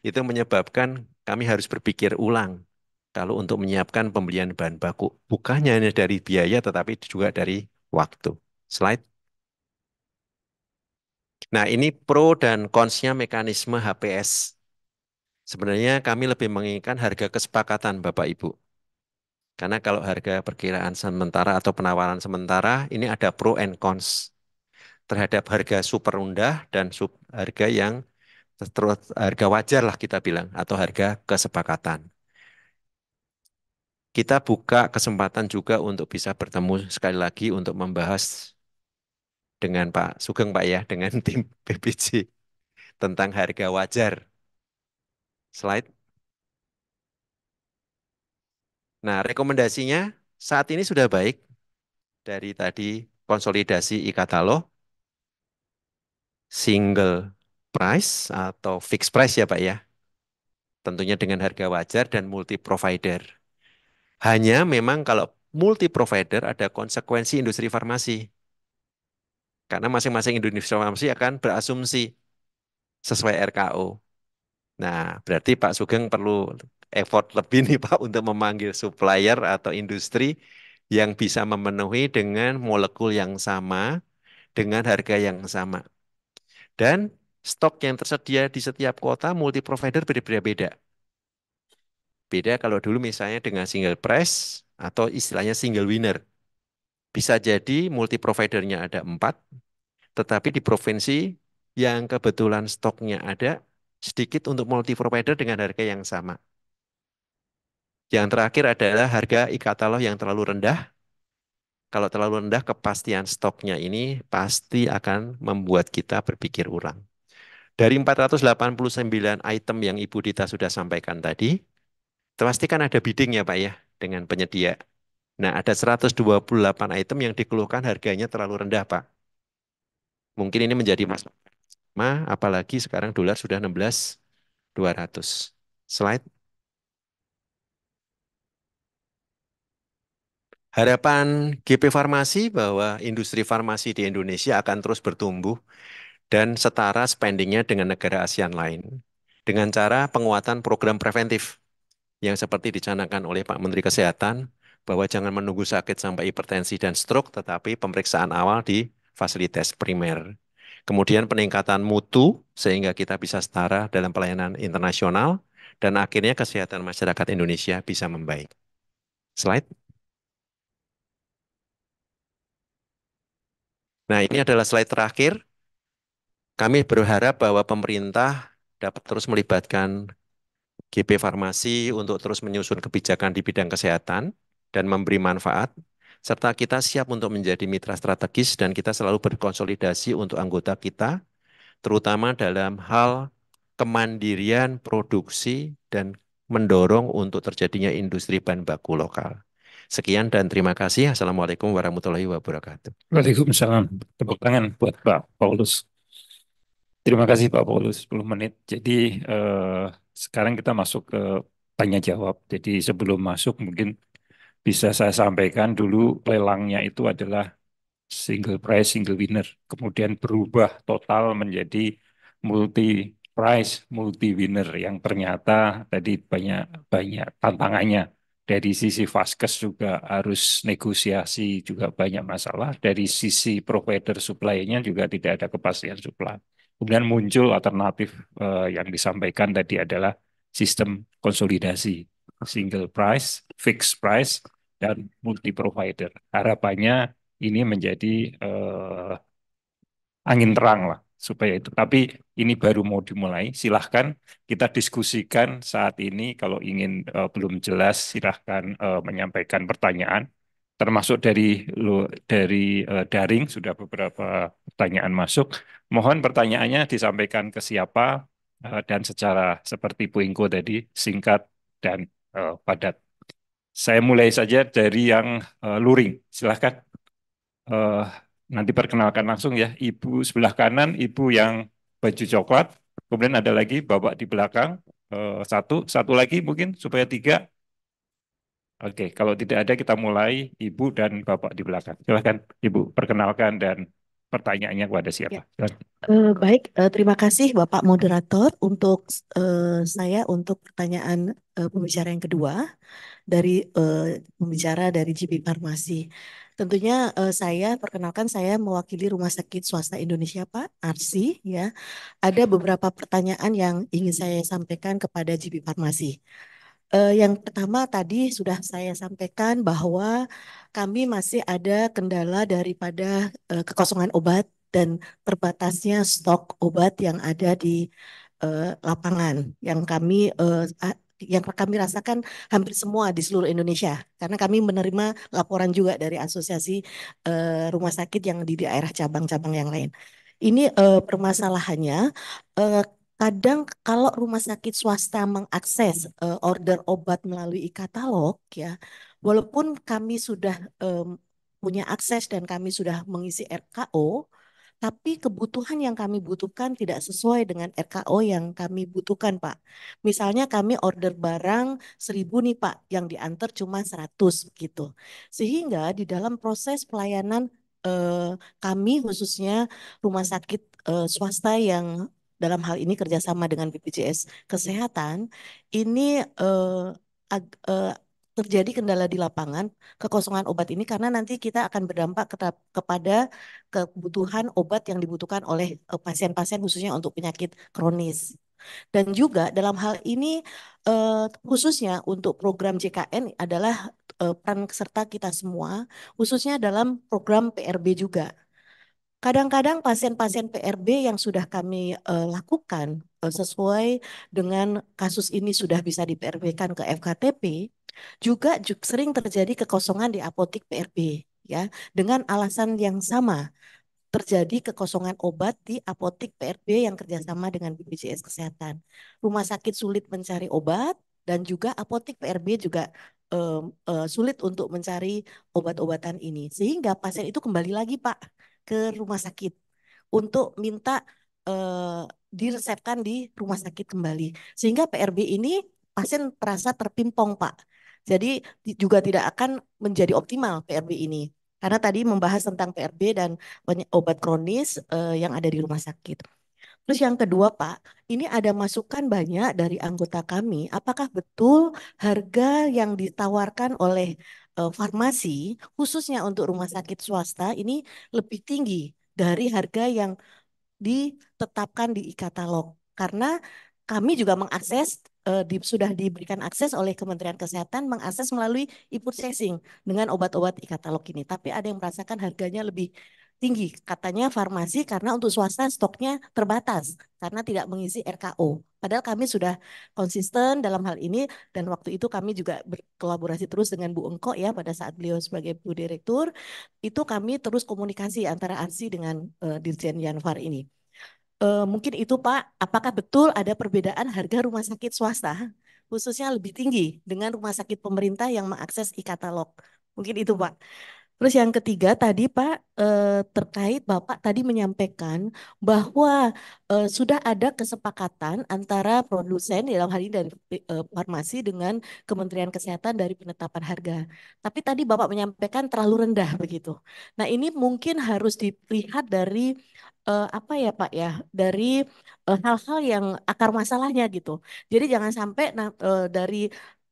itu menyebabkan kami harus berpikir ulang kalau untuk menyiapkan pembelian bahan baku. Bukannya hanya dari biaya, tetapi juga dari waktu. Slide. Nah, ini pro dan konsnya mekanisme HPS Sebenarnya kami lebih menginginkan harga kesepakatan Bapak Ibu. Karena kalau harga perkiraan sementara atau penawaran sementara ini ada pro and cons terhadap harga super rendah dan sub harga yang terus harga wajar lah kita bilang atau harga kesepakatan. Kita buka kesempatan juga untuk bisa bertemu sekali lagi untuk membahas dengan Pak Sugeng Pak ya, dengan tim BPJ tentang harga wajar Slide. Nah, rekomendasinya saat ini sudah baik dari tadi konsolidasi e-katalog, single price atau fixed price ya Pak ya. Tentunya dengan harga wajar dan multi provider. Hanya memang kalau multi provider ada konsekuensi industri farmasi. Karena masing-masing industri farmasi akan berasumsi sesuai RKO. Nah, berarti Pak Sugeng perlu effort lebih nih Pak untuk memanggil supplier atau industri yang bisa memenuhi dengan molekul yang sama, dengan harga yang sama. Dan stok yang tersedia di setiap kota multi provider berbeda-beda. Beda kalau dulu misalnya dengan single press atau istilahnya single winner. Bisa jadi multi providernya ada empat, tetapi di provinsi yang kebetulan stoknya ada, sedikit untuk multi provider dengan harga yang sama. Yang terakhir adalah harga e-katalog yang terlalu rendah. Kalau terlalu rendah, kepastian stoknya ini pasti akan membuat kita berpikir ulang. Dari 489 item yang Ibu Dita sudah sampaikan tadi, pastikan ada bidding ya Pak ya dengan penyedia. Nah ada 128 item yang dikeluhkan harganya terlalu rendah Pak. Mungkin ini menjadi masalah apalagi sekarang dolar sudah 16.200. Slide. Harapan GP Farmasi bahwa industri farmasi di Indonesia akan terus bertumbuh dan setara spendingnya dengan negara ASEAN lain dengan cara penguatan program preventif yang seperti dicanangkan oleh Pak Menteri Kesehatan bahwa jangan menunggu sakit sampai hipertensi dan stroke, tetapi pemeriksaan awal di fasilitas primer kemudian peningkatan mutu sehingga kita bisa setara dalam pelayanan internasional, dan akhirnya kesehatan masyarakat Indonesia bisa membaik. Slide. Nah, ini adalah slide terakhir. Kami berharap bahwa pemerintah dapat terus melibatkan GP Farmasi untuk terus menyusun kebijakan di bidang kesehatan dan memberi manfaat serta kita siap untuk menjadi mitra strategis dan kita selalu berkonsolidasi untuk anggota kita, terutama dalam hal kemandirian produksi dan mendorong untuk terjadinya industri bahan baku lokal. Sekian dan terima kasih. Assalamualaikum warahmatullahi wabarakatuh. Waalaikumsalam. Tepuk tangan buat Pak Paulus. Terima kasih Pak Paulus, 10 menit. Jadi eh, sekarang kita masuk ke tanya jawab. Jadi sebelum masuk mungkin bisa saya sampaikan dulu lelangnya itu adalah single price, single winner. Kemudian berubah total menjadi multi price multi winner yang ternyata tadi banyak banyak tantangannya dari sisi vaskes juga harus negosiasi juga banyak masalah dari sisi provider supply-nya juga tidak ada kepastian supply kemudian muncul alternatif eh, yang disampaikan tadi adalah sistem konsolidasi single price fixed price dan multi provider. Harapannya ini menjadi uh, angin terang lah supaya itu. Tapi ini baru mau dimulai. Silahkan kita diskusikan saat ini. Kalau ingin uh, belum jelas, silahkan uh, menyampaikan pertanyaan. Termasuk dari lo dari uh, daring sudah beberapa pertanyaan masuk. Mohon pertanyaannya disampaikan ke siapa uh, dan secara seperti Puingko tadi singkat dan uh, padat. Saya mulai saja dari yang uh, luring. Silahkan uh, nanti perkenalkan langsung ya. Ibu sebelah kanan, ibu yang baju coklat. Kemudian ada lagi bapak di belakang. Uh, satu, satu lagi mungkin supaya tiga. Oke, kalau tidak ada kita mulai ibu dan bapak di belakang. Silahkan ibu perkenalkan dan pertanyaannya kepada siapa. Ya. Uh, baik, uh, terima kasih Bapak moderator untuk uh, saya untuk pertanyaan uh, pembicara yang kedua dari uh, pembicara dari GP Farmasi. Tentunya uh, saya perkenalkan saya mewakili Rumah Sakit Swasta Indonesia Pak Arsi ya. Ada beberapa pertanyaan yang ingin saya sampaikan kepada GP Farmasi. Uh, yang pertama tadi sudah saya sampaikan bahwa kami masih ada kendala daripada uh, kekosongan obat dan terbatasnya stok obat yang ada di uh, lapangan yang kami uh, yang kami rasakan hampir semua di seluruh Indonesia karena kami menerima laporan juga dari asosiasi uh, rumah sakit yang di daerah cabang-cabang yang lain. Ini uh, permasalahannya uh, kadang kalau rumah sakit swasta mengakses uh, order obat melalui e-katalog ya walaupun kami sudah um, punya akses dan kami sudah mengisi RKO tapi kebutuhan yang kami butuhkan tidak sesuai dengan RKO yang kami butuhkan Pak. Misalnya kami order barang 1000 nih Pak, yang diantar cuma 100 gitu. Sehingga di dalam proses pelayanan eh, kami khususnya rumah sakit eh, swasta yang dalam hal ini kerjasama dengan BPJS Kesehatan ini eh, ag, eh, terjadi kendala di lapangan kekosongan obat ini karena nanti kita akan berdampak ke- kepada kebutuhan obat yang dibutuhkan oleh eh, pasien-pasien khususnya untuk penyakit kronis. Dan juga dalam hal ini eh, khususnya untuk program JKN adalah eh, peran serta kita semua khususnya dalam program PRB juga Kadang-kadang pasien-pasien PRB yang sudah kami uh, lakukan uh, sesuai dengan kasus ini sudah bisa di PRB-kan ke FKTP, juga, sering terjadi kekosongan di apotik PRB ya dengan alasan yang sama terjadi kekosongan obat di apotik PRB yang kerjasama dengan BPJS Kesehatan. Rumah sakit sulit mencari obat dan juga apotik PRB juga eh, sulit untuk mencari obat-obatan ini. Sehingga pasien itu kembali lagi Pak ke rumah sakit untuk minta eh, diresepkan di rumah sakit kembali. Sehingga PRB ini pasien terasa terpimpong, Pak. Jadi juga tidak akan menjadi optimal PRB ini. Karena tadi membahas tentang PRB dan obat kronis eh, yang ada di rumah sakit. Terus yang kedua Pak, ini ada masukan banyak dari anggota kami, apakah betul harga yang ditawarkan oleh Eh, farmasi khususnya untuk rumah hmm. sakit swasta ini lebih tinggi dari harga yang ditetapkan di e-katalog karena kami juga mengakses uh, di, sudah diberikan akses oleh Kementerian Kesehatan mengakses melalui e-purchasing dengan obat-obat e-katalog ini tapi ada yang merasakan harganya lebih tinggi katanya farmasi karena untuk swasta stoknya terbatas karena tidak mengisi RKO Padahal kami sudah konsisten dalam hal ini dan waktu itu kami juga berkolaborasi terus dengan Bu Engko ya pada saat beliau sebagai Bu Direktur itu kami terus komunikasi antara Asi dengan uh, Dirjen Yanvar ini. Uh, mungkin itu Pak, apakah betul ada perbedaan harga rumah sakit swasta khususnya lebih tinggi dengan rumah sakit pemerintah yang mengakses e-katalog? Mungkin itu Pak. Terus yang ketiga tadi Pak eh, terkait Bapak tadi menyampaikan bahwa eh, sudah ada kesepakatan antara produsen dalam hal ini dari eh, farmasi dengan Kementerian Kesehatan dari penetapan harga. Tapi tadi Bapak menyampaikan terlalu rendah begitu. Nah, ini mungkin harus dilihat dari eh, apa ya Pak ya, dari eh, hal-hal eh, yang akar masalahnya gitu. Jadi jangan sampai nah, eh, dari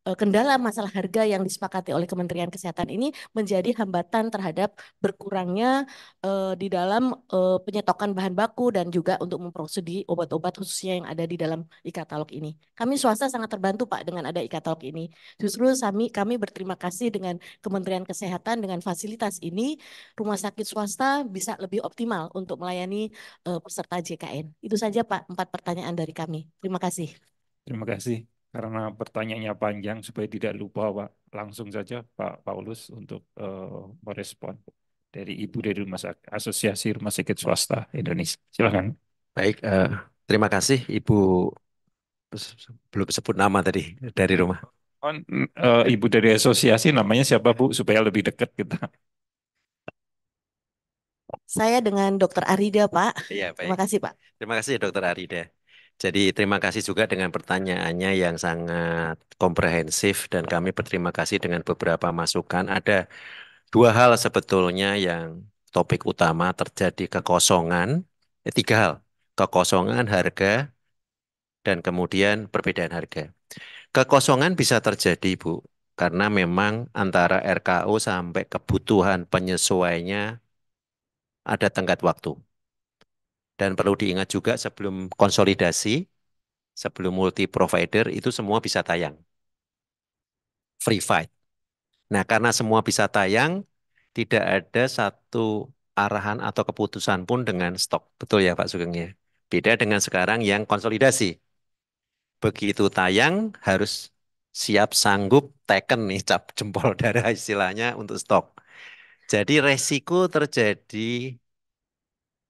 Eh, kendala masalah harga yang disepakati oleh Kementerian Kesehatan ini menjadi hambatan terhadap berkurangnya uh, di dalam uh, penyetokan bahan baku dan juga untuk memproduksi obat-obat khususnya yang ada di dalam e-katalog ini. Kami swasta sangat terbantu Pak dengan ada e-katalog ini. Justru kami kami berterima kasih dengan Kementerian Kesehatan dengan fasilitas ini rumah sakit swasta bisa lebih optimal untuk melayani uh, peserta JKN. Itu saja Pak empat pertanyaan dari kami. Terima kasih. Terima kasih. Karena pertanyaannya panjang, supaya tidak lupa, Pak, langsung saja Pak Paulus untuk uh, merespon dari Ibu dari Rumah Sakit, Asosiasi Rumah Sakit Swasta Indonesia. Silakan. Baik, uh, terima kasih Ibu belum sebut nama tadi dari rumah. On, oh, uh, eh, Ibu dari asosiasi namanya siapa Bu supaya lebih dekat kita. Saya dengan Dokter Arida Pak. Iya, Terima kasih Pak. Terima kasih Dokter Arida. Jadi terima kasih juga dengan pertanyaannya yang sangat komprehensif dan kami berterima kasih dengan beberapa masukan. Ada dua hal sebetulnya yang topik utama terjadi kekosongan, eh, tiga hal, kekosongan harga dan kemudian perbedaan harga. Kekosongan bisa terjadi, Bu, karena memang antara RKO sampai kebutuhan penyesuaiannya ada tenggat waktu. Dan perlu diingat juga sebelum konsolidasi, sebelum multi provider itu semua bisa tayang. Free fight. Nah, karena semua bisa tayang, tidak ada satu arahan atau keputusan pun dengan stok. Betul ya Pak Sugeng ya? Beda dengan sekarang yang konsolidasi. Begitu tayang harus siap sanggup teken nih cap jempol darah istilahnya untuk stok. Jadi resiko terjadi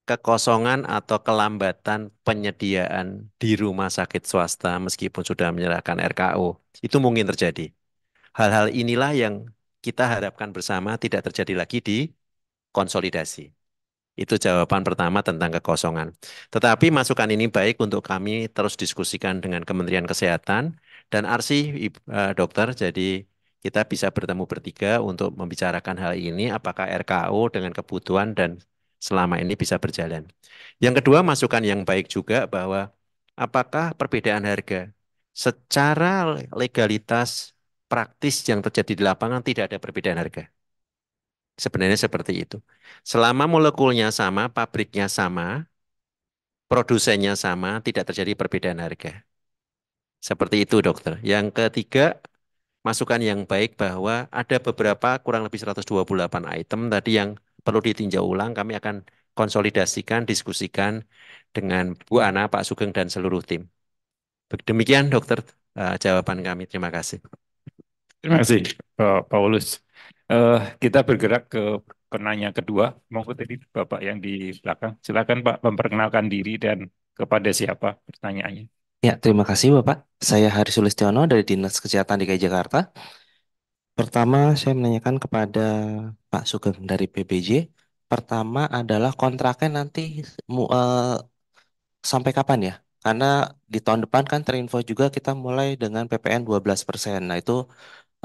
kekosongan atau kelambatan penyediaan di rumah sakit swasta meskipun sudah menyerahkan RKO. Itu mungkin terjadi. Hal-hal inilah yang kita harapkan bersama tidak terjadi lagi di konsolidasi. Itu jawaban pertama tentang kekosongan. Tetapi masukan ini baik untuk kami terus diskusikan dengan Kementerian Kesehatan dan Arsi eh, dokter. Jadi kita bisa bertemu bertiga untuk membicarakan hal ini apakah RKO dengan kebutuhan dan selama ini bisa berjalan. Yang kedua, masukan yang baik juga bahwa apakah perbedaan harga secara legalitas praktis yang terjadi di lapangan tidak ada perbedaan harga. Sebenarnya seperti itu. Selama molekulnya sama, pabriknya sama, produsennya sama, tidak terjadi perbedaan harga. Seperti itu, dokter. Yang ketiga, masukan yang baik bahwa ada beberapa kurang lebih 128 item tadi yang perlu ditinjau ulang, kami akan konsolidasikan, diskusikan dengan Bu Ana, Pak Sugeng, dan seluruh tim. Demikian dokter uh, jawaban kami. Terima kasih. Terima kasih Pak Paulus. Uh, kita bergerak ke penanya kedua. Monggo tadi Bapak yang di belakang. Silakan Pak memperkenalkan diri dan kepada siapa pertanyaannya. Ya, terima kasih Bapak. Saya Hari Sulistiono dari Dinas Kesehatan DKI Jakarta. Pertama, saya menanyakan kepada Pak Sugeng dari PBJ. Pertama adalah kontraknya nanti uh, sampai kapan ya? Karena di tahun depan kan terinfo juga kita mulai dengan PPN 12%. Nah, itu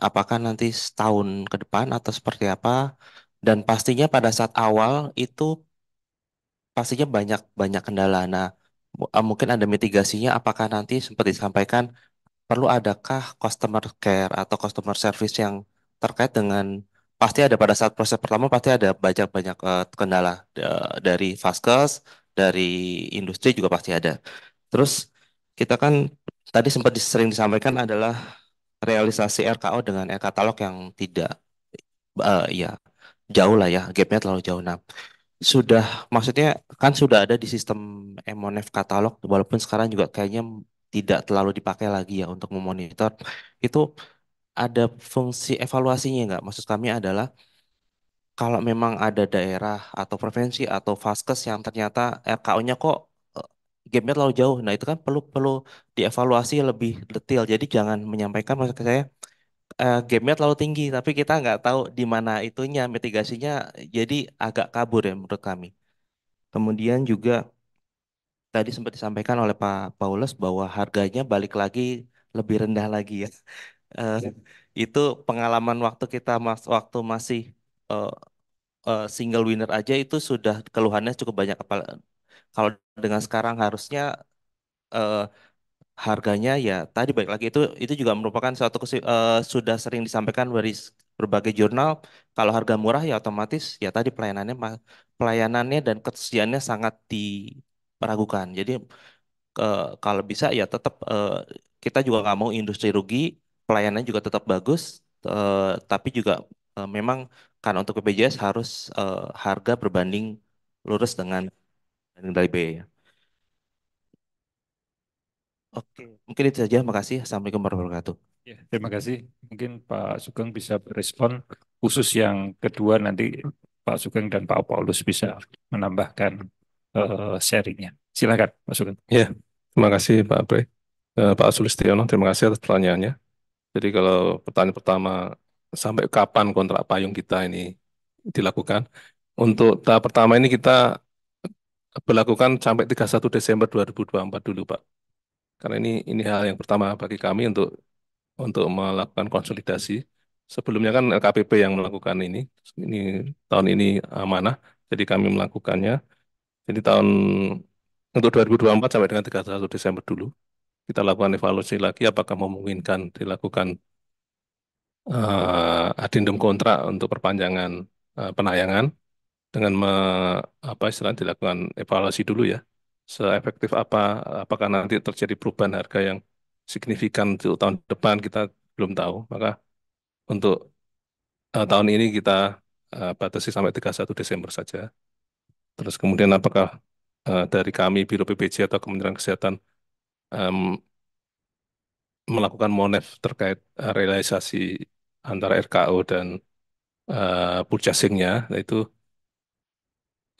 apakah nanti setahun ke depan atau seperti apa? Dan pastinya pada saat awal itu pastinya banyak banyak kendala. Nah, eh, mungkin ada mitigasinya apakah nanti seperti disampaikan perlu adakah customer care atau customer service yang terkait dengan pasti ada pada saat proses pertama pasti ada banyak-banyak uh, eh, kendala uh, dari vaskes, dari industri juga pasti ada. Terus kita kan tadi sempat sering disampaikan adalah realisasi RKO dengan e-katalog yang tidak uh, ya jauh lah ya, gapnya terlalu jauh. Nah, sudah maksudnya kan sudah ada di sistem MONF katalog walaupun sekarang juga kayaknya tidak terlalu dipakai lagi ya untuk memonitor, itu ada fungsi evaluasinya nggak? Maksud kami adalah kalau memang ada daerah atau provinsi atau faskes yang ternyata RKO-nya kok eh, gamenya terlalu jauh, nah itu kan perlu perlu dievaluasi lebih detail. Jadi jangan menyampaikan maksud saya uh, eh, gamenya terlalu tinggi, tapi kita nggak tahu di mana itunya mitigasinya, jadi agak kabur ya menurut kami. Kemudian juga tadi sempat disampaikan oleh Pak Paulus bahwa harganya balik lagi lebih rendah lagi ya. Uh, ya. Itu pengalaman waktu kita mas waktu masih uh, uh, single winner aja itu sudah keluhannya cukup banyak. Kalau dengan sekarang harusnya uh, harganya ya tadi balik lagi itu itu juga merupakan suatu uh, sudah sering disampaikan dari berbagai jurnal kalau harga murah ya otomatis ya tadi pelayanannya pelayanannya dan ketersediaannya sangat di meragukan. Jadi uh, kalau bisa ya tetap uh, eh, kita juga nggak mau industri rugi, pelayanan juga tetap bagus, uh, tapi juga uh, memang karena untuk BPJS harus uh, harga berbanding lurus dengan dari biaya. Oke, mungkin itu saja. Makasih. Assalamualaikum warahmatullahi wabarakatuh. Ya, terima kasih. Mungkin Pak Sugeng bisa respon khusus yang kedua nanti Pak Sugeng dan Pak Paulus bisa menambahkan. Eh, sharingnya. Silakan Mas Sugeng. Ya, terima kasih Pak Abre. Uh, eh, Pak Sulistiono, terima kasih atas pertanyaannya. Jadi kalau pertanyaan pertama, sampai kapan kontrak payung kita ini dilakukan? Untuk tahap pertama ini kita berlakukan sampai 31 Desember 2024 dulu, Pak. Karena ini ini hal yang pertama bagi kami untuk untuk melakukan konsolidasi. Sebelumnya kan LKPP yang melakukan ini, ini tahun ini amanah, jadi kami melakukannya. Jadi tahun untuk 2024 sampai dengan 31 Desember dulu, kita lakukan evaluasi lagi apakah memungkinkan dilakukan uh, eh, adendum kontrak untuk perpanjangan uh, penayangan dengan me, apa istilahnya dilakukan evaluasi dulu ya seefektif apa apakah nanti terjadi perubahan harga yang signifikan untuk tahun depan kita belum tahu maka untuk uh, tahun ini kita uh, batasi sampai 31 Desember saja Terus kemudian apakah uh, dari kami Biro PPJ atau Kementerian Kesehatan um, melakukan monef terkait eh, realisasi antara RKO dan uh, eh, purchasingnya itu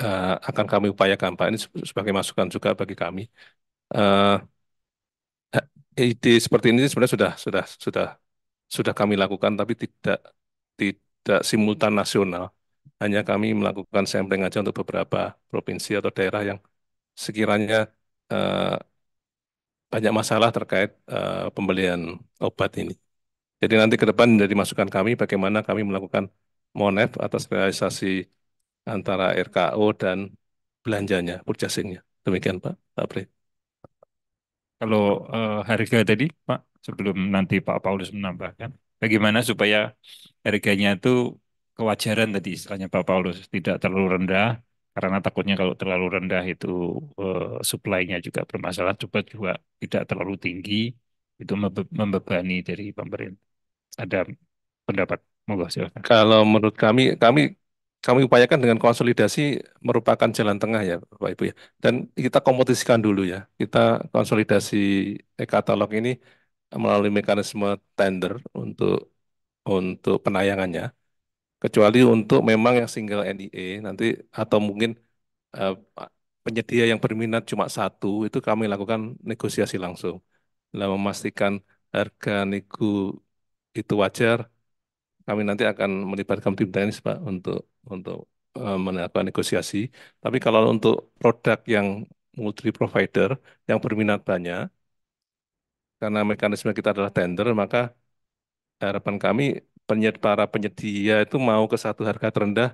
uh, akan kami upayakan Pak ini sebagai masukan juga bagi kami uh, ide seperti ini sebenarnya sudah sudah sudah sudah kami lakukan tapi tidak tidak simultan nasional hanya kami melakukan sampling aja untuk beberapa provinsi atau daerah yang sekiranya eh, banyak masalah terkait eh, pembelian obat ini. Jadi nanti ke depan dari masukan kami bagaimana kami melakukan monef atas realisasi antara RKO dan belanjanya, purchasingnya. Demikian Pak Pri. Kalau uh, harga tadi Pak, sebelum nanti Pak Paulus menambahkan, bagaimana supaya harganya itu kewajaran tadi istilahnya Pak Paulus tidak terlalu rendah karena takutnya kalau terlalu rendah itu uh, eh, supply juga bermasalah coba juga tidak terlalu tinggi itu membebani dari pemerintah ada pendapat monggo silakan kalau menurut kami kami kami upayakan dengan konsolidasi merupakan jalan tengah ya Bapak Ibu ya dan kita kompetisikan dulu ya kita konsolidasi e-katalog ini melalui mekanisme tender untuk untuk penayangannya kecuali untuk memang yang single NDA nanti atau mungkin uh, penyedia yang berminat cuma satu itu kami lakukan negosiasi langsung dalam memastikan harga nego itu wajar kami nanti akan melibatkan tim teknis pak untuk untuk eh, melakukan negosiasi tapi kalau untuk produk yang multi provider yang berminat banyak karena mekanisme kita adalah tender maka harapan kami penyedia, para penyedia itu mau ke satu harga terendah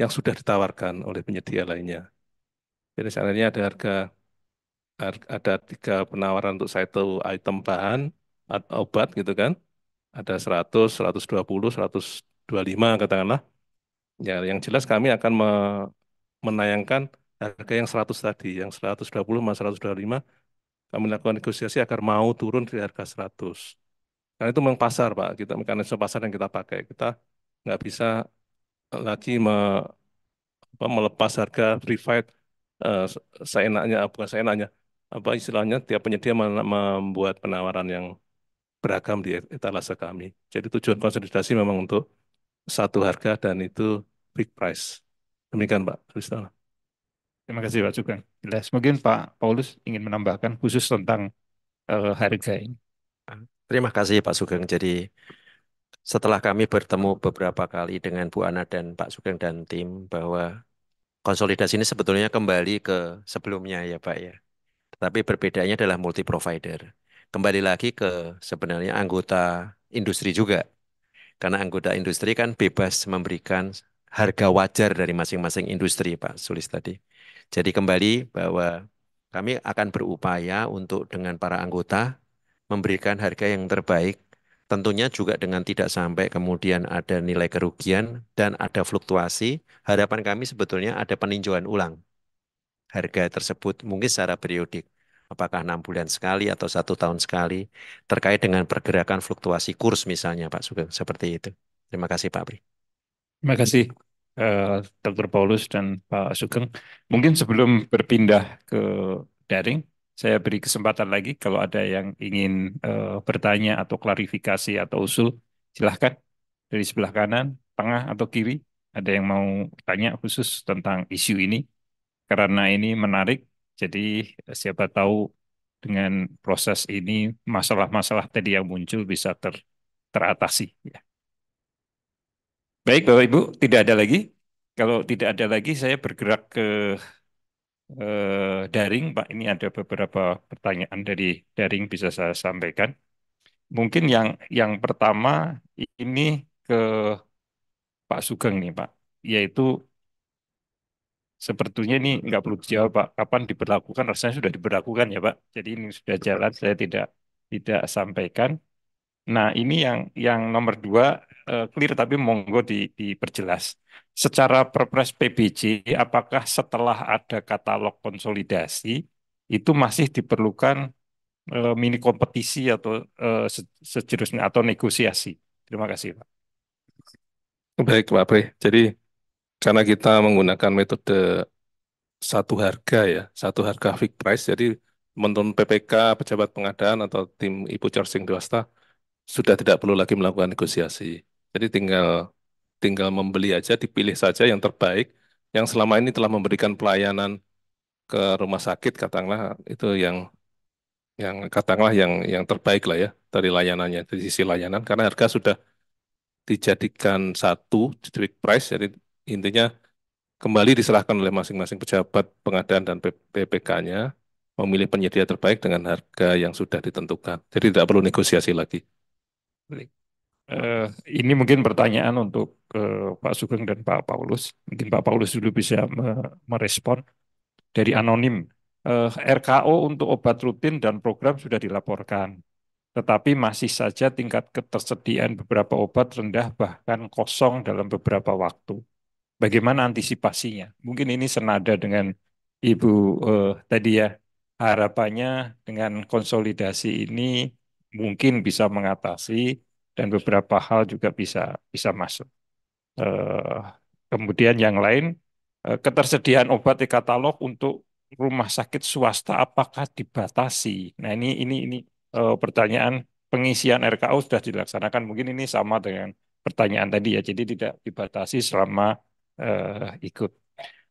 yang sudah ditawarkan oleh penyedia lainnya. Jadi seandainya ada harga ada tiga penawaran untuk satu item bahan atau obat gitu kan. Ada 100, 120, 125 katakanlah. Ya, yang jelas kami akan menayangkan harga yang 100 tadi, yang 120 sama 125 kami lakukan negosiasi agar mau turun di harga 100 karena itu memang pasar, Pak. Kita mekanisme pasar yang kita pakai. Kita nggak bisa eh, lagi me, apa, melepas harga free fight uh, eh, seenaknya, bukan seenaknya, apa istilahnya tiap penyedia membuat penawaran yang beragam di etalase kami. Jadi tujuan konsolidasi memang untuk satu harga dan itu big price. Demikian Pak kristal Terima kasih Pak juga Jelas. Mungkin Pak Paulus ingin menambahkan khusus tentang uh, harga ini. Ah. Terima kasih Pak Sugeng. Jadi setelah kami bertemu beberapa kali dengan Bu Ana dan Pak Sugeng dan tim bahwa konsolidasi ini sebetulnya kembali ke sebelumnya ya Pak ya. Tetapi perbedaannya adalah multi provider. Kembali lagi ke sebenarnya anggota industri juga. Karena anggota industri kan bebas memberikan harga wajar dari masing-masing industri Pak Sulis tadi. Jadi kembali bahwa kami akan berupaya untuk dengan para anggota memberikan harga yang terbaik, tentunya juga dengan tidak sampai kemudian ada nilai kerugian dan ada fluktuasi. Harapan kami sebetulnya ada peninjauan ulang harga tersebut mungkin secara periodik apakah enam bulan sekali atau satu tahun sekali terkait dengan pergerakan fluktuasi kurs misalnya Pak Sugeng seperti itu. Terima kasih Pak Pri. Terima kasih uh, eh, Dr. Paulus dan Pak Sugeng. Mungkin sebelum berpindah ke daring, saya beri kesempatan lagi kalau ada yang ingin uh, bertanya atau klarifikasi atau usul, silahkan dari sebelah kanan, tengah atau kiri. Ada yang mau tanya khusus tentang isu ini karena ini menarik. Jadi eh, siapa tahu dengan proses ini masalah-masalah tadi yang muncul bisa ter teratasi. Ya. Baik Bapak Ibu, tidak ada lagi. Kalau tidak ada lagi, saya bergerak ke Eh, daring, Pak. Ini ada beberapa pertanyaan dari daring bisa saya sampaikan. Mungkin yang yang pertama ini ke Pak Sugeng nih, Pak, yaitu sepertinya ini nggak perlu dijawab, Pak. Kapan diberlakukan? Rasanya sudah diberlakukan ya, Pak. Jadi ini sudah jalan, saya tidak tidak sampaikan. Nah, ini yang yang nomor dua Eh, clear tapi monggo di, diperjelas. Secara Perpres PBJ apakah setelah ada katalog konsolidasi itu masih diperlukan uh, mini kompetisi atau uh, sejurusnya atau negosiasi? Terima kasih, Pak. Baik, Pak Pre. Jadi karena kita menggunakan metode satu harga ya, satu harga fixed price. Jadi menurut PPK, pejabat pengadaan atau tim ibu charging swasta sudah tidak perlu lagi melakukan negosiasi. Jadi tinggal tinggal membeli aja, dipilih saja yang terbaik, yang selama ini telah memberikan pelayanan ke rumah sakit, katakanlah itu yang yang katakanlah yang yang terbaik lah ya dari layanannya, dari sisi layanan, karena harga sudah dijadikan satu fixed price, jadi intinya kembali diserahkan oleh masing-masing pejabat pengadaan dan PPK-nya memilih penyedia terbaik dengan harga yang sudah ditentukan. Jadi tidak perlu negosiasi lagi. Uh, ini mungkin pertanyaan untuk uh, Pak Sugeng dan Pak Paulus. Mungkin Pak Paulus dulu bisa me merespon dari anonim. Uh, eh, RKO untuk obat rutin dan program sudah dilaporkan, tetapi masih saja tingkat ketersediaan beberapa obat rendah bahkan kosong dalam beberapa waktu. Bagaimana antisipasinya? Mungkin ini senada dengan Ibu uh, tadi ya harapannya dengan konsolidasi ini mungkin bisa mengatasi dan beberapa hal juga bisa bisa masuk. Eh, kemudian yang lain eh, ketersediaan obat di katalog untuk rumah sakit swasta apakah dibatasi? Nah ini ini ini eh, pertanyaan pengisian RKU sudah dilaksanakan mungkin ini sama dengan pertanyaan tadi ya jadi tidak dibatasi selama ikut.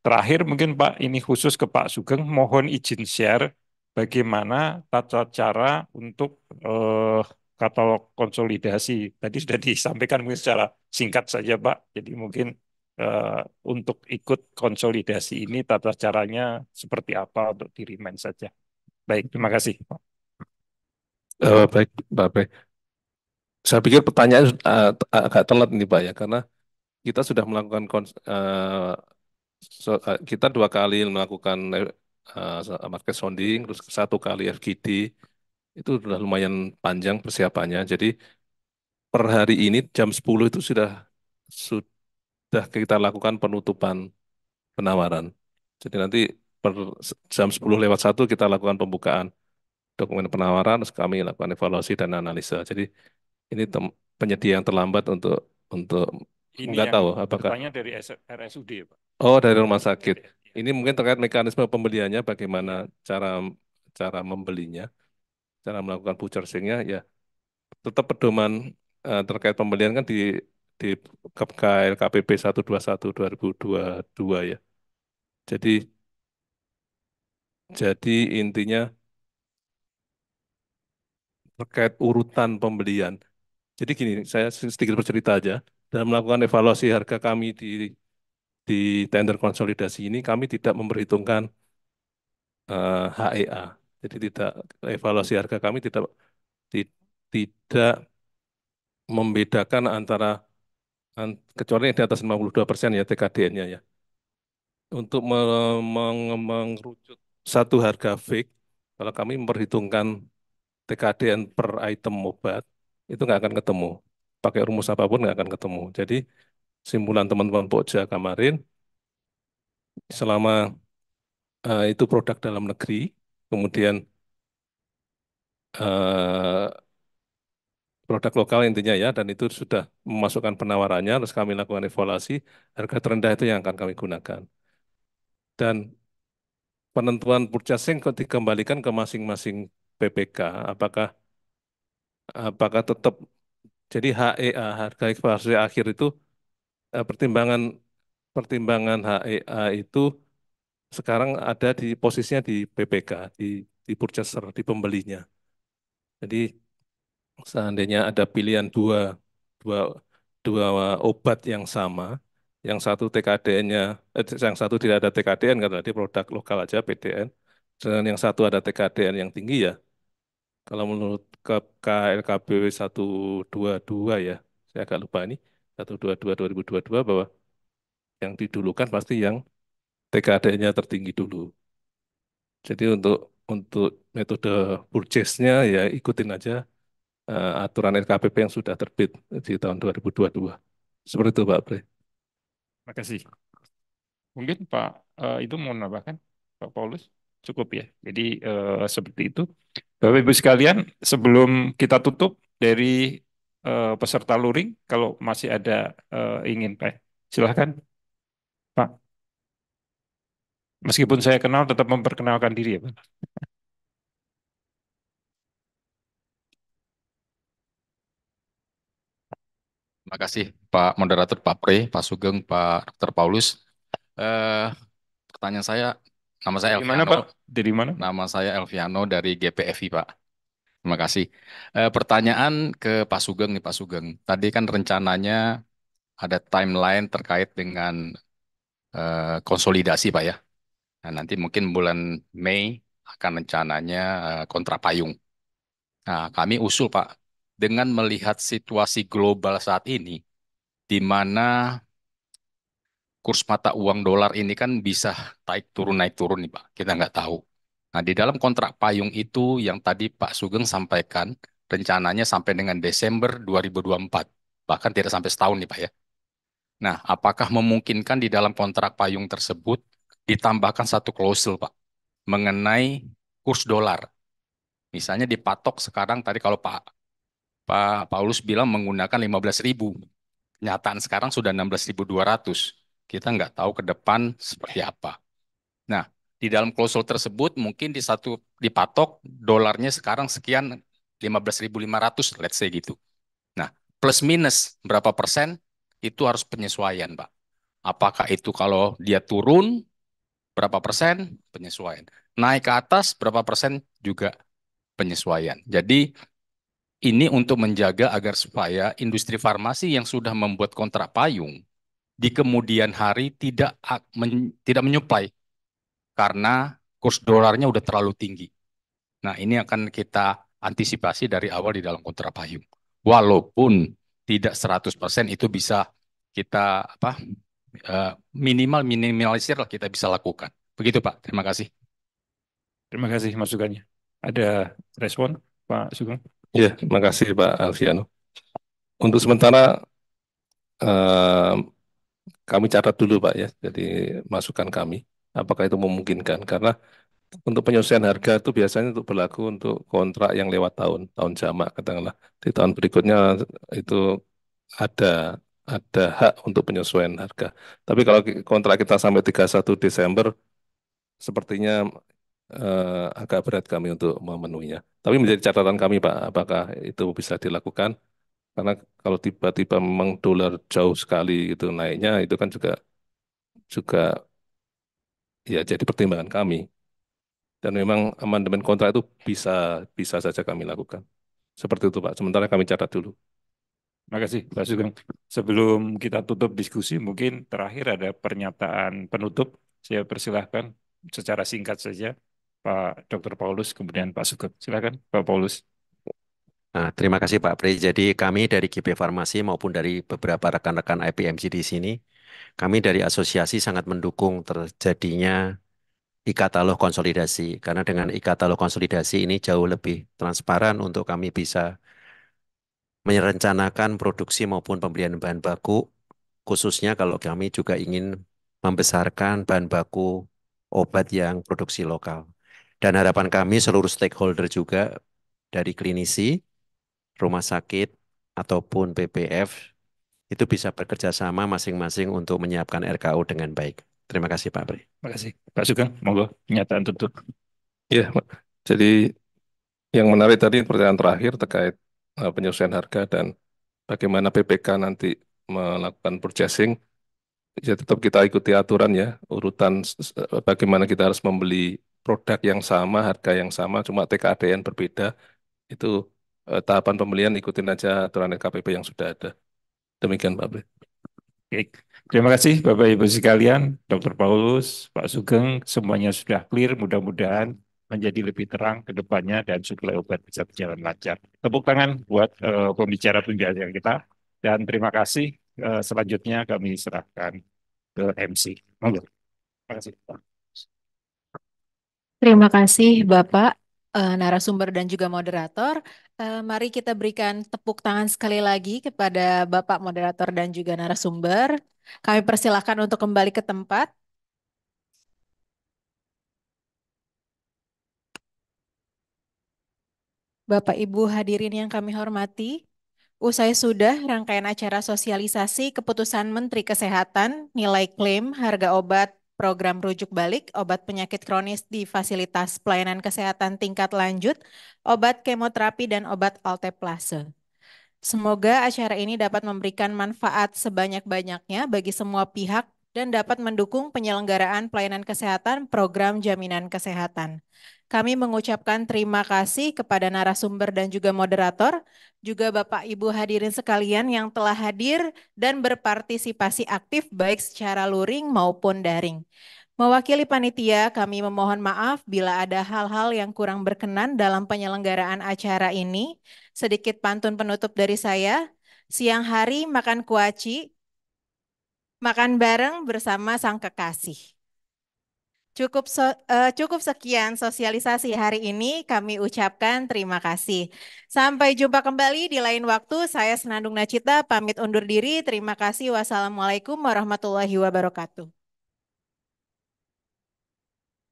Terakhir mungkin Pak ini khusus ke Pak Sugeng mohon izin share bagaimana tata cara untuk eh, katalog konsolidasi tadi sudah disampaikan mungkin secara singkat saja Pak. Jadi mungkin uh, untuk ikut konsolidasi ini tata caranya seperti apa untuk di remind saja. Baik, terima kasih Pak. Uh, baik, Pak. Baik. Saya pikir pertanyaan uh, agak telat nih Pak ya karena kita sudah melakukan uh, so, uh, kita dua kali melakukan uh, market sounding terus satu kali FGD itu sudah lumayan panjang persiapannya. Jadi per hari ini jam 10 itu sudah sudah kita lakukan penutupan penawaran. Jadi nanti per jam 10 lewat 1 kita lakukan pembukaan dokumen penawaran, terus kami lakukan evaluasi dan analisa. Jadi ini penyedia yang terlambat untuk untuk ini nggak tahu apakah dari RSUD ya, Pak. Oh, dari rumah sakit. Iya, iya. Ini mungkin terkait mekanisme pembeliannya bagaimana cara cara membelinya cara melakukan purchasing-nya ya tetap pedoman uh, terkait pembelian kan di di KPKL KPP 121 2022 ya. Jadi jadi intinya terkait urutan pembelian. Jadi gini, saya sedikit bercerita aja. Dalam melakukan evaluasi harga kami di di tender konsolidasi ini, kami tidak memperhitungkan uh, eh, HEA, jadi tidak evaluasi harga kami tidak tidak membedakan antara kecuali yang di atas 52% persen ya TKDN-nya ya. Untuk me, meng, mengerucut satu harga fake. kalau kami memperhitungkan TKDN per item obat, itu nggak akan ketemu. Pakai rumus apapun nggak akan ketemu. Jadi simpulan teman-teman Pokja kemarin, selama uh, itu produk dalam negeri, kemudian eh, produk lokal intinya ya, dan itu sudah memasukkan penawarannya, terus kami lakukan evaluasi, harga terendah itu yang akan kami gunakan. Dan penentuan purchasing dikembalikan ke masing-masing PPK, apakah apakah tetap jadi HEA harga ekspor akhir itu eh, pertimbangan pertimbangan HEA itu sekarang ada di posisinya di PPK, di, di purchaser, di pembelinya. Jadi seandainya ada pilihan dua, dua, dua obat yang sama, yang satu TKDN-nya, eh, yang satu tidak ada TKDN, karena tadi produk lokal aja ptn dan yang satu ada TKDN yang tinggi ya, kalau menurut KLKBW 122 ya, saya agak lupa ini, 122 2022 bahwa yang didulukan pasti yang TKD-nya tertinggi dulu. Jadi untuk untuk metode purchase-nya ya ikutin aja uh, aturan LKPP yang sudah terbit di tahun 2022. Seperti itu Pak Pre. Terima kasih. Mungkin Pak uh, eh, itu mau menambahkan Pak Paulus cukup ya. Jadi uh, seperti itu. Bapak Ibu sekalian, sebelum kita tutup dari uh, peserta luring kalau masih ada uh, ingin Pak silahkan Meskipun saya kenal, tetap memperkenalkan diri ya, Pak. Terima kasih Pak Moderator, Pak Pre, Pak Sugeng, Pak Dr. Paulus. Eh, pertanyaan saya, nama saya Elviano. mana, Pak? Dari mana? Nama saya Elviano dari GPFI, Pak. Terima kasih. Eh, pertanyaan ke Pak Sugeng nih, Pak Sugeng. Tadi kan rencananya ada timeline terkait dengan eh, konsolidasi, Pak ya Nah, nanti mungkin bulan Mei akan rencananya eh, kontrak payung. Nah, kami usul Pak, dengan melihat situasi global saat ini, di mana kurs mata uang dolar ini kan bisa naik turun naik turun nih Pak, kita nggak tahu. Nah, di dalam kontrak payung itu yang tadi Pak Sugeng sampaikan, rencananya sampai dengan Desember 2024, bahkan tidak sampai setahun nih Pak ya. Nah, apakah memungkinkan di dalam kontrak payung tersebut ditambahkan satu klausul Pak mengenai kurs dolar. Misalnya dipatok sekarang tadi kalau Pak Pak Paulus bilang menggunakan 15.000. nyataan sekarang sudah 16.200. Kita nggak tahu ke depan seperti apa. Nah, di dalam klausul tersebut mungkin di satu dipatok dolarnya sekarang sekian 15.500 let's say gitu. Nah, plus minus berapa persen itu harus penyesuaian, Pak. Apakah itu kalau dia turun berapa persen penyesuaian. Naik ke atas berapa persen juga penyesuaian. Jadi ini untuk menjaga agar supaya industri farmasi yang sudah membuat kontrak payung di kemudian hari tidak men, tidak menyuplai karena kurs dolarnya sudah terlalu tinggi. Nah, ini akan kita antisipasi dari awal di dalam kontrak payung. Walaupun tidak 100% itu bisa kita apa Eh, minimal minimalisir lah kita bisa lakukan. Begitu Pak, terima kasih. Terima kasih mas masukannya. Ada respon Pak Sugeng? Iya, terima kasih Pak Alfiano. Untuk sementara eh, kami catat dulu Pak ya, jadi masukan kami. Apakah itu memungkinkan? Karena untuk penyesuaian harga itu biasanya untuk berlaku untuk kontrak yang lewat tahun, tahun jamak katakanlah. Di tahun berikutnya itu ada ada hak untuk penyesuaian harga. Tapi kalau kontrak kita sampai 31 Desember, sepertinya eh, agak berat kami untuk memenuhinya. Tapi menjadi catatan kami, Pak, apakah itu bisa dilakukan? Karena kalau tiba-tiba memang dolar jauh sekali itu naiknya, itu kan juga juga ya jadi pertimbangan kami. Dan memang amandemen kontrak itu bisa bisa saja kami lakukan. Seperti itu, Pak. Sementara kami catat dulu. Terima kasih, Pak Sugeng. Sebelum kita tutup diskusi, mungkin terakhir ada pernyataan penutup. Saya persilahkan secara singkat saja Pak Dr. Paulus, kemudian Pak Sugeng. Silakan, Pak Paulus. Nah, terima kasih Pak Pri. Jadi kami dari GP Farmasi maupun dari beberapa rekan-rekan IPMC di sini, kami dari asosiasi sangat mendukung terjadinya e-katalog konsolidasi. Karena dengan e-katalog konsolidasi ini jauh lebih transparan untuk kami bisa merencanakan produksi maupun pembelian bahan baku, khususnya kalau kami juga ingin membesarkan bahan baku obat yang produksi lokal. Dan harapan kami seluruh stakeholder juga dari klinisi, rumah sakit, ataupun PPF itu bisa bekerja sama masing-masing untuk menyiapkan RKU dengan baik. Terima kasih Pak Pri. Terima kasih Pak Sugeng. Monggo pernyataan tutup. Ya, jadi yang menarik tadi pertanyaan terakhir terkait Eh, penyesuaian harga dan bagaimana PPK nanti melakukan purchasing ya tetap kita ikuti aturan ya urutan eh, bagaimana kita harus membeli produk yang sama harga yang sama cuma TKDN berbeda itu eh, tahapan pembelian ikutin aja aturan KPP yang sudah ada demikian Pak Bli. Baik. Terima kasih Bapak Ibu sekalian, Dr. Paulus, Pak Sugeng, semuanya sudah clear mudah-mudahan menjadi lebih terang ke depannya dan suplai obat bisa berjalan lancar. Tepuk tangan buat uh, eh, pembicara-pembicara kita dan terima kasih uh, selanjutnya kami serahkan ke MC. Terima kasih. Terima kasih Bapak uh, narasumber dan juga moderator. Uh, mari kita berikan tepuk tangan sekali lagi kepada Bapak moderator dan juga narasumber. Kami persilahkan untuk kembali ke tempat. Bapak Ibu hadirin yang kami hormati, usai sudah rangkaian acara sosialisasi keputusan Menteri Kesehatan nilai klaim harga obat program rujuk balik obat penyakit kronis di fasilitas pelayanan kesehatan tingkat lanjut, obat kemoterapi dan obat alteplase. Semoga acara ini dapat memberikan manfaat sebanyak-banyaknya bagi semua pihak dan dapat mendukung penyelenggaraan pelayanan kesehatan program jaminan kesehatan. Kami mengucapkan terima kasih kepada narasumber dan juga moderator, juga Bapak Ibu hadirin sekalian yang telah hadir dan berpartisipasi aktif baik secara luring maupun daring. Mewakili panitia, kami memohon maaf bila ada hal-hal yang kurang berkenan dalam penyelenggaraan acara ini. Sedikit pantun penutup dari saya, siang hari makan kuaci, makan bareng bersama sang kekasih. Cukup so, uh, cukup sekian sosialisasi hari ini. Kami ucapkan terima kasih. Sampai jumpa kembali di lain waktu. Saya Senandung Nacita pamit undur diri. Terima kasih. Wassalamualaikum warahmatullahi wabarakatuh.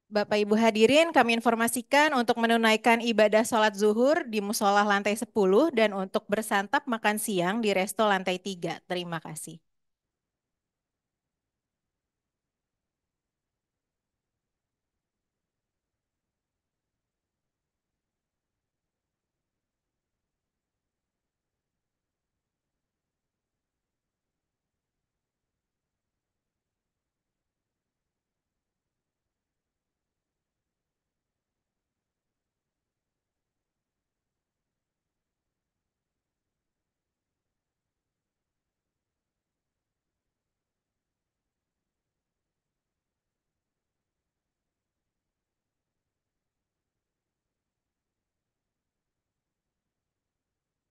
Bapak Ibu hadirin, kami informasikan untuk menunaikan ibadah sholat zuhur di musola lantai 10 dan untuk bersantap makan siang di resto lantai 3. Terima kasih.